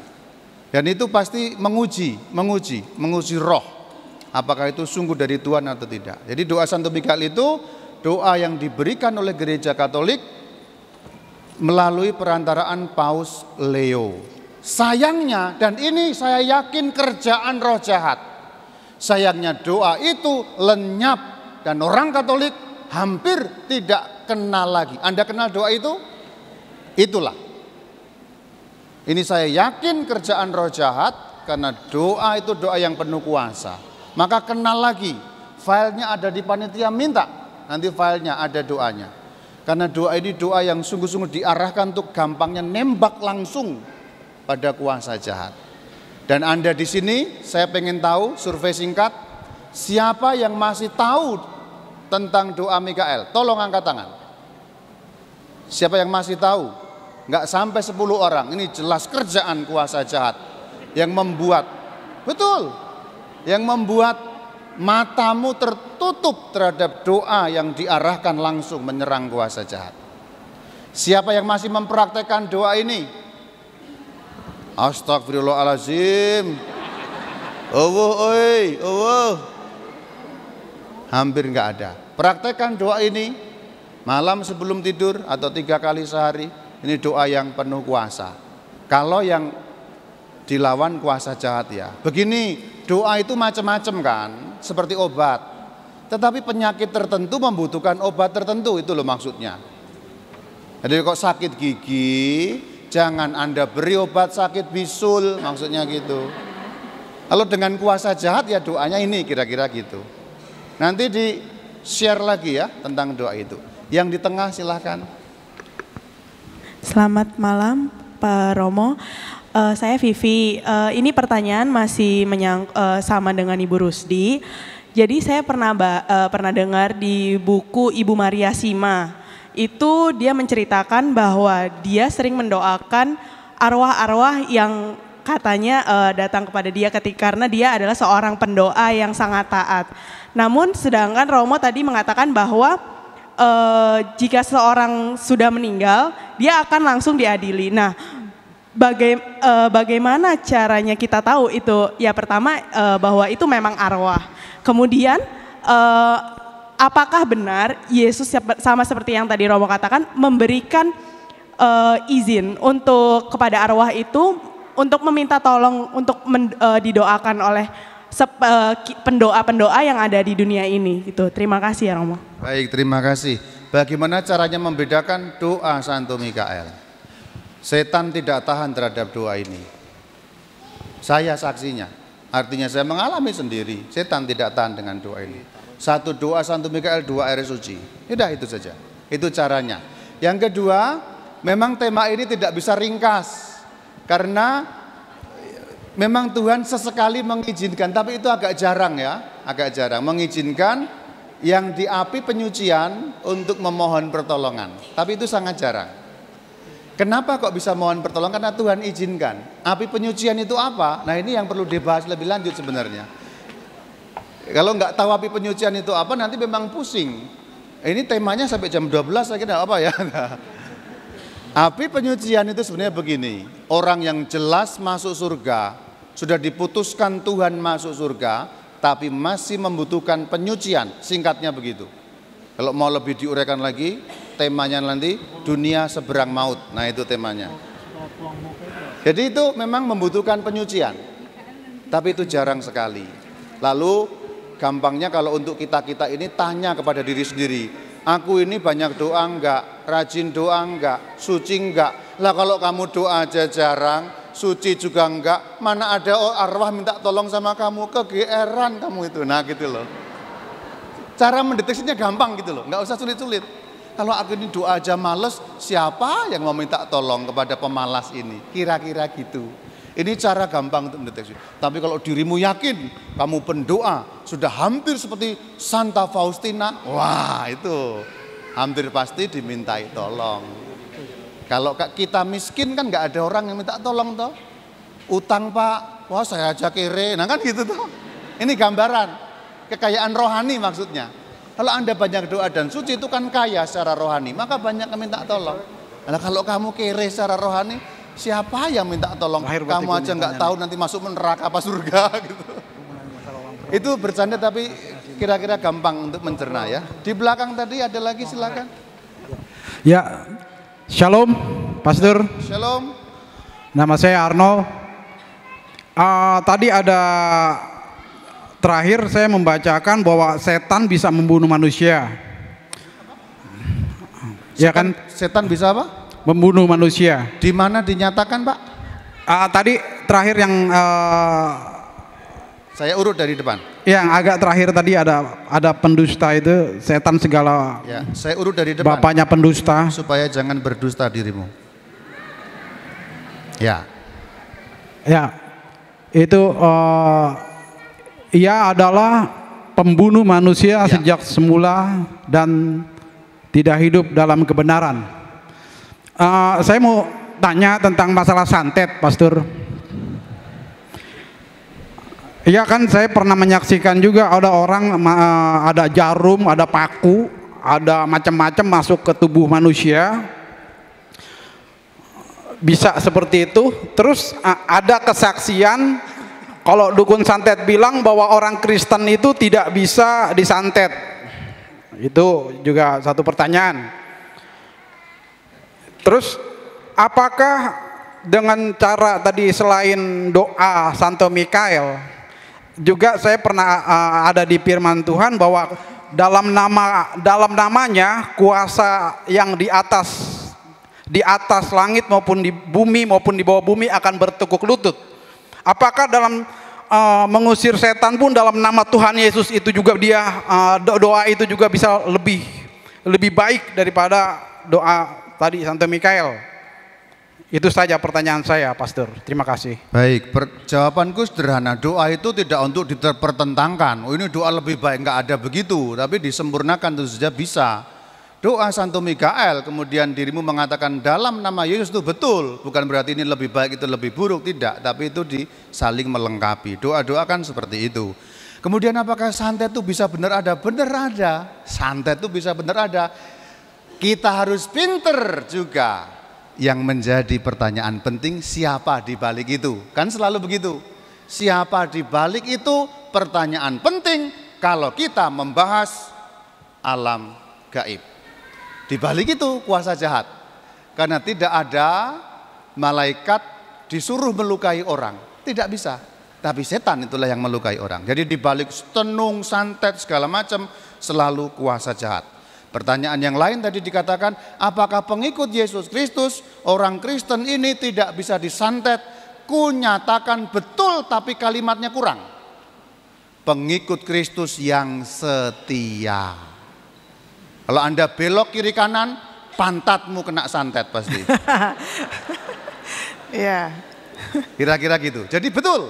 Dan itu pasti menguji, menguji, menguji roh. Apakah itu sungguh dari Tuhan atau tidak. Jadi doa Santo Mikael itu doa yang diberikan oleh gereja Katolik melalui perantaraan Paus Leo. Sayangnya, dan ini saya yakin kerjaan roh jahat. Sayangnya doa itu lenyap dan orang Katolik hampir tidak kenal lagi. Anda kenal doa itu? Itulah. Ini saya yakin kerjaan roh jahat karena doa itu doa yang penuh kuasa. Maka kenal lagi, filenya ada di panitia minta, nanti filenya ada doanya. Karena doa ini doa yang sungguh-sungguh diarahkan untuk gampangnya nembak langsung pada kuasa jahat. Dan Anda di sini, saya pengen tahu survei singkat, siapa yang masih tahu tentang doa Mikael? Tolong angkat tangan. Siapa yang masih tahu? Gak sampai 10 orang, ini jelas kerjaan kuasa jahat yang membuat, betul, yang membuat matamu tertutup terhadap doa yang diarahkan langsung menyerang kuasa jahat. Siapa yang masih mempraktekkan doa ini? Astagfirullahalazim. Oh, oi, oh. Hampir nggak ada. Praktekkan doa ini malam sebelum tidur atau tiga kali sehari. Ini doa yang penuh kuasa. Kalau yang dilawan kuasa jahat ya. Begini Doa itu macam-macam kan, seperti obat. Tetapi penyakit tertentu membutuhkan obat tertentu, itu loh maksudnya. Jadi kok sakit gigi, jangan Anda beri obat sakit bisul, maksudnya gitu. Kalau dengan kuasa jahat ya doanya ini kira-kira gitu. Nanti di share lagi ya tentang doa itu. Yang di tengah silahkan. Selamat malam Pak Romo. Uh, saya Vivi, uh, ini pertanyaan masih menyang, uh, sama dengan Ibu Rusdi. Jadi saya pernah uh, pernah dengar di buku Ibu Maria Sima, itu dia menceritakan bahwa dia sering mendoakan arwah-arwah yang katanya uh, datang kepada dia ketika karena dia adalah seorang pendoa yang sangat taat. Namun sedangkan Romo tadi mengatakan bahwa uh, jika seorang sudah meninggal, dia akan langsung diadili. Nah, baga uh, eh, bagaimana caranya kita tahu itu? Ya pertama uh, bahwa itu memang arwah. Kemudian uh, apakah benar Yesus sama seperti yang tadi Romo katakan memberikan uh, izin untuk kepada arwah itu untuk meminta tolong untuk men, uh, didoakan oleh pendoa-pendoa yang ada di dunia ini Itu. Terima kasih ya Romo. Baik, terima kasih. Bagaimana caranya membedakan doa Santo Mikael? Setan tidak tahan terhadap doa ini. Saya saksinya. Artinya saya mengalami sendiri. Setan tidak tahan dengan doa ini. Satu doa Santo Mikael, dua air suci. Sudah itu saja. Itu caranya. Yang kedua, memang tema ini tidak bisa ringkas. Karena memang Tuhan sesekali mengizinkan, tapi itu agak jarang ya. Agak jarang mengizinkan yang di api penyucian untuk memohon pertolongan. Tapi itu sangat jarang. Kenapa kok bisa mohon pertolongan? Karena Tuhan izinkan. Api penyucian itu apa? Nah ini yang perlu dibahas lebih lanjut sebenarnya. Kalau nggak tahu api penyucian itu apa, nanti memang pusing. Ini temanya sampai jam 12 saya kira apa ya? api penyucian itu sebenarnya begini. Orang yang jelas masuk surga, sudah diputuskan Tuhan masuk surga, tapi masih membutuhkan penyucian. Singkatnya begitu. Kalau mau lebih diuraikan lagi, temanya nanti dunia seberang maut. Nah, itu temanya. Jadi itu memang membutuhkan penyucian. Tapi itu jarang sekali. Lalu gampangnya kalau untuk kita-kita ini tanya kepada diri sendiri. Aku ini banyak doa enggak? Rajin doa enggak? Suci enggak? Lah kalau kamu doa aja jarang, suci juga enggak, mana ada oh, arwah minta tolong sama kamu, kegeeran kamu itu. Nah gitu loh. Cara mendeteksinya gampang gitu loh, enggak usah sulit-sulit. Kalau aku ini doa aja males, siapa yang mau minta tolong kepada pemalas ini? Kira-kira gitu. Ini cara gampang untuk mendeteksi. Tapi kalau dirimu yakin, kamu pendoa, sudah hampir seperti Santa Faustina, wah itu hampir pasti dimintai tolong. Kalau kita miskin kan nggak ada orang yang minta tolong toh. Utang pak, wah saya aja kere, nah kan gitu toh. Ini gambaran, kekayaan rohani maksudnya. Kalau Anda banyak doa dan suci itu kan kaya secara rohani, maka banyak yang minta tolong. Nah, kalau kamu kere secara rohani, siapa yang minta tolong? Lahir kamu aja nggak ya. tahu nanti masuk neraka apa surga gitu. Itu bercanda tapi kira-kira gampang untuk mencerna ya. Di belakang tadi ada lagi silakan. Ya, Shalom, Pastor. Shalom. Nama saya Arno. Uh, tadi ada Terakhir saya membacakan bahwa setan bisa membunuh manusia. Ya setan, ya kan? Setan bisa apa? Membunuh manusia. Di mana dinyatakan, Pak? Uh, tadi terakhir yang uh, saya urut dari depan. Yang agak terakhir tadi ada ada pendusta itu setan segala. Ya, saya urut dari depan. Bapaknya pendusta. Supaya jangan berdusta dirimu. Ya. Ya. Itu uh, ia adalah pembunuh manusia ya. sejak semula dan tidak hidup dalam kebenaran. Uh, saya mau tanya tentang masalah santet, Pastor. Iya kan saya pernah menyaksikan juga ada orang eh, ada jarum, ada paku, ada macam-macam masuk ke tubuh manusia. Bisa seperti itu. Terus eh, ada kesaksian kalau dukun santet bilang bahwa orang Kristen itu tidak bisa disantet. Itu juga satu pertanyaan. Terus apakah dengan cara tadi selain doa Santo Mikael juga saya pernah uh, ada di firman Tuhan bahwa dalam nama dalam namanya kuasa yang di atas di atas langit maupun di bumi maupun di bawah bumi akan bertukuk lutut. Apakah dalam uh, mengusir setan pun dalam nama Tuhan Yesus itu juga dia uh, doa itu juga bisa lebih lebih baik daripada doa tadi Santo Mikael. Itu saja pertanyaan saya, Pastor. Terima kasih. Baik, per, jawabanku sederhana. Doa itu tidak untuk dipertentangkan. Oh, ini doa lebih baik, enggak ada begitu, tapi disempurnakan itu saja bisa doa Santo Mikael, kemudian dirimu mengatakan dalam nama Yesus itu betul, bukan berarti ini lebih baik itu lebih buruk, tidak, tapi itu di saling melengkapi. Doa-doa kan seperti itu. Kemudian apakah santet itu bisa benar ada? Benar ada. Santet itu bisa benar ada. Kita harus pinter juga. Yang menjadi pertanyaan penting siapa di balik itu? Kan selalu begitu. Siapa di balik itu pertanyaan penting kalau kita membahas alam gaib. Di balik itu kuasa jahat. Karena tidak ada malaikat disuruh melukai orang. Tidak bisa. Tapi setan itulah yang melukai orang. Jadi di balik tenung, santet, segala macam selalu kuasa jahat. Pertanyaan yang lain tadi dikatakan, apakah pengikut Yesus Kristus, orang Kristen ini tidak bisa disantet? Kunyatakan betul tapi kalimatnya kurang. Pengikut Kristus yang setia. Kalau Anda belok kiri kanan, pantatmu kena santet pasti. Iya. Kira-kira gitu. Jadi betul.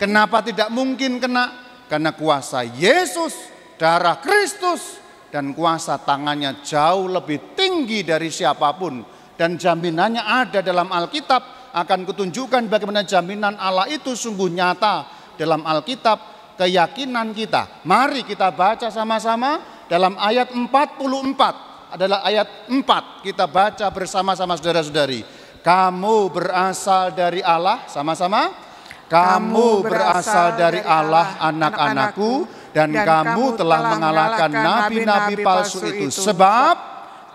Kenapa tidak mungkin kena? Karena kuasa Yesus, darah Kristus, dan kuasa tangannya jauh lebih tinggi dari siapapun. Dan jaminannya ada dalam Alkitab. Akan kutunjukkan bagaimana jaminan Allah itu sungguh nyata dalam Alkitab keyakinan kita. Mari kita baca sama-sama dalam ayat 44 adalah ayat 4 kita baca bersama-sama saudara-saudari. Kamu berasal dari Allah sama-sama. Kamu berasal dari Allah anak-anakku dan, kamu telah mengalahkan nabi-nabi palsu itu sebab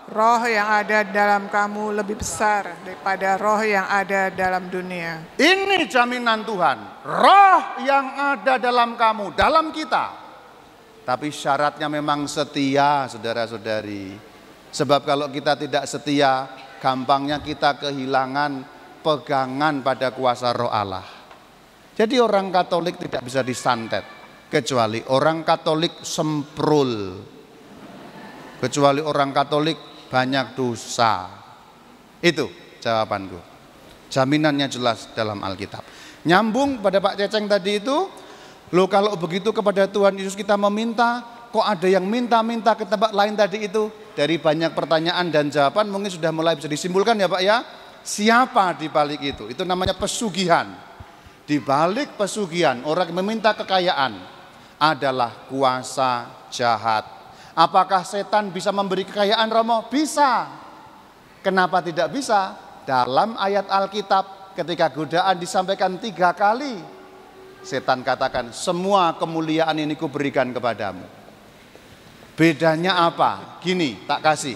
roh yang ada dalam kamu lebih besar daripada roh yang ada dalam dunia. Ini jaminan Tuhan. Roh yang ada dalam kamu, dalam kita tapi syaratnya memang setia, saudara-saudari. Sebab kalau kita tidak setia, gampangnya kita kehilangan pegangan pada kuasa roh Allah. Jadi orang Katolik tidak bisa disantet. Kecuali orang Katolik semprul. Kecuali orang Katolik banyak dosa. Itu jawabanku. Jaminannya jelas dalam Alkitab. Nyambung pada Pak Ceceng tadi itu, Loh kalau begitu kepada Tuhan Yesus kita meminta, kok ada yang minta-minta ke tempat lain tadi itu? Dari banyak pertanyaan dan jawaban mungkin sudah mulai bisa disimpulkan ya Pak ya. Siapa di balik itu? Itu namanya pesugihan. Di balik pesugihan orang yang meminta kekayaan adalah kuasa jahat. Apakah setan bisa memberi kekayaan Romo? Bisa. Kenapa tidak bisa? Dalam ayat Alkitab ketika godaan disampaikan tiga kali Setan katakan, semua kemuliaan ini kuberikan kepadamu. Bedanya apa? Gini, tak kasih.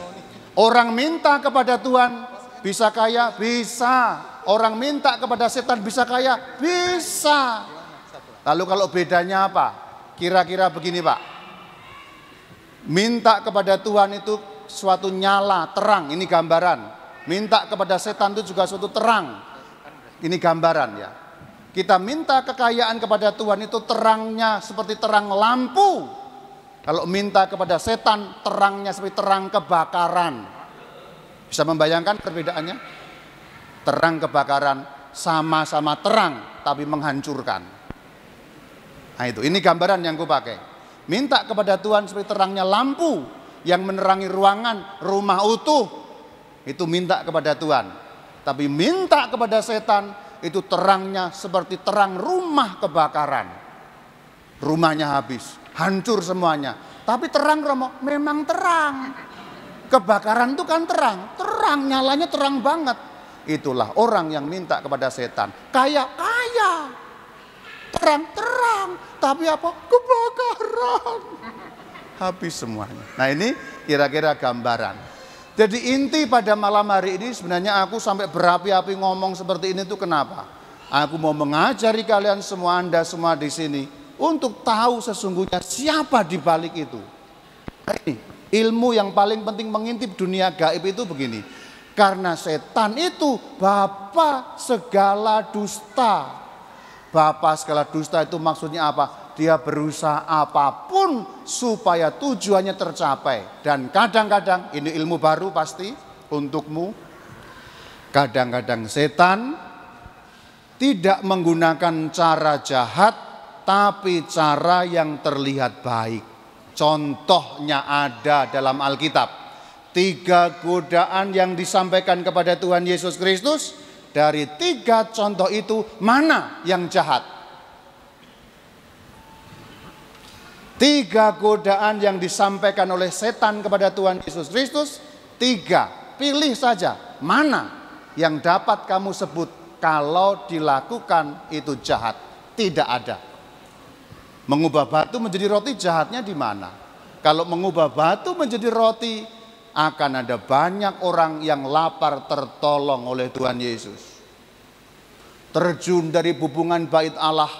Orang minta kepada Tuhan, bisa kaya? Bisa. Orang minta kepada setan, bisa kaya? Bisa. Lalu kalau bedanya apa? Kira-kira begini Pak. Minta kepada Tuhan itu suatu nyala, terang. Ini gambaran. Minta kepada setan itu juga suatu terang. Ini gambaran ya. Kita minta kekayaan kepada Tuhan itu terangnya seperti terang lampu. Kalau minta kepada setan, terangnya seperti terang kebakaran. Bisa membayangkan perbedaannya? Terang kebakaran sama-sama terang tapi menghancurkan. Nah itu, ini gambaran yang gue pakai. Minta kepada Tuhan seperti terangnya lampu yang menerangi ruangan, rumah utuh. Itu minta kepada Tuhan. Tapi minta kepada setan itu terangnya seperti terang rumah kebakaran. Rumahnya habis, hancur semuanya. Tapi terang Romo, memang terang. Kebakaran itu kan terang, terang nyalanya terang banget. Itulah orang yang minta kepada setan, kaya kaya. Terang terang, tapi apa? Kebakaran. Habis semuanya. Nah, ini kira-kira gambaran jadi inti pada malam hari ini sebenarnya aku sampai berapi-api ngomong seperti ini itu kenapa? Aku mau mengajari kalian semua Anda semua di sini untuk tahu sesungguhnya siapa di balik itu. Ini ilmu yang paling penting mengintip dunia gaib itu begini. Karena setan itu bapak segala dusta. Bapak segala dusta itu maksudnya apa? Dia berusaha apapun supaya tujuannya tercapai. Dan kadang-kadang ini ilmu baru pasti untukmu. Kadang-kadang setan tidak menggunakan cara jahat tapi cara yang terlihat baik. Contohnya ada dalam Alkitab. Tiga godaan yang disampaikan kepada Tuhan Yesus Kristus dari tiga contoh itu mana yang jahat? Tiga godaan yang disampaikan oleh setan kepada Tuhan Yesus Kristus, tiga. Pilih saja mana yang dapat kamu sebut kalau dilakukan itu jahat. Tidak ada. Mengubah batu menjadi roti jahatnya di mana? Kalau mengubah batu menjadi roti, akan ada banyak orang yang lapar tertolong oleh Tuhan Yesus. Terjun dari hubungan bait Allah.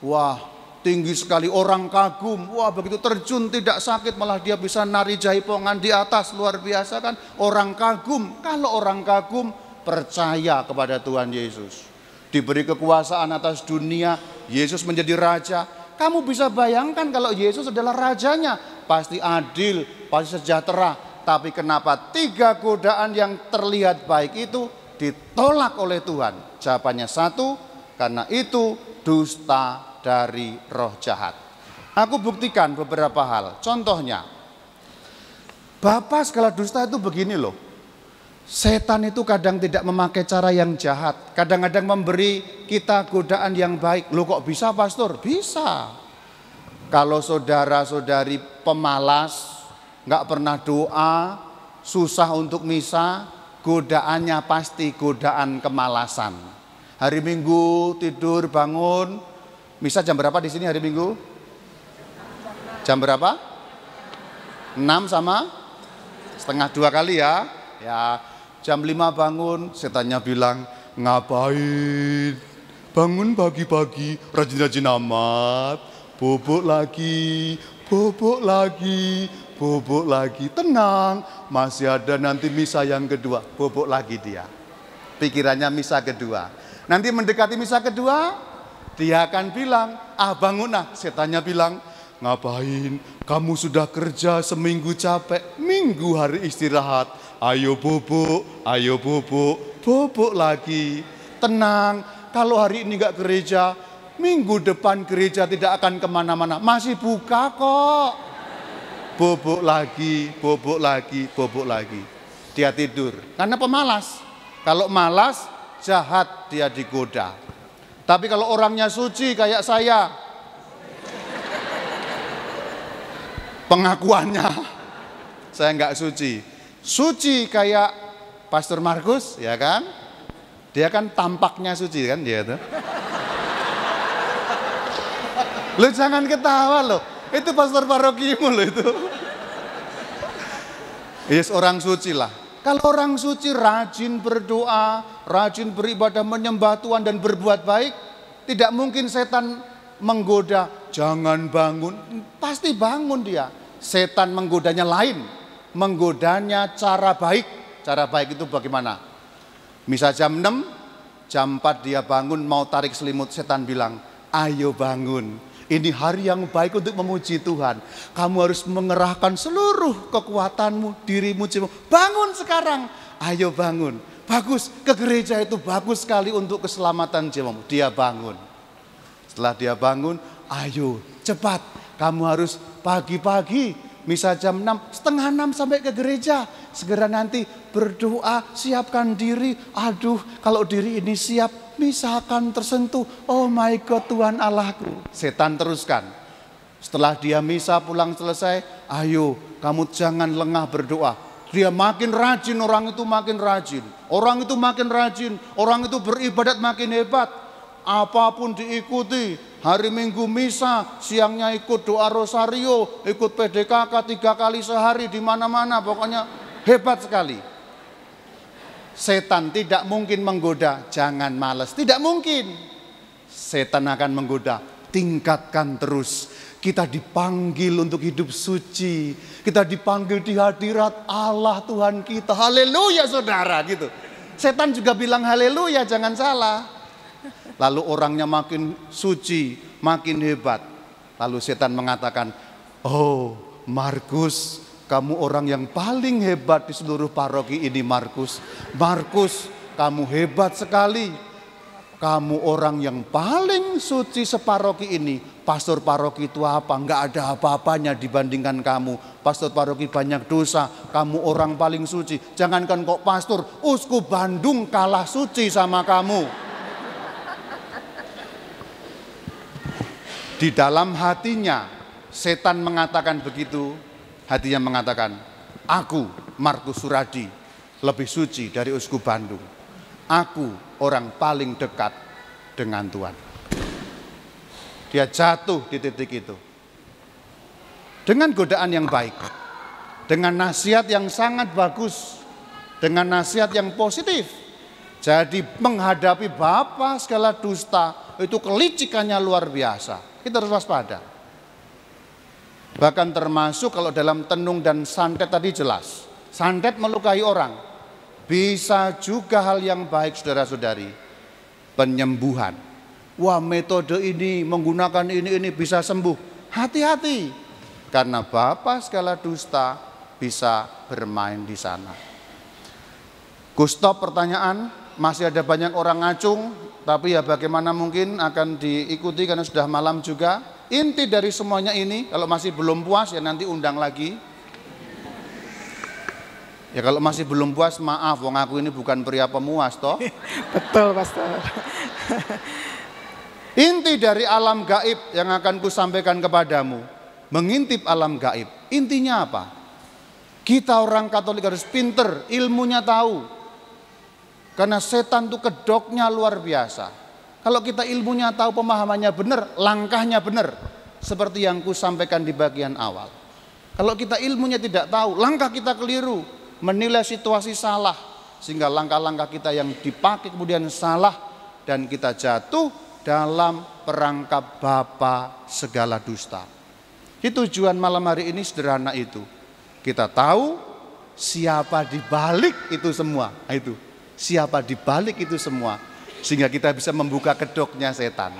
Wah, tinggi sekali orang kagum wah begitu terjun tidak sakit malah dia bisa nari jaipongan di atas luar biasa kan orang kagum kalau orang kagum percaya kepada Tuhan Yesus diberi kekuasaan atas dunia Yesus menjadi raja kamu bisa bayangkan kalau Yesus adalah rajanya pasti adil pasti sejahtera tapi kenapa tiga godaan yang terlihat baik itu ditolak oleh Tuhan jawabannya satu karena itu dusta dari roh jahat. Aku buktikan beberapa hal. Contohnya, Bapak segala dusta itu begini loh. Setan itu kadang tidak memakai cara yang jahat. Kadang-kadang memberi kita godaan yang baik. Loh kok bisa pastor? Bisa. Kalau saudara-saudari pemalas, nggak pernah doa, susah untuk misa, godaannya pasti godaan kemalasan. Hari Minggu tidur bangun Misa jam berapa di sini hari Minggu? Jam berapa? 6 sama setengah dua kali ya. Ya, jam 5 bangun, setannya bilang, ngapain? Bangun pagi-pagi, rajin-rajin amat. Bobok lagi, bobok lagi, bobok lagi. Tenang, masih ada nanti misa yang kedua. Bobok lagi dia. Pikirannya misa kedua. Nanti mendekati misa kedua, dia akan bilang, ah bangunlah. Setannya bilang, ngapain? Kamu sudah kerja seminggu capek, minggu hari istirahat. Ayo bubuk, ayo bubuk, bubuk lagi. Tenang, kalau hari ini nggak gereja, minggu depan gereja tidak akan kemana-mana. Masih buka kok. Bubuk lagi, bubuk lagi, bubuk lagi. Dia tidur, karena pemalas. Kalau malas, jahat dia digoda. Tapi kalau orangnya suci kayak saya, pengakuannya saya nggak suci. Suci kayak Pastor Markus, ya kan? Dia kan tampaknya suci kan dia tuh. Lo jangan ketawa loh, itu Pastor Parokimu loh itu. Yes, orang suci lah. Kalau orang suci rajin berdoa, rajin beribadah, menyembah Tuhan dan berbuat baik, tidak mungkin setan menggoda, jangan bangun. Pasti bangun dia. Setan menggodanya lain. Menggodanya cara baik. Cara baik itu bagaimana? Misal jam 6, jam 4 dia bangun mau tarik selimut, setan bilang, ayo bangun ini hari yang baik untuk memuji Tuhan. Kamu harus mengerahkan seluruh kekuatanmu, dirimu, jiwamu. Bangun sekarang. Ayo bangun. Bagus, ke gereja itu bagus sekali untuk keselamatan jiwamu. Dia bangun. Setelah dia bangun, ayo cepat. Kamu harus pagi-pagi, misa jam 6, setengah 6 sampai ke gereja. Segera nanti berdoa, siapkan diri. Aduh, kalau diri ini siap, misalkan tersentuh. Oh my God, Tuhan Allahku. Setan teruskan. Setelah dia misa pulang selesai, ayo kamu jangan lengah berdoa. Dia makin rajin, orang itu makin rajin. Orang itu makin rajin, orang itu beribadat makin hebat. Apapun diikuti, hari Minggu misa, siangnya ikut doa rosario, ikut PDKK tiga kali sehari di mana-mana, pokoknya hebat sekali. Setan tidak mungkin menggoda, jangan malas. Tidak mungkin. Setan akan menggoda, tingkatkan terus. Kita dipanggil untuk hidup suci. Kita dipanggil di hadirat Allah Tuhan kita. Haleluya saudara gitu. Setan juga bilang haleluya jangan salah. Lalu orangnya makin suci, makin hebat. Lalu setan mengatakan, oh Markus kamu orang yang paling hebat di seluruh paroki ini Markus. Markus, kamu hebat sekali. Kamu orang yang paling suci separoki ini. Pastor paroki itu apa? Enggak ada apa-apanya dibandingkan kamu. Pastor paroki banyak dosa, kamu orang paling suci. Jangankan kok pastor, uskup Bandung kalah suci sama kamu. Di dalam hatinya, setan mengatakan begitu, hatinya mengatakan, aku Markus Suradi lebih suci dari Uskup Bandung. Aku orang paling dekat dengan Tuhan. Dia jatuh di titik itu. Dengan godaan yang baik, dengan nasihat yang sangat bagus, dengan nasihat yang positif. Jadi menghadapi bapak segala dusta itu kelicikannya luar biasa. Kita harus waspada. Bahkan termasuk kalau dalam tenung dan santet tadi jelas. Santet melukai orang. Bisa juga hal yang baik saudara-saudari. Penyembuhan. Wah metode ini menggunakan ini ini bisa sembuh. Hati-hati. Karena bapak segala dusta bisa bermain di sana. Gustop pertanyaan, masih ada banyak orang ngacung, tapi ya bagaimana mungkin akan diikuti karena sudah malam juga. Inti dari semuanya ini, kalau masih belum puas ya nanti undang lagi. Ya kalau masih belum puas maaf, wong aku ini bukan pria pemuas toh. Betul pastor. Inti dari alam gaib yang akan ku sampaikan kepadamu. Mengintip alam gaib. Intinya apa? Kita orang Katolik harus pinter, ilmunya tahu. Karena setan itu kedoknya luar biasa. Kalau kita ilmunya tahu pemahamannya benar, langkahnya benar. Seperti yang ku sampaikan di bagian awal. Kalau kita ilmunya tidak tahu, langkah kita keliru. Menilai situasi salah. Sehingga langkah-langkah kita yang dipakai kemudian salah. Dan kita jatuh dalam perangkap bapa segala dusta. Di tujuan malam hari ini sederhana itu. Kita tahu siapa dibalik itu semua. Nah itu siapa dibalik itu semua sehingga kita bisa membuka kedoknya setan.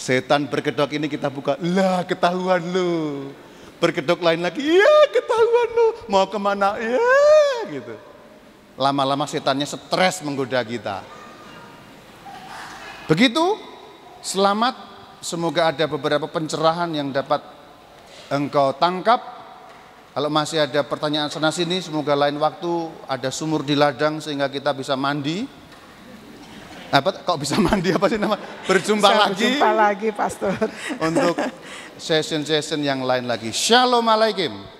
Setan berkedok ini kita buka, lah ketahuan lu. Berkedok lain lagi, ya ketahuan lu. Mau kemana, ya gitu. Lama-lama setannya stres menggoda kita. Begitu, selamat. Semoga ada beberapa pencerahan yang dapat engkau tangkap. Kalau masih ada pertanyaan sana sini, semoga lain waktu ada sumur di ladang sehingga kita bisa mandi apa kok bisa mandi apa sih nama berjumpa Saya lagi berjumpa lagi pastor untuk session-session yang lain lagi shalom alaikum